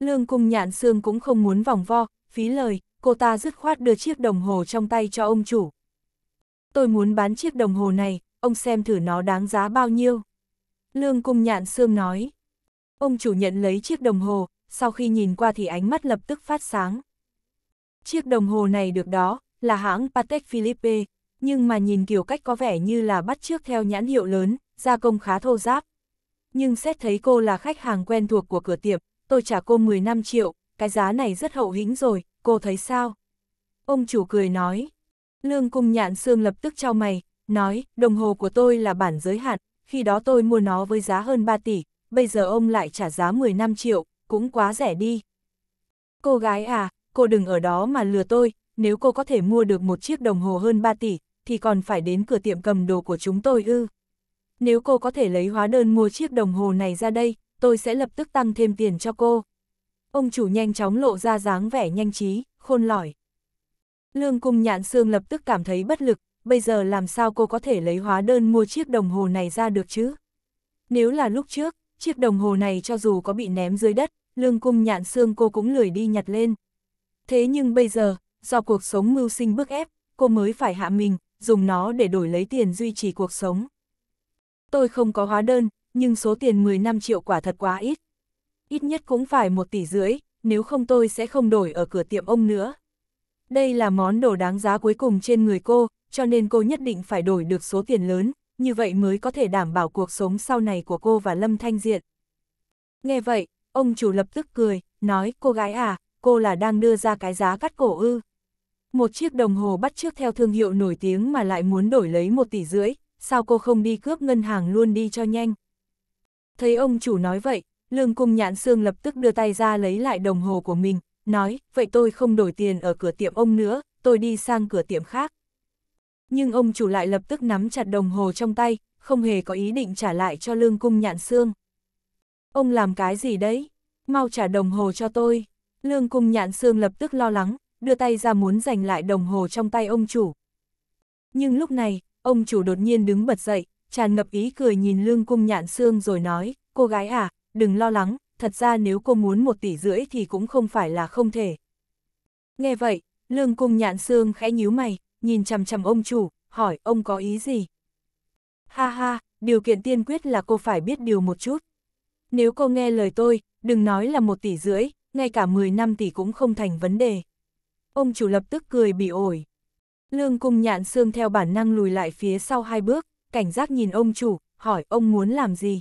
Lương cung nhạn xương cũng không muốn vòng vo, phí lời, cô ta dứt khoát đưa chiếc đồng hồ trong tay cho ông chủ. Tôi muốn bán chiếc đồng hồ này, ông xem thử nó đáng giá bao nhiêu. Lương cung nhạn xương nói. Ông chủ nhận lấy chiếc đồng hồ, sau khi nhìn qua thì ánh mắt lập tức phát sáng. Chiếc đồng hồ này được đó, là hãng Patek Philippe, nhưng mà nhìn kiểu cách có vẻ như là bắt trước theo nhãn hiệu lớn, gia công khá thô giáp. Nhưng xét thấy cô là khách hàng quen thuộc của cửa tiệm, tôi trả cô 15 triệu, cái giá này rất hậu hĩnh rồi, cô thấy sao? Ông chủ cười nói. Lương cung nhạn xương lập tức trao mày, nói, đồng hồ của tôi là bản giới hạn, khi đó tôi mua nó với giá hơn 3 tỷ, bây giờ ông lại trả giá 15 triệu, cũng quá rẻ đi. Cô gái à, cô đừng ở đó mà lừa tôi, nếu cô có thể mua được một chiếc đồng hồ hơn 3 tỷ, thì còn phải đến cửa tiệm cầm đồ của chúng tôi ư. Nếu cô có thể lấy hóa đơn mua chiếc đồng hồ này ra đây, tôi sẽ lập tức tăng thêm tiền cho cô. Ông chủ nhanh chóng lộ ra dáng vẻ nhanh trí, khôn lỏi. Lương cung nhạn xương lập tức cảm thấy bất lực, bây giờ làm sao cô có thể lấy hóa đơn mua chiếc đồng hồ này ra được chứ? Nếu là lúc trước, chiếc đồng hồ này cho dù có bị ném dưới đất, lương cung nhạn xương cô cũng lười đi nhặt lên. Thế nhưng bây giờ, do cuộc sống mưu sinh bức ép, cô mới phải hạ mình, dùng nó để đổi lấy tiền duy trì cuộc sống. Tôi không có hóa đơn, nhưng số tiền 15 triệu quả thật quá ít. Ít nhất cũng phải một tỷ rưỡi, nếu không tôi sẽ không đổi ở cửa tiệm ông nữa. Đây là món đồ đáng giá cuối cùng trên người cô, cho nên cô nhất định phải đổi được số tiền lớn, như vậy mới có thể đảm bảo cuộc sống sau này của cô và Lâm Thanh Diện. Nghe vậy, ông chủ lập tức cười, nói cô gái à, cô là đang đưa ra cái giá cắt cổ ư. Một chiếc đồng hồ bắt trước theo thương hiệu nổi tiếng mà lại muốn đổi lấy một tỷ rưỡi, sao cô không đi cướp ngân hàng luôn đi cho nhanh. Thấy ông chủ nói vậy, lương cung nhãn xương lập tức đưa tay ra lấy lại đồng hồ của mình, nói, vậy tôi không đổi tiền ở cửa tiệm ông nữa, tôi đi sang cửa tiệm khác. Nhưng ông chủ lại lập tức nắm chặt đồng hồ trong tay, không hề có ý định trả lại cho lương cung nhạn xương. Ông làm cái gì đấy? Mau trả đồng hồ cho tôi. Lương cung nhạn xương lập tức lo lắng, đưa tay ra muốn giành lại đồng hồ trong tay ông chủ. Nhưng lúc này, ông chủ đột nhiên đứng bật dậy, tràn ngập ý cười nhìn lương cung nhạn xương rồi nói, cô gái à, đừng lo lắng, thật ra nếu cô muốn một tỷ rưỡi thì cũng không phải là không thể. Nghe vậy, lương cung nhạn xương khẽ nhíu mày, nhìn chằm chằm ông chủ, hỏi ông có ý gì? Ha ha, điều kiện tiên quyết là cô phải biết điều một chút. Nếu cô nghe lời tôi, đừng nói là một tỷ rưỡi, ngay cả 10 năm tỷ cũng không thành vấn đề ông chủ lập tức cười bị ổi. Lương cung nhạn xương theo bản năng lùi lại phía sau hai bước, cảnh giác nhìn ông chủ, hỏi ông muốn làm gì.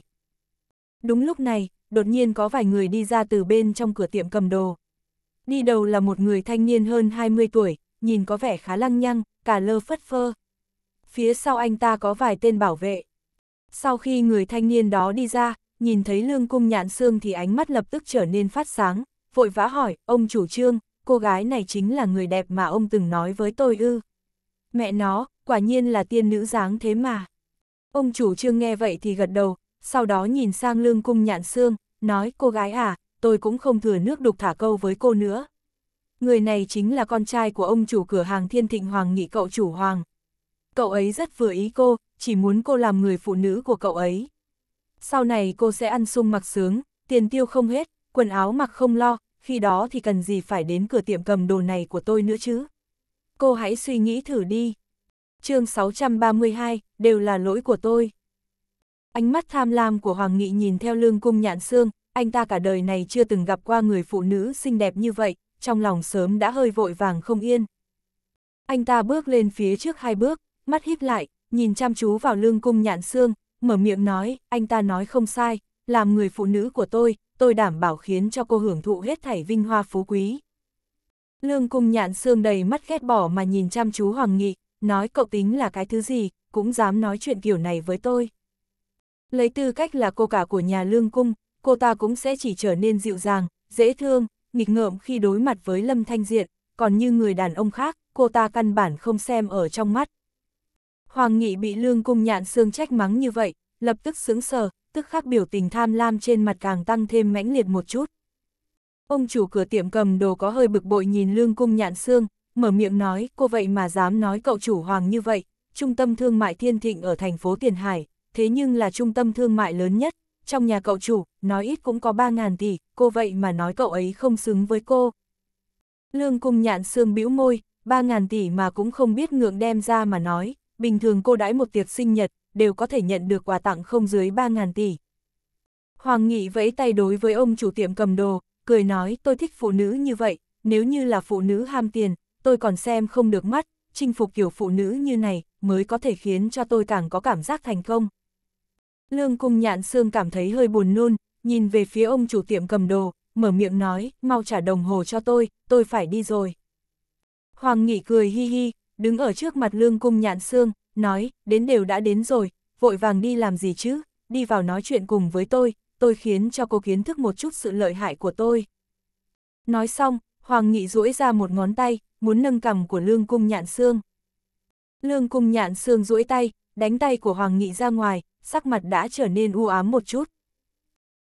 Đúng lúc này, đột nhiên có vài người đi ra từ bên trong cửa tiệm cầm đồ. Đi đầu là một người thanh niên hơn 20 tuổi, nhìn có vẻ khá lăng nhăng, cả lơ phất phơ. Phía sau anh ta có vài tên bảo vệ. Sau khi người thanh niên đó đi ra, nhìn thấy lương cung nhạn xương thì ánh mắt lập tức trở nên phát sáng, vội vã hỏi, ông chủ trương, cô gái này chính là người đẹp mà ông từng nói với tôi ư. Mẹ nó, quả nhiên là tiên nữ dáng thế mà. Ông chủ trương nghe vậy thì gật đầu, sau đó nhìn sang lương cung nhạn xương, nói cô gái à, tôi cũng không thừa nước đục thả câu với cô nữa. Người này chính là con trai của ông chủ cửa hàng thiên thịnh hoàng nghị cậu chủ hoàng. Cậu ấy rất vừa ý cô, chỉ muốn cô làm người phụ nữ của cậu ấy. Sau này cô sẽ ăn sung mặc sướng, tiền tiêu không hết, quần áo mặc không lo, khi đó thì cần gì phải đến cửa tiệm cầm đồ này của tôi nữa chứ? Cô hãy suy nghĩ thử đi. chương 632, đều là lỗi của tôi. Ánh mắt tham lam của Hoàng Nghị nhìn theo lương cung nhạn xương, anh ta cả đời này chưa từng gặp qua người phụ nữ xinh đẹp như vậy, trong lòng sớm đã hơi vội vàng không yên. Anh ta bước lên phía trước hai bước, mắt híp lại, nhìn chăm chú vào lương cung nhạn xương, mở miệng nói, anh ta nói không sai, làm người phụ nữ của tôi, tôi đảm bảo khiến cho cô hưởng thụ hết thảy vinh hoa phú quý. Lương cung nhạn xương đầy mắt ghét bỏ mà nhìn chăm chú Hoàng Nghị, nói cậu tính là cái thứ gì, cũng dám nói chuyện kiểu này với tôi. Lấy tư cách là cô cả của nhà lương cung, cô ta cũng sẽ chỉ trở nên dịu dàng, dễ thương, nghịch ngợm khi đối mặt với Lâm Thanh Diện, còn như người đàn ông khác, cô ta căn bản không xem ở trong mắt. Hoàng Nghị bị lương cung nhạn xương trách mắng như vậy, lập tức sững sờ, tức khắc biểu tình tham lam trên mặt càng tăng thêm mãnh liệt một chút. Ông chủ cửa tiệm cầm đồ có hơi bực bội nhìn lương cung nhạn xương, mở miệng nói cô vậy mà dám nói cậu chủ hoàng như vậy, trung tâm thương mại thiên thịnh ở thành phố Tiền Hải, thế nhưng là trung tâm thương mại lớn nhất, trong nhà cậu chủ, nói ít cũng có 3.000 tỷ, cô vậy mà nói cậu ấy không xứng với cô. Lương cung nhạn xương bĩu môi, 3.000 tỷ mà cũng không biết ngượng đem ra mà nói, bình thường cô đãi một tiệc sinh nhật, đều có thể nhận được quà tặng không dưới 3.000 tỷ. Hoàng Nghị vẫy tay đối với ông chủ tiệm cầm đồ, cười nói tôi thích phụ nữ như vậy, nếu như là phụ nữ ham tiền, tôi còn xem không được mắt, chinh phục kiểu phụ nữ như này mới có thể khiến cho tôi càng có cảm giác thành công. Lương Cung Nhạn Sương cảm thấy hơi buồn nôn, nhìn về phía ông chủ tiệm cầm đồ, mở miệng nói, mau trả đồng hồ cho tôi, tôi phải đi rồi. Hoàng Nghị cười hi hi, đứng ở trước mặt Lương Cung Nhạn Sương, nói, đến đều đã đến rồi, vội vàng đi làm gì chứ, đi vào nói chuyện cùng với tôi, tôi khiến cho cô kiến thức một chút sự lợi hại của tôi. Nói xong, Hoàng Nghị duỗi ra một ngón tay, muốn nâng cầm của Lương Cung Nhạn Sương. Lương Cung Nhạn Sương duỗi tay, đánh tay của Hoàng Nghị ra ngoài, sắc mặt đã trở nên u ám một chút.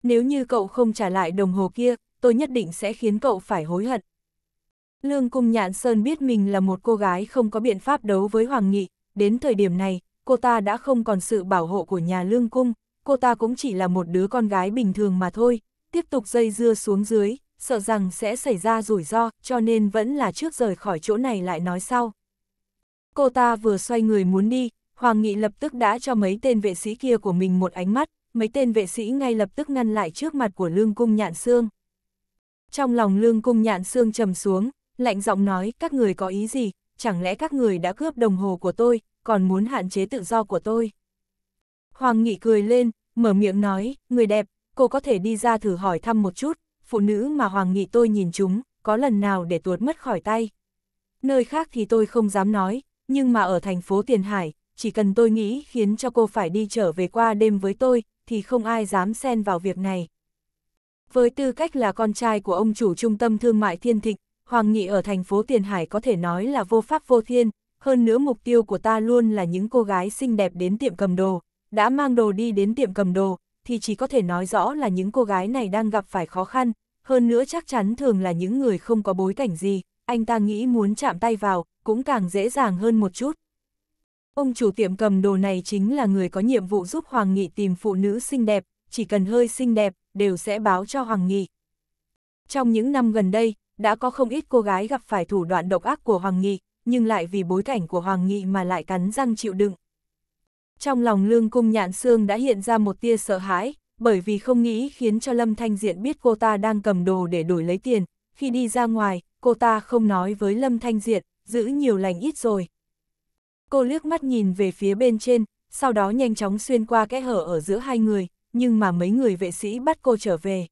Nếu như cậu không trả lại đồng hồ kia, tôi nhất định sẽ khiến cậu phải hối hận. Lương Cung Nhạn Sơn biết mình là một cô gái không có biện pháp đấu với Hoàng Nghị, đến thời điểm này, cô ta đã không còn sự bảo hộ của nhà lương cung, cô ta cũng chỉ là một đứa con gái bình thường mà thôi, tiếp tục dây dưa xuống dưới, sợ rằng sẽ xảy ra rủi ro, cho nên vẫn là trước rời khỏi chỗ này lại nói sau. Cô ta vừa xoay người muốn đi, Hoàng Nghị lập tức đã cho mấy tên vệ sĩ kia của mình một ánh mắt, mấy tên vệ sĩ ngay lập tức ngăn lại trước mặt của Lương Cung Nhạn xương Trong lòng Lương Cung Nhạn xương trầm xuống, lạnh giọng nói các người có ý gì, chẳng lẽ các người đã cướp đồng hồ của tôi, còn muốn hạn chế tự do của tôi. Hoàng Nghị cười lên, mở miệng nói, người đẹp, cô có thể đi ra thử hỏi thăm một chút, phụ nữ mà Hoàng Nghị tôi nhìn chúng, có lần nào để tuột mất khỏi tay. Nơi khác thì tôi không dám nói, nhưng mà ở thành phố Tiền Hải, chỉ cần tôi nghĩ khiến cho cô phải đi trở về qua đêm với tôi, thì không ai dám xen vào việc này. Với tư cách là con trai của ông chủ trung tâm thương mại thiên thịnh, Hoàng Nghị ở thành phố Tiền Hải có thể nói là vô pháp vô thiên, hơn nữa mục tiêu của ta luôn là những cô gái xinh đẹp đến tiệm cầm đồ, đã mang đồ đi đến tiệm cầm đồ, thì chỉ có thể nói rõ là những cô gái này đang gặp phải khó khăn, hơn nữa chắc chắn thường là những người không có bối cảnh gì, anh ta nghĩ muốn chạm tay vào, cũng càng dễ dàng hơn một chút. Ông chủ tiệm cầm đồ này chính là người có nhiệm vụ giúp Hoàng Nghị tìm phụ nữ xinh đẹp, chỉ cần hơi xinh đẹp, đều sẽ báo cho Hoàng Nghị. Trong những năm gần đây, đã có không ít cô gái gặp phải thủ đoạn độc ác của Hoàng Nghị, nhưng lại vì bối cảnh của Hoàng Nghị mà lại cắn răng chịu đựng. Trong lòng lương cung nhạn xương đã hiện ra một tia sợ hãi, bởi vì không nghĩ khiến cho Lâm Thanh Diện biết cô ta đang cầm đồ để đổi lấy tiền. Khi đi ra ngoài, cô ta không nói với Lâm Thanh Diện, giữ nhiều lành ít rồi. Cô liếc mắt nhìn về phía bên trên, sau đó nhanh chóng xuyên qua kẽ hở ở giữa hai người, nhưng mà mấy người vệ sĩ bắt cô trở về.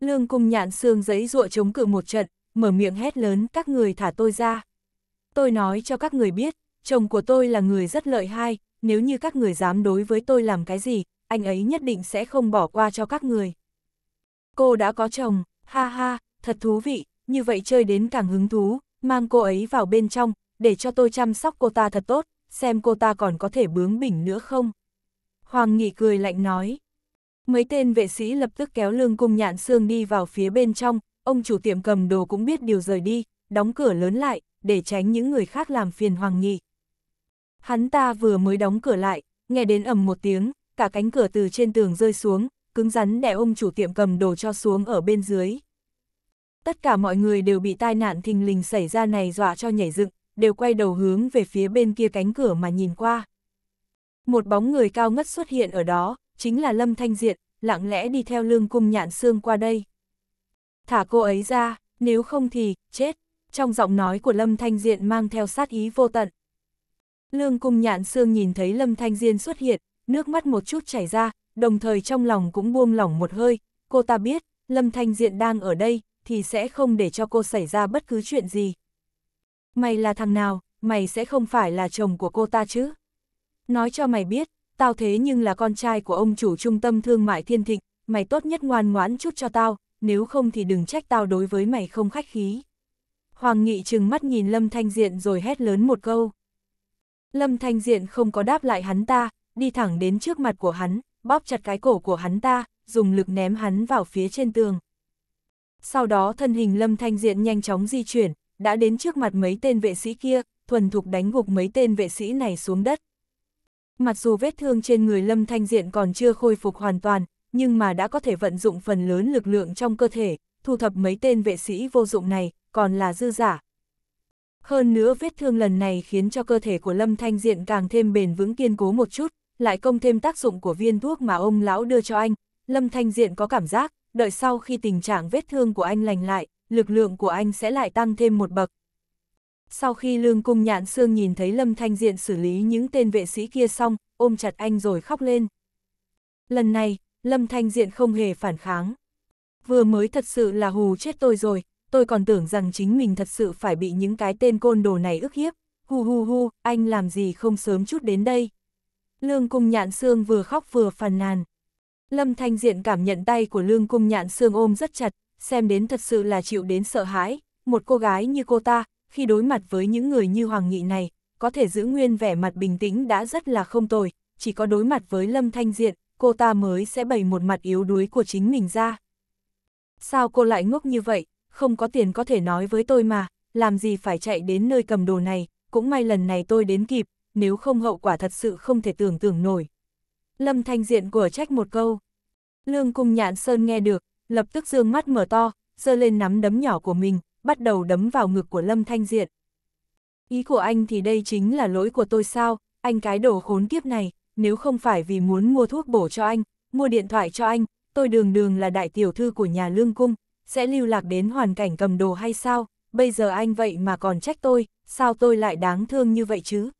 Lương cung nhạn xương giấy ruộ chống cự một trận, mở miệng hét lớn các người thả tôi ra. Tôi nói cho các người biết, chồng của tôi là người rất lợi hại, nếu như các người dám đối với tôi làm cái gì, anh ấy nhất định sẽ không bỏ qua cho các người. Cô đã có chồng, ha ha, thật thú vị, như vậy chơi đến càng hứng thú, mang cô ấy vào bên trong, để cho tôi chăm sóc cô ta thật tốt, xem cô ta còn có thể bướng bỉnh nữa không. Hoàng Nghị cười lạnh nói mấy tên vệ sĩ lập tức kéo lương cung nhạn xương đi vào phía bên trong, ông chủ tiệm cầm đồ cũng biết điều rời đi, đóng cửa lớn lại, để tránh những người khác làm phiền Hoàng Nghị. Hắn ta vừa mới đóng cửa lại, nghe đến ầm một tiếng, cả cánh cửa từ trên tường rơi xuống, cứng rắn đè ông chủ tiệm cầm đồ cho xuống ở bên dưới. Tất cả mọi người đều bị tai nạn thình lình xảy ra này dọa cho nhảy dựng, đều quay đầu hướng về phía bên kia cánh cửa mà nhìn qua. Một bóng người cao ngất xuất hiện ở đó, chính là Lâm Thanh Diện, lặng lẽ đi theo lương cung nhạn xương qua đây. Thả cô ấy ra, nếu không thì, chết, trong giọng nói của Lâm Thanh Diện mang theo sát ý vô tận. Lương cung nhạn xương nhìn thấy Lâm Thanh Diên xuất hiện, nước mắt một chút chảy ra, đồng thời trong lòng cũng buông lỏng một hơi, cô ta biết, Lâm Thanh Diện đang ở đây, thì sẽ không để cho cô xảy ra bất cứ chuyện gì. Mày là thằng nào, mày sẽ không phải là chồng của cô ta chứ? Nói cho mày biết, tao thế nhưng là con trai của ông chủ trung tâm thương mại thiên thịnh, mày tốt nhất ngoan ngoãn chút cho tao, nếu không thì đừng trách tao đối với mày không khách khí. Hoàng Nghị trừng mắt nhìn Lâm Thanh Diện rồi hét lớn một câu. Lâm Thanh Diện không có đáp lại hắn ta, đi thẳng đến trước mặt của hắn, bóp chặt cái cổ của hắn ta, dùng lực ném hắn vào phía trên tường. Sau đó thân hình Lâm Thanh Diện nhanh chóng di chuyển, đã đến trước mặt mấy tên vệ sĩ kia, thuần thục đánh gục mấy tên vệ sĩ này xuống đất. Mặc dù vết thương trên người Lâm Thanh Diện còn chưa khôi phục hoàn toàn, nhưng mà đã có thể vận dụng phần lớn lực lượng trong cơ thể, thu thập mấy tên vệ sĩ vô dụng này, còn là dư giả. Hơn nữa vết thương lần này khiến cho cơ thể của Lâm Thanh Diện càng thêm bền vững kiên cố một chút, lại công thêm tác dụng của viên thuốc mà ông lão đưa cho anh. Lâm Thanh Diện có cảm giác, đợi sau khi tình trạng vết thương của anh lành lại, lực lượng của anh sẽ lại tăng thêm một bậc. Sau khi Lương Cung Nhạn xương nhìn thấy Lâm Thanh Diện xử lý những tên vệ sĩ kia xong, ôm chặt anh rồi khóc lên. Lần này, Lâm Thanh Diện không hề phản kháng. Vừa mới thật sự là hù chết tôi rồi, tôi còn tưởng rằng chính mình thật sự phải bị những cái tên côn đồ này ức hiếp. Hu hu hu, anh làm gì không sớm chút đến đây. Lương Cung Nhạn xương vừa khóc vừa phàn nàn. Lâm Thanh Diện cảm nhận tay của Lương Cung Nhạn xương ôm rất chặt, xem đến thật sự là chịu đến sợ hãi, một cô gái như cô ta, khi đối mặt với những người như Hoàng Nghị này, có thể giữ nguyên vẻ mặt bình tĩnh đã rất là không tồi, chỉ có đối mặt với Lâm Thanh Diện, cô ta mới sẽ bày một mặt yếu đuối của chính mình ra. Sao cô lại ngốc như vậy, không có tiền có thể nói với tôi mà, làm gì phải chạy đến nơi cầm đồ này, cũng may lần này tôi đến kịp, nếu không hậu quả thật sự không thể tưởng tưởng nổi. Lâm Thanh Diện của trách một câu. Lương Cung Nhạn Sơn nghe được, lập tức dương mắt mở to, giơ lên nắm đấm nhỏ của mình, bắt đầu đấm vào ngực của Lâm Thanh Diện. Ý của anh thì đây chính là lỗi của tôi sao, anh cái đồ khốn kiếp này, nếu không phải vì muốn mua thuốc bổ cho anh, mua điện thoại cho anh, tôi đường đường là đại tiểu thư của nhà lương cung, sẽ lưu lạc đến hoàn cảnh cầm đồ hay sao, bây giờ anh vậy mà còn trách tôi, sao tôi lại đáng thương như vậy chứ?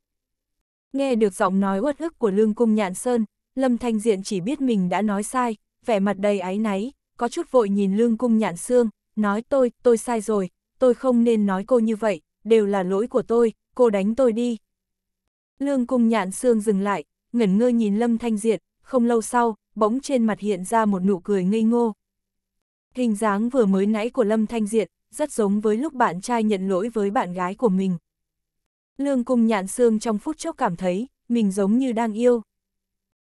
Nghe được giọng nói uất ức của lương cung nhạn sơn, Lâm Thanh Diện chỉ biết mình đã nói sai, vẻ mặt đầy áy náy, có chút vội nhìn lương cung nhạn Sương nói tôi, tôi sai rồi, tôi không nên nói cô như vậy, đều là lỗi của tôi, cô đánh tôi đi. Lương cung nhạn xương dừng lại, ngẩn ngơ nhìn Lâm Thanh diệt không lâu sau, bỗng trên mặt hiện ra một nụ cười ngây ngô. Hình dáng vừa mới nãy của Lâm Thanh diệt rất giống với lúc bạn trai nhận lỗi với bạn gái của mình. Lương cung nhạn xương trong phút chốc cảm thấy, mình giống như đang yêu.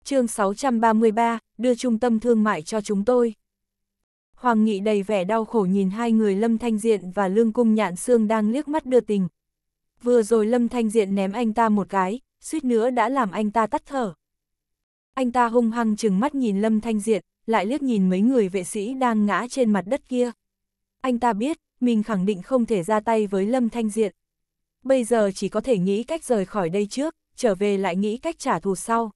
chương 633, đưa trung tâm thương mại cho chúng tôi. Hoàng Nghị đầy vẻ đau khổ nhìn hai người Lâm Thanh Diện và Lương Cung Nhạn Sương đang liếc mắt đưa tình. Vừa rồi Lâm Thanh Diện ném anh ta một cái, suýt nữa đã làm anh ta tắt thở. Anh ta hung hăng chừng mắt nhìn Lâm Thanh Diện, lại liếc nhìn mấy người vệ sĩ đang ngã trên mặt đất kia. Anh ta biết, mình khẳng định không thể ra tay với Lâm Thanh Diện. Bây giờ chỉ có thể nghĩ cách rời khỏi đây trước, trở về lại nghĩ cách trả thù sau.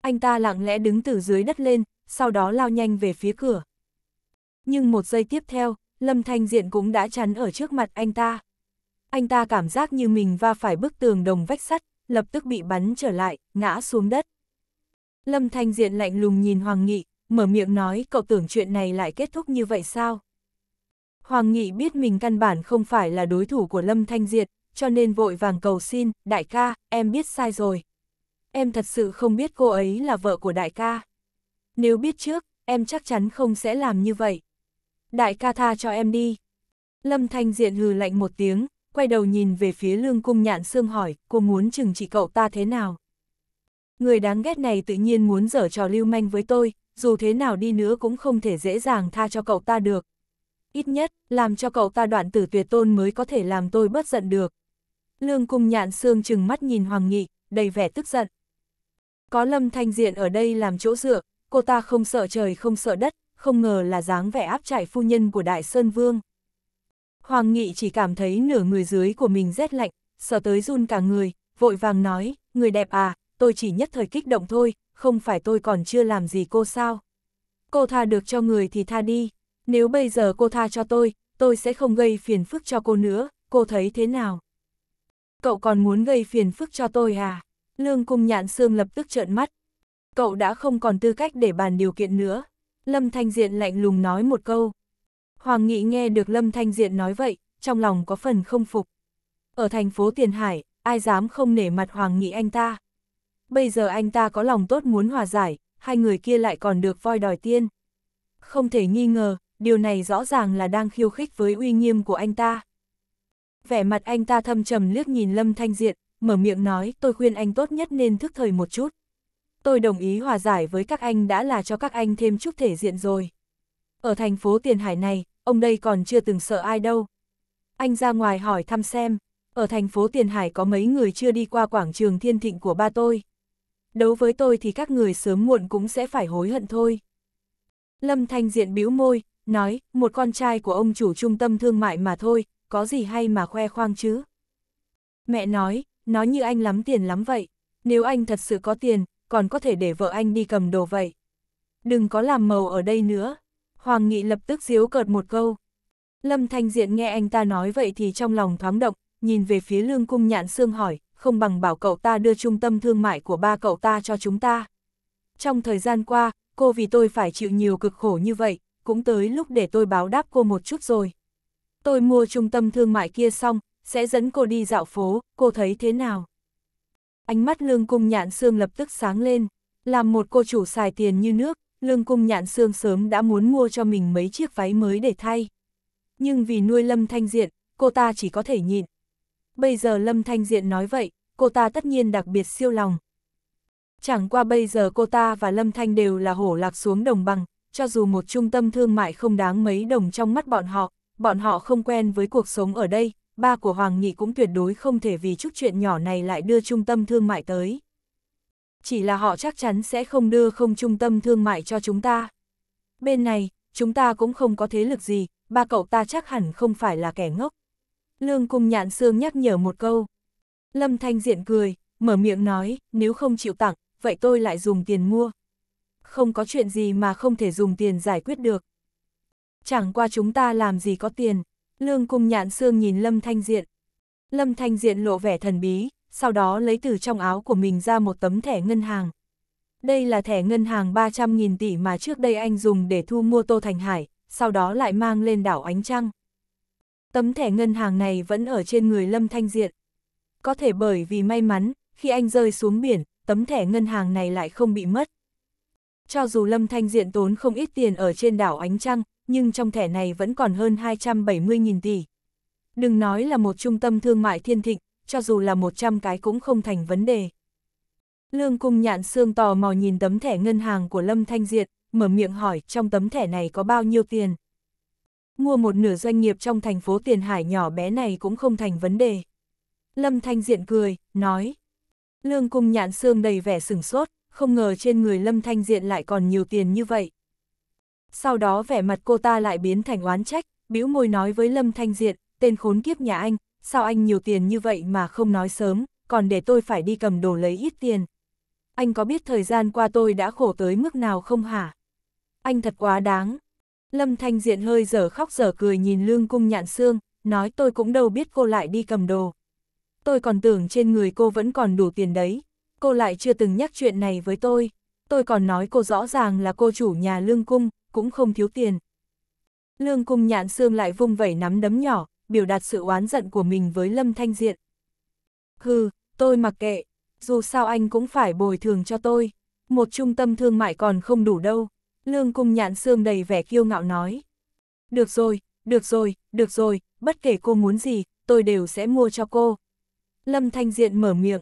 Anh ta lặng lẽ đứng từ dưới đất lên, sau đó lao nhanh về phía cửa, nhưng một giây tiếp theo, Lâm Thanh Diện cũng đã chắn ở trước mặt anh ta. Anh ta cảm giác như mình va phải bức tường đồng vách sắt, lập tức bị bắn trở lại, ngã xuống đất. Lâm Thanh Diện lạnh lùng nhìn Hoàng Nghị, mở miệng nói cậu tưởng chuyện này lại kết thúc như vậy sao? Hoàng Nghị biết mình căn bản không phải là đối thủ của Lâm Thanh Diện cho nên vội vàng cầu xin, đại ca, em biết sai rồi. Em thật sự không biết cô ấy là vợ của đại ca. Nếu biết trước, em chắc chắn không sẽ làm như vậy đại ca tha cho em đi. Lâm Thanh Diện hừ lạnh một tiếng, quay đầu nhìn về phía lương cung nhạn xương hỏi, cô muốn chừng trị cậu ta thế nào? Người đáng ghét này tự nhiên muốn dở trò lưu manh với tôi, dù thế nào đi nữa cũng không thể dễ dàng tha cho cậu ta được. Ít nhất, làm cho cậu ta đoạn tử tuyệt tôn mới có thể làm tôi bất giận được. Lương cung nhạn xương chừng mắt nhìn Hoàng Nghị, đầy vẻ tức giận. Có Lâm Thanh Diện ở đây làm chỗ dựa, cô ta không sợ trời không sợ đất, không ngờ là dáng vẻ áp trại phu nhân của Đại Sơn Vương. Hoàng Nghị chỉ cảm thấy nửa người dưới của mình rét lạnh, sợ tới run cả người, vội vàng nói, người đẹp à, tôi chỉ nhất thời kích động thôi, không phải tôi còn chưa làm gì cô sao. Cô tha được cho người thì tha đi, nếu bây giờ cô tha cho tôi, tôi sẽ không gây phiền phức cho cô nữa, cô thấy thế nào? Cậu còn muốn gây phiền phức cho tôi à? Lương cung nhạn xương lập tức trợn mắt. Cậu đã không còn tư cách để bàn điều kiện nữa. Lâm Thanh Diện lạnh lùng nói một câu. Hoàng Nghị nghe được Lâm Thanh Diện nói vậy, trong lòng có phần không phục. Ở thành phố Tiền Hải, ai dám không nể mặt Hoàng Nghị anh ta. Bây giờ anh ta có lòng tốt muốn hòa giải, hai người kia lại còn được voi đòi tiên. Không thể nghi ngờ, điều này rõ ràng là đang khiêu khích với uy nghiêm của anh ta. Vẻ mặt anh ta thâm trầm liếc nhìn Lâm Thanh Diện, mở miệng nói tôi khuyên anh tốt nhất nên thức thời một chút tôi đồng ý hòa giải với các anh đã là cho các anh thêm chút thể diện rồi. Ở thành phố Tiền Hải này, ông đây còn chưa từng sợ ai đâu. Anh ra ngoài hỏi thăm xem, ở thành phố Tiền Hải có mấy người chưa đi qua quảng trường thiên thịnh của ba tôi. Đấu với tôi thì các người sớm muộn cũng sẽ phải hối hận thôi. Lâm Thanh Diện bĩu môi, nói, một con trai của ông chủ trung tâm thương mại mà thôi, có gì hay mà khoe khoang chứ. Mẹ nói, nói như anh lắm tiền lắm vậy, nếu anh thật sự có tiền, còn có thể để vợ anh đi cầm đồ vậy. Đừng có làm màu ở đây nữa. Hoàng Nghị lập tức diếu cợt một câu. Lâm Thanh Diện nghe anh ta nói vậy thì trong lòng thoáng động, nhìn về phía lương cung nhạn xương hỏi, không bằng bảo cậu ta đưa trung tâm thương mại của ba cậu ta cho chúng ta. Trong thời gian qua, cô vì tôi phải chịu nhiều cực khổ như vậy, cũng tới lúc để tôi báo đáp cô một chút rồi. Tôi mua trung tâm thương mại kia xong, sẽ dẫn cô đi dạo phố, cô thấy thế nào? ánh mắt lương cung nhạn xương lập tức sáng lên. Làm một cô chủ xài tiền như nước, lương cung nhạn xương sớm đã muốn mua cho mình mấy chiếc váy mới để thay. Nhưng vì nuôi Lâm Thanh Diện, cô ta chỉ có thể nhịn. Bây giờ Lâm Thanh Diện nói vậy, cô ta tất nhiên đặc biệt siêu lòng. Chẳng qua bây giờ cô ta và Lâm Thanh đều là hổ lạc xuống đồng bằng, cho dù một trung tâm thương mại không đáng mấy đồng trong mắt bọn họ, bọn họ không quen với cuộc sống ở đây, ba của Hoàng Nghị cũng tuyệt đối không thể vì chút chuyện nhỏ này lại đưa trung tâm thương mại tới. Chỉ là họ chắc chắn sẽ không đưa không trung tâm thương mại cho chúng ta. Bên này, chúng ta cũng không có thế lực gì, ba cậu ta chắc hẳn không phải là kẻ ngốc. Lương Cung Nhạn Sương nhắc nhở một câu. Lâm Thanh Diện cười, mở miệng nói, nếu không chịu tặng, vậy tôi lại dùng tiền mua. Không có chuyện gì mà không thể dùng tiền giải quyết được. Chẳng qua chúng ta làm gì có tiền, Lương cung nhạn xương nhìn Lâm Thanh Diện. Lâm Thanh Diện lộ vẻ thần bí, sau đó lấy từ trong áo của mình ra một tấm thẻ ngân hàng. Đây là thẻ ngân hàng 300.000 tỷ mà trước đây anh dùng để thu mua Tô Thành Hải, sau đó lại mang lên đảo Ánh Trăng. Tấm thẻ ngân hàng này vẫn ở trên người Lâm Thanh Diện. Có thể bởi vì may mắn, khi anh rơi xuống biển, tấm thẻ ngân hàng này lại không bị mất. Cho dù Lâm Thanh Diện tốn không ít tiền ở trên đảo Ánh Trăng, nhưng trong thẻ này vẫn còn hơn 270.000 tỷ. Đừng nói là một trung tâm thương mại thiên thịnh, cho dù là 100 cái cũng không thành vấn đề. Lương Cung Nhạn Sương tò mò nhìn tấm thẻ ngân hàng của Lâm Thanh Diệt, mở miệng hỏi trong tấm thẻ này có bao nhiêu tiền. Mua một nửa doanh nghiệp trong thành phố tiền hải nhỏ bé này cũng không thành vấn đề. Lâm Thanh Diện cười, nói. Lương Cung Nhạn Sương đầy vẻ sửng sốt, không ngờ trên người Lâm Thanh Diện lại còn nhiều tiền như vậy sau đó vẻ mặt cô ta lại biến thành oán trách, bĩu môi nói với Lâm Thanh Diện, tên khốn kiếp nhà anh, sao anh nhiều tiền như vậy mà không nói sớm, còn để tôi phải đi cầm đồ lấy ít tiền. Anh có biết thời gian qua tôi đã khổ tới mức nào không hả? Anh thật quá đáng. Lâm Thanh Diện hơi dở khóc dở cười nhìn lương cung nhạn xương, nói tôi cũng đâu biết cô lại đi cầm đồ. Tôi còn tưởng trên người cô vẫn còn đủ tiền đấy. Cô lại chưa từng nhắc chuyện này với tôi. Tôi còn nói cô rõ ràng là cô chủ nhà lương cung, cũng không thiếu tiền. Lương cung nhạn xương lại vung vẩy nắm đấm nhỏ, biểu đạt sự oán giận của mình với Lâm Thanh Diện. Hừ, tôi mặc kệ, dù sao anh cũng phải bồi thường cho tôi, một trung tâm thương mại còn không đủ đâu. Lương cung nhạn xương đầy vẻ kiêu ngạo nói. Được rồi, được rồi, được rồi, bất kể cô muốn gì, tôi đều sẽ mua cho cô. Lâm Thanh Diện mở miệng.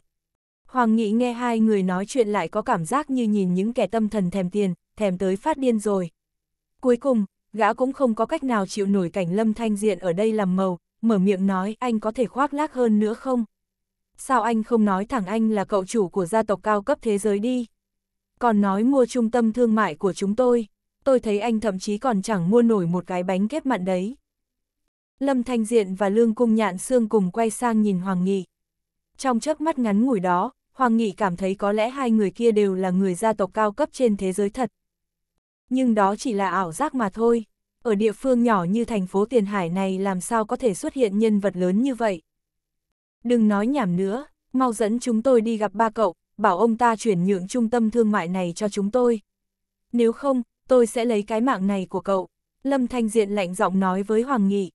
Hoàng Nghị nghe hai người nói chuyện lại có cảm giác như nhìn những kẻ tâm thần thèm tiền, thèm tới phát điên rồi. Cuối cùng, gã cũng không có cách nào chịu nổi cảnh Lâm Thanh Diện ở đây làm màu, mở miệng nói anh có thể khoác lác hơn nữa không? Sao anh không nói thẳng anh là cậu chủ của gia tộc cao cấp thế giới đi? Còn nói mua trung tâm thương mại của chúng tôi, tôi thấy anh thậm chí còn chẳng mua nổi một cái bánh kép mặn đấy. Lâm Thanh Diện và Lương Cung Nhạn Sương cùng quay sang nhìn Hoàng Nghị. Trong chớp mắt ngắn ngủi đó, Hoàng Nghị cảm thấy có lẽ hai người kia đều là người gia tộc cao cấp trên thế giới thật, nhưng đó chỉ là ảo giác mà thôi. Ở địa phương nhỏ như thành phố Tiền Hải này làm sao có thể xuất hiện nhân vật lớn như vậy? Đừng nói nhảm nữa, mau dẫn chúng tôi đi gặp ba cậu, bảo ông ta chuyển nhượng trung tâm thương mại này cho chúng tôi. Nếu không, tôi sẽ lấy cái mạng này của cậu. Lâm Thanh Diện lạnh giọng nói với Hoàng Nghị.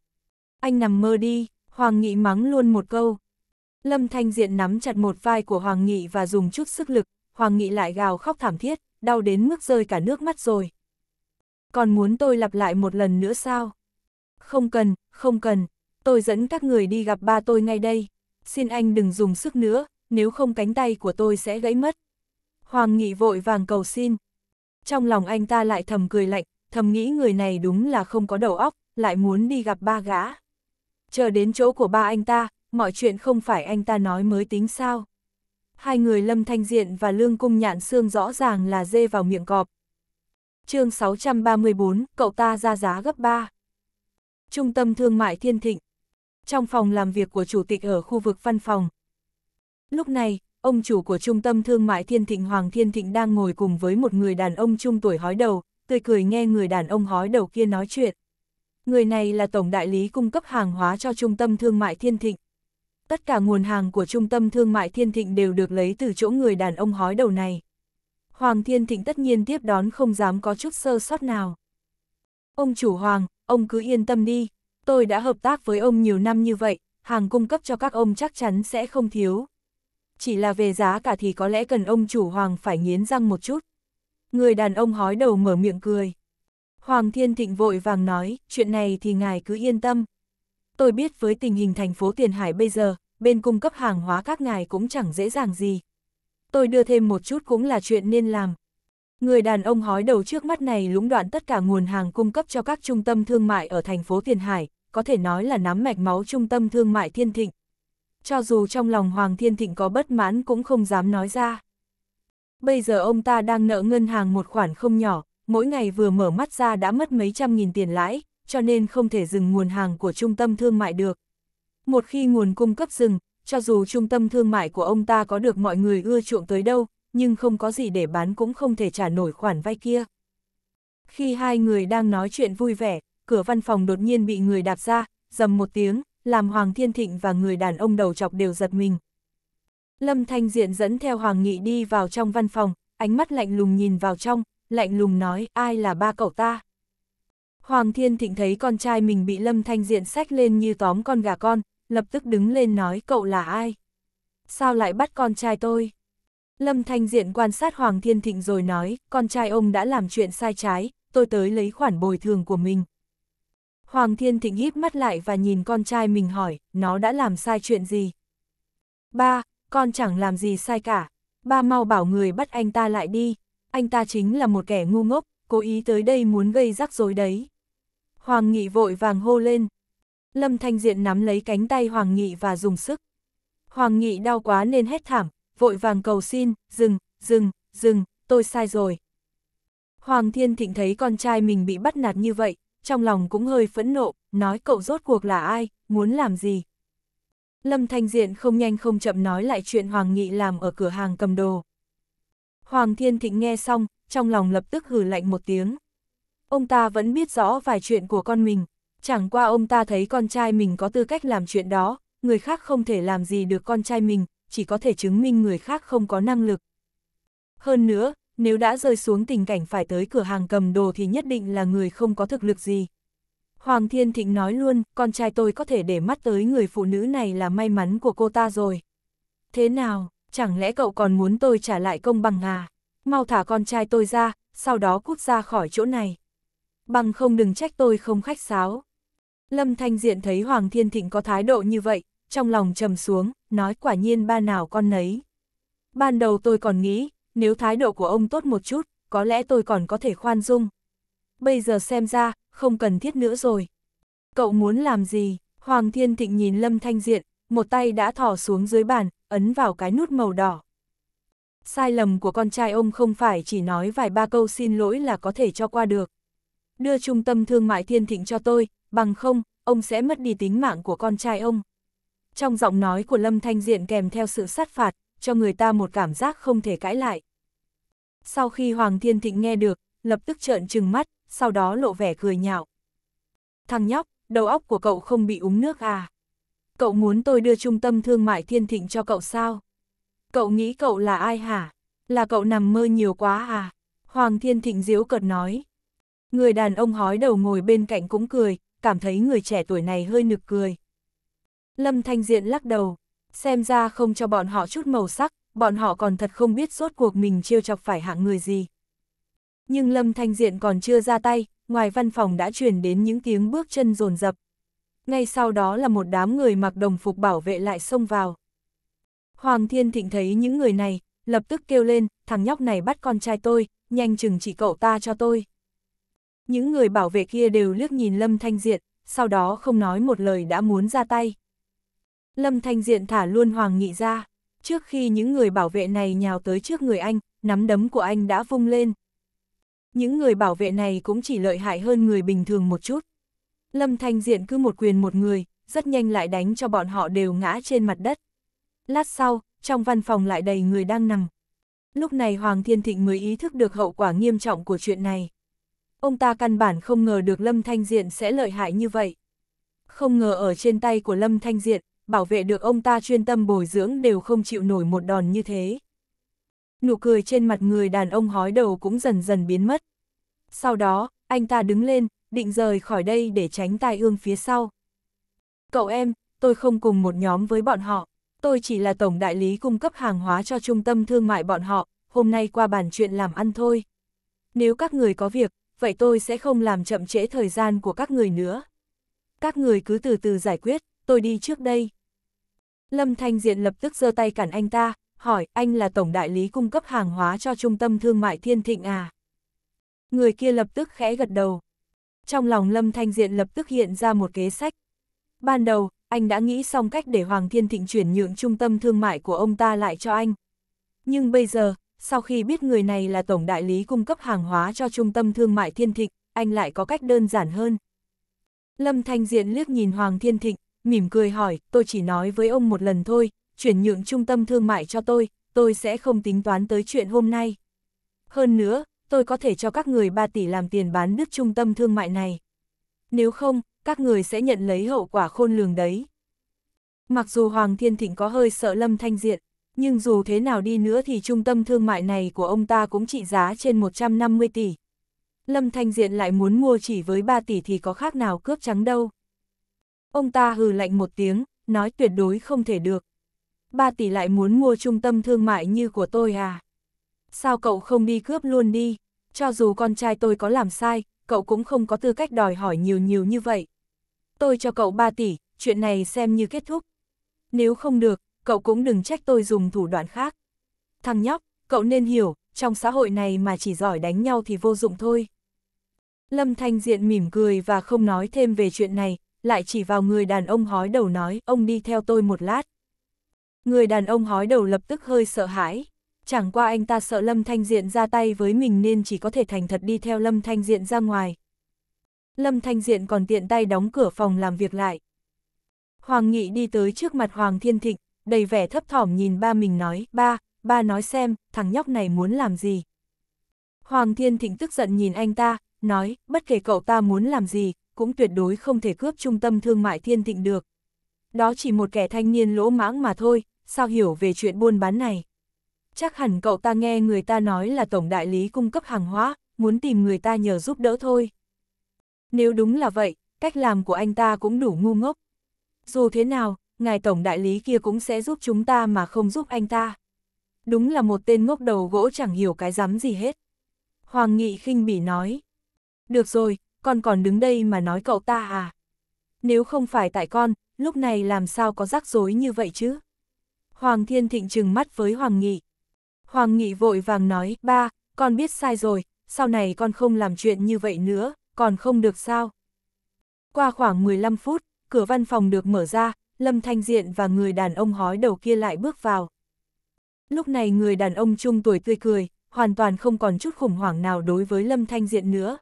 Anh nằm mơ đi, Hoàng Nghị mắng luôn một câu. Lâm Thanh Diện nắm chặt một vai của Hoàng Nghị và dùng chút sức lực, Hoàng Nghị lại gào khóc thảm thiết, đau đến mức rơi cả nước mắt rồi. Còn muốn tôi lặp lại một lần nữa sao? Không cần, không cần, tôi dẫn các người đi gặp ba tôi ngay đây. Xin anh đừng dùng sức nữa, nếu không cánh tay của tôi sẽ gãy mất. Hoàng Nghị vội vàng cầu xin. Trong lòng anh ta lại thầm cười lạnh, thầm nghĩ người này đúng là không có đầu óc, lại muốn đi gặp ba gã. Chờ đến chỗ của ba anh ta, mọi chuyện không phải anh ta nói mới tính sao. Hai người Lâm Thanh Diện và Lương Cung Nhạn Sương rõ ràng là dê vào miệng cọp, chương 634, cậu ta ra giá gấp 3. Trung tâm thương mại Thiên Thịnh. Trong phòng làm việc của chủ tịch ở khu vực văn phòng. Lúc này, ông chủ của trung tâm thương mại Thiên Thịnh Hoàng Thiên Thịnh đang ngồi cùng với một người đàn ông trung tuổi hói đầu, tươi cười nghe người đàn ông hói đầu kia nói chuyện. Người này là tổng đại lý cung cấp hàng hóa cho trung tâm thương mại Thiên Thịnh. Tất cả nguồn hàng của trung tâm thương mại Thiên Thịnh đều được lấy từ chỗ người đàn ông hói đầu này. Hoàng Thiên Thịnh tất nhiên tiếp đón không dám có chút sơ sót nào. Ông chủ Hoàng, ông cứ yên tâm đi, tôi đã hợp tác với ông nhiều năm như vậy, hàng cung cấp cho các ông chắc chắn sẽ không thiếu. Chỉ là về giá cả thì có lẽ cần ông chủ Hoàng phải nghiến răng một chút. Người đàn ông hói đầu mở miệng cười. Hoàng Thiên Thịnh vội vàng nói, chuyện này thì ngài cứ yên tâm. Tôi biết với tình hình thành phố Tiền Hải bây giờ, bên cung cấp hàng hóa các ngài cũng chẳng dễ dàng gì, tôi đưa thêm một chút cũng là chuyện nên làm. Người đàn ông hói đầu trước mắt này lũng đoạn tất cả nguồn hàng cung cấp cho các trung tâm thương mại ở thành phố Tiền Hải, có thể nói là nắm mạch máu trung tâm thương mại Thiên Thịnh. Cho dù trong lòng Hoàng Thiên Thịnh có bất mãn cũng không dám nói ra. Bây giờ ông ta đang nợ ngân hàng một khoản không nhỏ, mỗi ngày vừa mở mắt ra đã mất mấy trăm nghìn tiền lãi, cho nên không thể dừng nguồn hàng của trung tâm thương mại được. Một khi nguồn cung cấp dừng, cho dù trung tâm thương mại của ông ta có được mọi người ưa chuộng tới đâu, nhưng không có gì để bán cũng không thể trả nổi khoản vay kia. Khi hai người đang nói chuyện vui vẻ, cửa văn phòng đột nhiên bị người đạp ra, dầm một tiếng, làm Hoàng Thiên Thịnh và người đàn ông đầu chọc đều giật mình. Lâm Thanh Diện dẫn theo Hoàng Nghị đi vào trong văn phòng, ánh mắt lạnh lùng nhìn vào trong, lạnh lùng nói ai là ba cậu ta. Hoàng Thiên Thịnh thấy con trai mình bị Lâm Thanh Diện sách lên như tóm con gà con, lập tức đứng lên nói cậu là ai? Sao lại bắt con trai tôi? Lâm Thanh Diện quan sát Hoàng Thiên Thịnh rồi nói, con trai ông đã làm chuyện sai trái, tôi tới lấy khoản bồi thường của mình. Hoàng Thiên Thịnh híp mắt lại và nhìn con trai mình hỏi, nó đã làm sai chuyện gì? Ba, con chẳng làm gì sai cả. Ba mau bảo người bắt anh ta lại đi. Anh ta chính là một kẻ ngu ngốc, cố ý tới đây muốn gây rắc rối đấy. Hoàng Nghị vội vàng hô lên, Lâm Thanh Diện nắm lấy cánh tay Hoàng Nghị và dùng sức. Hoàng Nghị đau quá nên hét thảm, vội vàng cầu xin, dừng, dừng, dừng, tôi sai rồi. Hoàng Thiên Thịnh thấy con trai mình bị bắt nạt như vậy, trong lòng cũng hơi phẫn nộ, nói cậu rốt cuộc là ai, muốn làm gì. Lâm Thanh Diện không nhanh không chậm nói lại chuyện Hoàng Nghị làm ở cửa hàng cầm đồ. Hoàng Thiên Thịnh nghe xong, trong lòng lập tức hử lạnh một tiếng. Ông ta vẫn biết rõ vài chuyện của con mình, Chẳng qua ông ta thấy con trai mình có tư cách làm chuyện đó, người khác không thể làm gì được con trai mình, chỉ có thể chứng minh người khác không có năng lực. Hơn nữa, nếu đã rơi xuống tình cảnh phải tới cửa hàng cầm đồ thì nhất định là người không có thực lực gì. Hoàng Thiên Thịnh nói luôn, con trai tôi có thể để mắt tới người phụ nữ này là may mắn của cô ta rồi. Thế nào, chẳng lẽ cậu còn muốn tôi trả lại công bằng à? Mau thả con trai tôi ra, sau đó cút ra khỏi chỗ này. Bằng không đừng trách tôi không khách sáo. Lâm Thanh Diện thấy Hoàng Thiên Thịnh có thái độ như vậy, trong lòng trầm xuống, nói quả nhiên ba nào con nấy. Ban đầu tôi còn nghĩ, nếu thái độ của ông tốt một chút, có lẽ tôi còn có thể khoan dung. Bây giờ xem ra, không cần thiết nữa rồi. Cậu muốn làm gì? Hoàng Thiên Thịnh nhìn Lâm Thanh Diện, một tay đã thỏ xuống dưới bàn, ấn vào cái nút màu đỏ. Sai lầm của con trai ông không phải chỉ nói vài ba câu xin lỗi là có thể cho qua được. Đưa trung tâm thương mại Thiên Thịnh cho tôi, bằng không, ông sẽ mất đi tính mạng của con trai ông. Trong giọng nói của Lâm Thanh Diện kèm theo sự sát phạt, cho người ta một cảm giác không thể cãi lại. Sau khi Hoàng Thiên Thịnh nghe được, lập tức trợn trừng mắt, sau đó lộ vẻ cười nhạo. Thằng nhóc, đầu óc của cậu không bị uống nước à? Cậu muốn tôi đưa trung tâm thương mại Thiên Thịnh cho cậu sao? Cậu nghĩ cậu là ai hả? Là cậu nằm mơ nhiều quá à? Hoàng Thiên Thịnh diếu cợt nói. Người đàn ông hói đầu ngồi bên cạnh cũng cười, cảm thấy người trẻ tuổi này hơi nực cười. Lâm Thanh Diện lắc đầu, xem ra không cho bọn họ chút màu sắc, bọn họ còn thật không biết suốt cuộc mình trêu chọc phải hạng người gì. Nhưng Lâm Thanh Diện còn chưa ra tay, ngoài văn phòng đã truyền đến những tiếng bước chân rồn rập. Ngay sau đó là một đám người mặc đồng phục bảo vệ lại xông vào. Hoàng Thiên Thịnh thấy những người này, lập tức kêu lên, thằng nhóc này bắt con trai tôi, nhanh chừng chỉ cậu ta cho tôi. Những người bảo vệ kia đều liếc nhìn Lâm Thanh Diện, sau đó không nói một lời đã muốn ra tay. Lâm Thanh Diện thả luôn Hoàng Nghị ra, trước khi những người bảo vệ này nhào tới trước người anh, nắm đấm của anh đã vung lên. Những người bảo vệ này cũng chỉ lợi hại hơn người bình thường một chút. Lâm Thanh Diện cứ một quyền một người, rất nhanh lại đánh cho bọn họ đều ngã trên mặt đất. Lát sau, trong văn phòng lại đầy người đang nằm. Lúc này Hoàng Thiên Thịnh mới ý thức được hậu quả nghiêm trọng của chuyện này. Ông ta căn bản không ngờ được Lâm Thanh Diện sẽ lợi hại như vậy. Không ngờ ở trên tay của Lâm Thanh Diện, bảo vệ được ông ta chuyên tâm bồi dưỡng đều không chịu nổi một đòn như thế. Nụ cười trên mặt người đàn ông hói đầu cũng dần dần biến mất. Sau đó, anh ta đứng lên, định rời khỏi đây để tránh tai ương phía sau. Cậu em, tôi không cùng một nhóm với bọn họ, tôi chỉ là tổng đại lý cung cấp hàng hóa cho trung tâm thương mại bọn họ, hôm nay qua bàn chuyện làm ăn thôi. Nếu các người có việc, vậy tôi sẽ không làm chậm trễ thời gian của các người nữa. Các người cứ từ từ giải quyết, tôi đi trước đây. Lâm Thanh Diện lập tức giơ tay cản anh ta, hỏi anh là tổng đại lý cung cấp hàng hóa cho trung tâm thương mại thiên thịnh à? Người kia lập tức khẽ gật đầu. Trong lòng Lâm Thanh Diện lập tức hiện ra một kế sách. Ban đầu, anh đã nghĩ xong cách để Hoàng Thiên Thịnh chuyển nhượng trung tâm thương mại của ông ta lại cho anh. Nhưng bây giờ, sau khi biết người này là tổng đại lý cung cấp hàng hóa cho trung tâm thương mại Thiên Thịnh, anh lại có cách đơn giản hơn. Lâm Thanh Diện liếc nhìn Hoàng Thiên Thịnh, mỉm cười hỏi, tôi chỉ nói với ông một lần thôi, chuyển nhượng trung tâm thương mại cho tôi, tôi sẽ không tính toán tới chuyện hôm nay. Hơn nữa, tôi có thể cho các người 3 tỷ làm tiền bán đứt trung tâm thương mại này. Nếu không, các người sẽ nhận lấy hậu quả khôn lường đấy. Mặc dù Hoàng Thiên Thịnh có hơi sợ Lâm Thanh Diện, nhưng dù thế nào đi nữa thì trung tâm thương mại này của ông ta cũng trị giá trên 150 tỷ. Lâm Thanh Diện lại muốn mua chỉ với 3 tỷ thì có khác nào cướp trắng đâu. Ông ta hừ lạnh một tiếng, nói tuyệt đối không thể được. 3 tỷ lại muốn mua trung tâm thương mại như của tôi à? Sao cậu không đi cướp luôn đi? Cho dù con trai tôi có làm sai, cậu cũng không có tư cách đòi hỏi nhiều nhiều như vậy. Tôi cho cậu 3 tỷ, chuyện này xem như kết thúc. Nếu không được, cậu cũng đừng trách tôi dùng thủ đoạn khác. Thằng nhóc, cậu nên hiểu, trong xã hội này mà chỉ giỏi đánh nhau thì vô dụng thôi. Lâm Thanh Diện mỉm cười và không nói thêm về chuyện này, lại chỉ vào người đàn ông hói đầu nói, ông đi theo tôi một lát. Người đàn ông hói đầu lập tức hơi sợ hãi, chẳng qua anh ta sợ Lâm Thanh Diện ra tay với mình nên chỉ có thể thành thật đi theo Lâm Thanh Diện ra ngoài. Lâm Thanh Diện còn tiện tay đóng cửa phòng làm việc lại. Hoàng Nghị đi tới trước mặt Hoàng Thiên Thịnh, đầy vẻ thấp thỏm nhìn ba mình nói, ba, ba nói xem, thằng nhóc này muốn làm gì. Hoàng Thiên Thịnh tức giận nhìn anh ta, nói, bất kể cậu ta muốn làm gì, cũng tuyệt đối không thể cướp trung tâm thương mại Thiên Thịnh được. Đó chỉ một kẻ thanh niên lỗ mãng mà thôi, sao hiểu về chuyện buôn bán này. Chắc hẳn cậu ta nghe người ta nói là tổng đại lý cung cấp hàng hóa, muốn tìm người ta nhờ giúp đỡ thôi. Nếu đúng là vậy, cách làm của anh ta cũng đủ ngu ngốc. Dù thế nào, ngài tổng đại lý kia cũng sẽ giúp chúng ta mà không giúp anh ta. Đúng là một tên ngốc đầu gỗ chẳng hiểu cái dám gì hết. Hoàng nghị khinh bỉ nói. Được rồi, con còn đứng đây mà nói cậu ta à? Nếu không phải tại con, lúc này làm sao có rắc rối như vậy chứ? Hoàng thiên thịnh trừng mắt với Hoàng nghị. Hoàng nghị vội vàng nói, ba, con biết sai rồi, sau này con không làm chuyện như vậy nữa, còn không được sao? Qua khoảng 15 phút, cửa văn phòng được mở ra, Lâm Thanh Diện và người đàn ông hói đầu kia lại bước vào. Lúc này người đàn ông trung tuổi tươi cười, hoàn toàn không còn chút khủng hoảng nào đối với Lâm Thanh Diện nữa.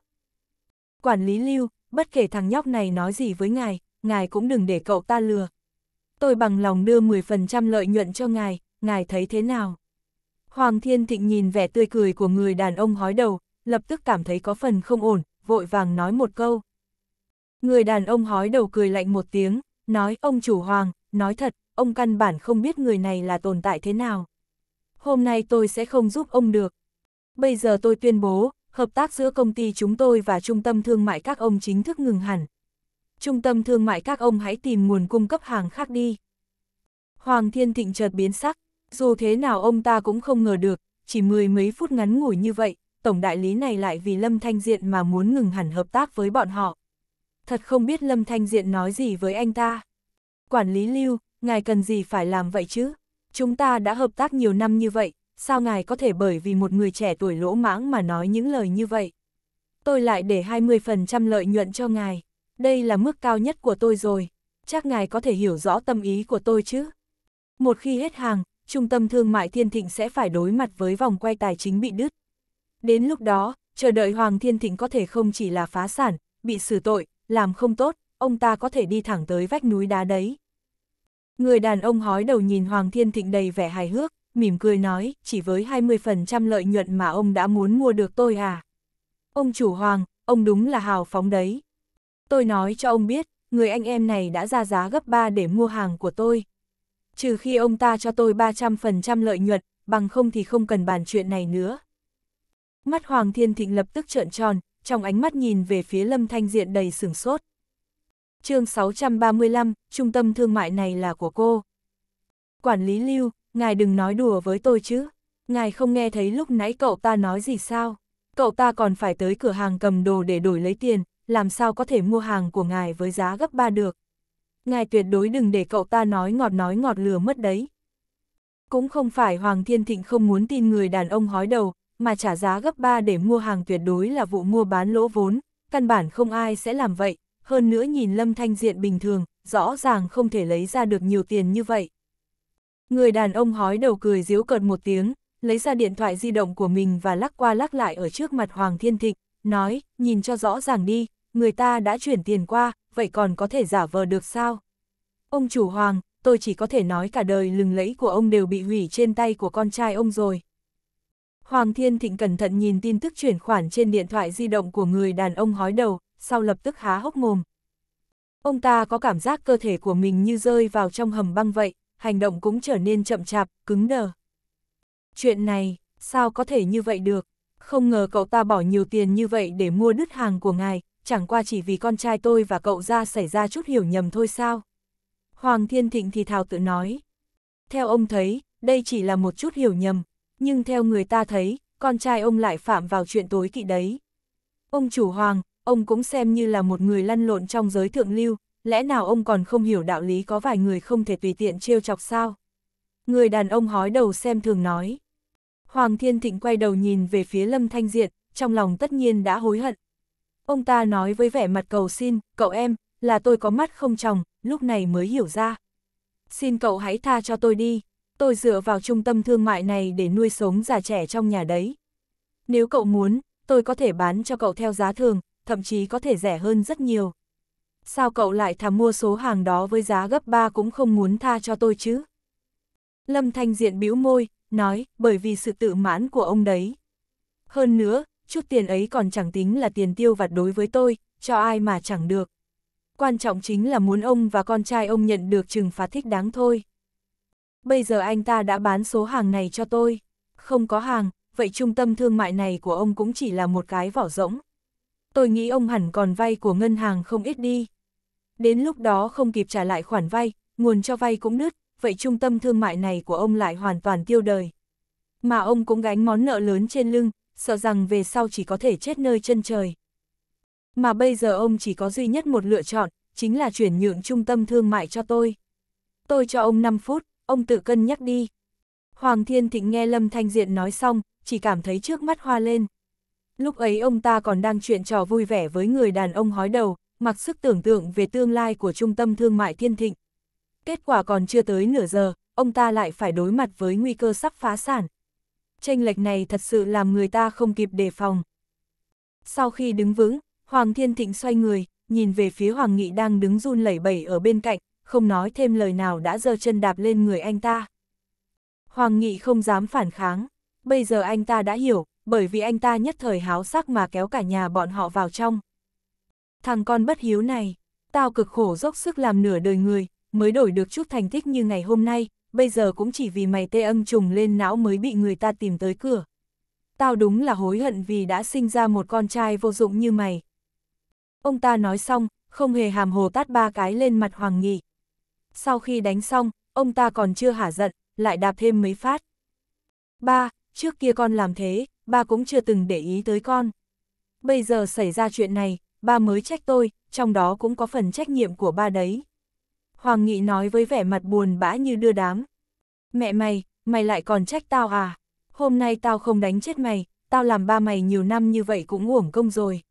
Quản lý lưu, bất kể thằng nhóc này nói gì với ngài, ngài cũng đừng để cậu ta lừa. Tôi bằng lòng đưa 10% lợi nhuận cho ngài, ngài thấy thế nào? Hoàng Thiên Thịnh nhìn vẻ tươi cười của người đàn ông hói đầu, lập tức cảm thấy có phần không ổn, vội vàng nói một câu. Người đàn ông hói đầu cười lạnh một tiếng, nói ông chủ hoàng, nói thật, ông căn bản không biết người này là tồn tại thế nào. Hôm nay tôi sẽ không giúp ông được. Bây giờ tôi tuyên bố, hợp tác giữa công ty chúng tôi và trung tâm thương mại các ông chính thức ngừng hẳn. Trung tâm thương mại các ông hãy tìm nguồn cung cấp hàng khác đi. Hoàng Thiên Thịnh chợt biến sắc, dù thế nào ông ta cũng không ngờ được, chỉ mười mấy phút ngắn ngủi như vậy, tổng đại lý này lại vì Lâm Thanh Diện mà muốn ngừng hẳn hợp tác với bọn họ thật không biết Lâm Thanh Diện nói gì với anh ta. Quản lý lưu, ngài cần gì phải làm vậy chứ? Chúng ta đã hợp tác nhiều năm như vậy, sao ngài có thể bởi vì một người trẻ tuổi lỗ mãng mà nói những lời như vậy? Tôi lại để 20% lợi nhuận cho ngài, đây là mức cao nhất của tôi rồi, chắc ngài có thể hiểu rõ tâm ý của tôi chứ? Một khi hết hàng, trung tâm thương mại Thiên Thịnh sẽ phải đối mặt với vòng quay tài chính bị đứt. Đến lúc đó, chờ đợi Hoàng Thiên Thịnh có thể không chỉ là phá sản, bị xử tội, làm không tốt, ông ta có thể đi thẳng tới vách núi đá đấy. Người đàn ông hói đầu nhìn Hoàng Thiên Thịnh đầy vẻ hài hước, mỉm cười nói, chỉ với 20% lợi nhuận mà ông đã muốn mua được tôi à? Ông chủ Hoàng, ông đúng là hào phóng đấy. Tôi nói cho ông biết, người anh em này đã ra giá gấp 3 để mua hàng của tôi. Trừ khi ông ta cho tôi 300% lợi nhuận, bằng không thì không cần bàn chuyện này nữa. Mắt Hoàng Thiên Thịnh lập tức trợn tròn, trong ánh mắt nhìn về phía Lâm Thanh Diện đầy sửng sốt. chương 635, trung tâm thương mại này là của cô. Quản lý lưu, ngài đừng nói đùa với tôi chứ. Ngài không nghe thấy lúc nãy cậu ta nói gì sao? Cậu ta còn phải tới cửa hàng cầm đồ để đổi lấy tiền, làm sao có thể mua hàng của ngài với giá gấp ba được. Ngài tuyệt đối đừng để cậu ta nói ngọt nói ngọt lừa mất đấy. Cũng không phải Hoàng Thiên Thịnh không muốn tin người đàn ông hói đầu, mà trả giá gấp 3 để mua hàng tuyệt đối là vụ mua bán lỗ vốn, căn bản không ai sẽ làm vậy, hơn nữa nhìn Lâm Thanh Diện bình thường, rõ ràng không thể lấy ra được nhiều tiền như vậy. Người đàn ông hói đầu cười díu cợt một tiếng, lấy ra điện thoại di động của mình và lắc qua lắc lại ở trước mặt Hoàng Thiên Thịnh, nói, nhìn cho rõ ràng đi, người ta đã chuyển tiền qua, vậy còn có thể giả vờ được sao? Ông chủ Hoàng, tôi chỉ có thể nói cả đời lừng lẫy của ông đều bị hủy trên tay của con trai ông rồi. Hoàng Thiên Thịnh cẩn thận nhìn tin tức chuyển khoản trên điện thoại di động của người đàn ông hói đầu, sau lập tức há hốc mồm. Ông ta có cảm giác cơ thể của mình như rơi vào trong hầm băng vậy, hành động cũng trở nên chậm chạp, cứng đờ. Chuyện này, sao có thể như vậy được? Không ngờ cậu ta bỏ nhiều tiền như vậy để mua đứt hàng của ngài, chẳng qua chỉ vì con trai tôi và cậu ra xảy ra chút hiểu nhầm thôi sao? Hoàng Thiên Thịnh thì thào tự nói. Theo ông thấy, đây chỉ là một chút hiểu nhầm, nhưng theo người ta thấy, con trai ông lại phạm vào chuyện tối kỵ đấy. Ông chủ hoàng, ông cũng xem như là một người lăn lộn trong giới thượng lưu, lẽ nào ông còn không hiểu đạo lý có vài người không thể tùy tiện trêu chọc sao? Người đàn ông hói đầu xem thường nói. Hoàng Thiên Thịnh quay đầu nhìn về phía Lâm Thanh Diệt, trong lòng tất nhiên đã hối hận. Ông ta nói với vẻ mặt cầu xin, cậu em, là tôi có mắt không chồng, lúc này mới hiểu ra. Xin cậu hãy tha cho tôi đi tôi dựa vào trung tâm thương mại này để nuôi sống già trẻ trong nhà đấy. Nếu cậu muốn, tôi có thể bán cho cậu theo giá thường, thậm chí có thể rẻ hơn rất nhiều. Sao cậu lại thà mua số hàng đó với giá gấp 3 cũng không muốn tha cho tôi chứ? Lâm Thanh Diện bĩu môi, nói, bởi vì sự tự mãn của ông đấy. Hơn nữa, chút tiền ấy còn chẳng tính là tiền tiêu vặt đối với tôi, cho ai mà chẳng được. Quan trọng chính là muốn ông và con trai ông nhận được trừng phạt thích đáng thôi bây giờ anh ta đã bán số hàng này cho tôi. Không có hàng, vậy trung tâm thương mại này của ông cũng chỉ là một cái vỏ rỗng. Tôi nghĩ ông hẳn còn vay của ngân hàng không ít đi. Đến lúc đó không kịp trả lại khoản vay, nguồn cho vay cũng nứt, vậy trung tâm thương mại này của ông lại hoàn toàn tiêu đời. Mà ông cũng gánh món nợ lớn trên lưng, sợ rằng về sau chỉ có thể chết nơi chân trời. Mà bây giờ ông chỉ có duy nhất một lựa chọn, chính là chuyển nhượng trung tâm thương mại cho tôi. Tôi cho ông 5 phút, ông tự cân nhắc đi. Hoàng Thiên Thịnh nghe Lâm Thanh Diện nói xong, chỉ cảm thấy trước mắt hoa lên. Lúc ấy ông ta còn đang chuyện trò vui vẻ với người đàn ông hói đầu, mặc sức tưởng tượng về tương lai của trung tâm thương mại Thiên Thịnh. Kết quả còn chưa tới nửa giờ, ông ta lại phải đối mặt với nguy cơ sắp phá sản. Tranh lệch này thật sự làm người ta không kịp đề phòng. Sau khi đứng vững, Hoàng Thiên Thịnh xoay người, nhìn về phía Hoàng Nghị đang đứng run lẩy bẩy ở bên cạnh, không nói thêm lời nào đã giơ chân đạp lên người anh ta. Hoàng Nghị không dám phản kháng, bây giờ anh ta đã hiểu, bởi vì anh ta nhất thời háo sắc mà kéo cả nhà bọn họ vào trong. Thằng con bất hiếu này, tao cực khổ dốc sức làm nửa đời người, mới đổi được chút thành tích như ngày hôm nay, bây giờ cũng chỉ vì mày tê âm trùng lên não mới bị người ta tìm tới cửa. Tao đúng là hối hận vì đã sinh ra một con trai vô dụng như mày. Ông ta nói xong, không hề hàm hồ tát ba cái lên mặt Hoàng Nghị sau khi đánh xong, ông ta còn chưa hả giận, lại đạp thêm mấy phát. Ba, trước kia con làm thế, ba cũng chưa từng để ý tới con. Bây giờ xảy ra chuyện này, ba mới trách tôi, trong đó cũng có phần trách nhiệm của ba đấy. Hoàng Nghị nói với vẻ mặt buồn bã như đưa đám. Mẹ mày, mày lại còn trách tao à? Hôm nay tao không đánh chết mày, tao làm ba mày nhiều năm như vậy cũng uổng công rồi.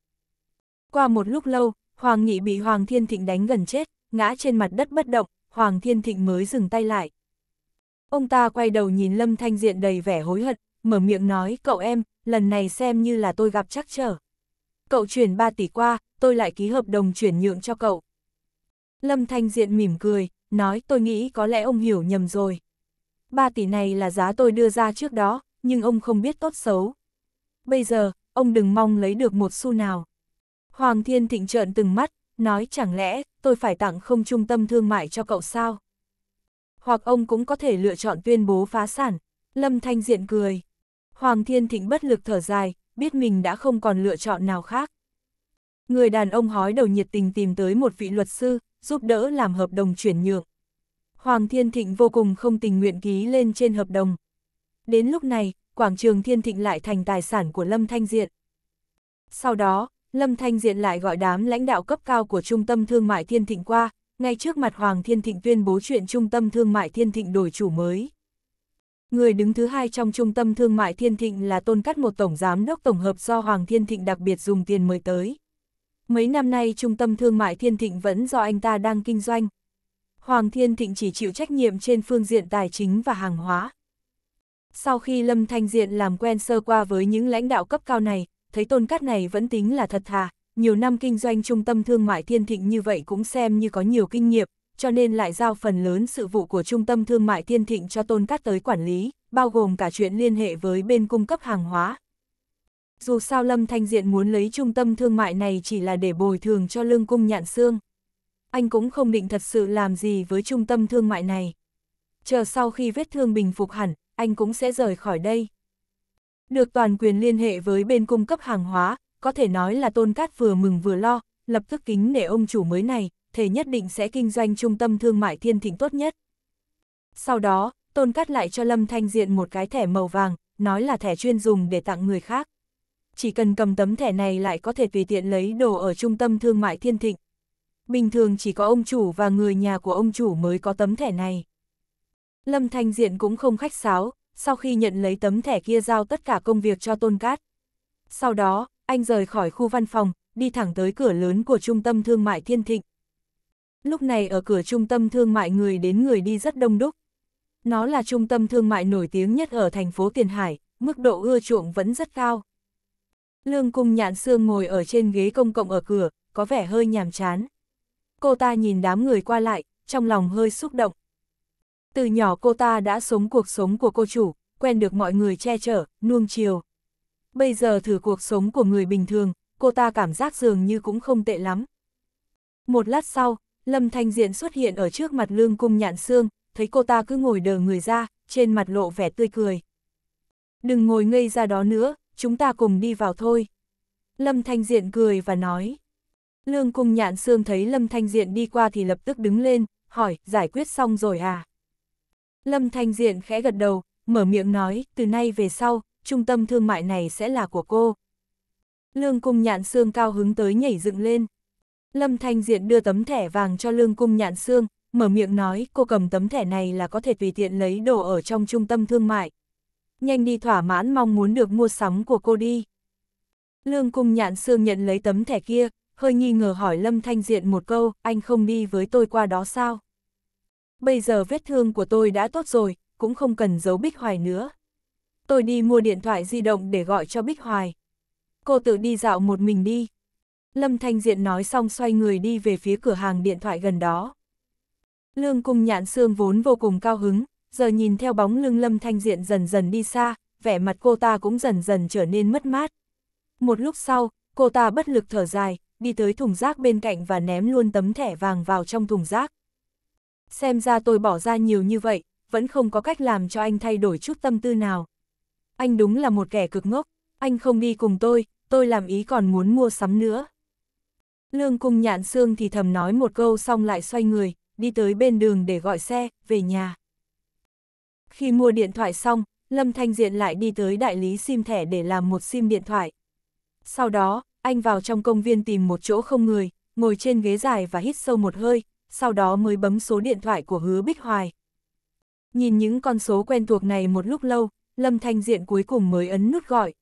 Qua một lúc lâu, Hoàng Nghị bị Hoàng Thiên Thịnh đánh gần chết, ngã trên mặt đất bất động, Hoàng Thiên Thịnh mới dừng tay lại. Ông ta quay đầu nhìn Lâm Thanh Diện đầy vẻ hối hận, mở miệng nói, cậu em, lần này xem như là tôi gặp chắc trở. Cậu chuyển 3 tỷ qua, tôi lại ký hợp đồng chuyển nhượng cho cậu. Lâm Thanh Diện mỉm cười, nói tôi nghĩ có lẽ ông hiểu nhầm rồi. 3 tỷ này là giá tôi đưa ra trước đó, nhưng ông không biết tốt xấu. Bây giờ, ông đừng mong lấy được một xu nào. Hoàng Thiên Thịnh trợn từng mắt, nói chẳng lẽ tôi phải tặng không trung tâm thương mại cho cậu sao? Hoặc ông cũng có thể lựa chọn tuyên bố phá sản. Lâm Thanh Diện cười. Hoàng Thiên Thịnh bất lực thở dài, biết mình đã không còn lựa chọn nào khác. Người đàn ông hói đầu nhiệt tình tìm tới một vị luật sư, giúp đỡ làm hợp đồng chuyển nhượng. Hoàng Thiên Thịnh vô cùng không tình nguyện ký lên trên hợp đồng. Đến lúc này, quảng trường Thiên Thịnh lại thành tài sản của Lâm Thanh Diện. Sau đó, Lâm Thanh Diện lại gọi đám lãnh đạo cấp cao của Trung tâm Thương mại Thiên Thịnh qua, ngay trước mặt Hoàng Thiên Thịnh tuyên bố chuyện Trung tâm Thương mại Thiên Thịnh đổi chủ mới. Người đứng thứ hai trong Trung tâm Thương mại Thiên Thịnh là Tôn Cắt một tổng giám đốc tổng hợp do Hoàng Thiên Thịnh đặc biệt dùng tiền mời tới. Mấy năm nay Trung tâm Thương mại Thiên Thịnh vẫn do anh ta đang kinh doanh. Hoàng Thiên Thịnh chỉ chịu trách nhiệm trên phương diện tài chính và hàng hóa. Sau khi Lâm Thanh Diện làm quen sơ qua với những lãnh đạo cấp cao này, thấy tôn cát này vẫn tính là thật thà, nhiều năm kinh doanh trung tâm thương mại thiên thịnh như vậy cũng xem như có nhiều kinh nghiệm, cho nên lại giao phần lớn sự vụ của trung tâm thương mại thiên thịnh cho tôn cát tới quản lý, bao gồm cả chuyện liên hệ với bên cung cấp hàng hóa. Dù sao Lâm Thanh Diện muốn lấy trung tâm thương mại này chỉ là để bồi thường cho lương cung nhạn xương. Anh cũng không định thật sự làm gì với trung tâm thương mại này. Chờ sau khi vết thương bình phục hẳn, anh cũng sẽ rời khỏi đây. Được toàn quyền liên hệ với bên cung cấp hàng hóa, có thể nói là Tôn Cát vừa mừng vừa lo, lập tức kính nể ông chủ mới này, thể nhất định sẽ kinh doanh trung tâm thương mại thiên thịnh tốt nhất. Sau đó, Tôn Cát lại cho Lâm Thanh Diện một cái thẻ màu vàng, nói là thẻ chuyên dùng để tặng người khác. Chỉ cần cầm tấm thẻ này lại có thể tùy tiện lấy đồ ở trung tâm thương mại thiên thịnh. Bình thường chỉ có ông chủ và người nhà của ông chủ mới có tấm thẻ này. Lâm Thanh Diện cũng không khách sáo, sau khi nhận lấy tấm thẻ kia giao tất cả công việc cho Tôn Cát. Sau đó, anh rời khỏi khu văn phòng, đi thẳng tới cửa lớn của trung tâm thương mại Thiên Thịnh. Lúc này ở cửa trung tâm thương mại người đến người đi rất đông đúc. Nó là trung tâm thương mại nổi tiếng nhất ở thành phố Tiền Hải, mức độ ưa chuộng vẫn rất cao. Lương Cung Nhạn Sương ngồi ở trên ghế công cộng ở cửa, có vẻ hơi nhàm chán. Cô ta nhìn đám người qua lại, trong lòng hơi xúc động. Từ nhỏ cô ta đã sống cuộc sống của cô chủ, quen được mọi người che chở, nuông chiều. Bây giờ thử cuộc sống của người bình thường, cô ta cảm giác dường như cũng không tệ lắm. Một lát sau, Lâm Thanh Diện xuất hiện ở trước mặt lương cung nhạn xương, thấy cô ta cứ ngồi đờ người ra, trên mặt lộ vẻ tươi cười. Đừng ngồi ngây ra đó nữa, chúng ta cùng đi vào thôi. Lâm Thanh Diện cười và nói. Lương cung nhạn xương thấy Lâm Thanh Diện đi qua thì lập tức đứng lên, hỏi, giải quyết xong rồi à? Lâm Thanh Diện khẽ gật đầu, mở miệng nói, từ nay về sau, trung tâm thương mại này sẽ là của cô. Lương Cung Nhạn Sương cao hứng tới nhảy dựng lên. Lâm Thanh Diện đưa tấm thẻ vàng cho Lương Cung Nhạn Sương, mở miệng nói cô cầm tấm thẻ này là có thể tùy tiện lấy đồ ở trong trung tâm thương mại. Nhanh đi thỏa mãn mong muốn được mua sắm của cô đi. Lương Cung Nhạn Sương nhận lấy tấm thẻ kia, hơi nghi ngờ hỏi Lâm Thanh Diện một câu, anh không đi với tôi qua đó sao? Bây giờ vết thương của tôi đã tốt rồi, cũng không cần giấu Bích Hoài nữa. Tôi đi mua điện thoại di động để gọi cho Bích Hoài. Cô tự đi dạo một mình đi. Lâm Thanh Diện nói xong xoay người đi về phía cửa hàng điện thoại gần đó. Lương cung nhạn xương vốn vô cùng cao hứng, giờ nhìn theo bóng lưng Lâm Thanh Diện dần dần đi xa, vẻ mặt cô ta cũng dần dần trở nên mất mát. Một lúc sau, cô ta bất lực thở dài, đi tới thùng rác bên cạnh và ném luôn tấm thẻ vàng vào trong thùng rác. Xem ra tôi bỏ ra nhiều như vậy, vẫn không có cách làm cho anh thay đổi chút tâm tư nào. Anh đúng là một kẻ cực ngốc, anh không đi cùng tôi, tôi làm ý còn muốn mua sắm nữa. Lương cung nhạn xương thì thầm nói một câu xong lại xoay người, đi tới bên đường để gọi xe, về nhà. Khi mua điện thoại xong, Lâm Thanh Diện lại đi tới đại lý sim thẻ để làm một sim điện thoại. Sau đó, anh vào trong công viên tìm một chỗ không người, ngồi trên ghế dài và hít sâu một hơi, sau đó mới bấm số điện thoại của hứa Bích Hoài. Nhìn những con số quen thuộc này một lúc lâu, Lâm Thanh Diện cuối cùng mới ấn nút gọi.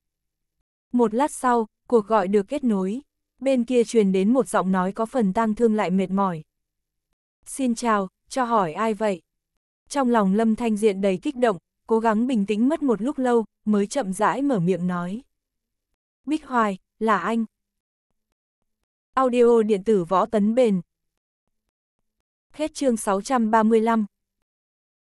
Một lát sau, cuộc gọi được kết nối. Bên kia truyền đến một giọng nói có phần tang thương lại mệt mỏi. Xin chào, cho hỏi ai vậy? Trong lòng Lâm Thanh Diện đầy kích động, cố gắng bình tĩnh mất một lúc lâu, mới chậm rãi mở miệng nói. Bích Hoài, là anh. Audio điện tử võ tấn bền, Hết chương 635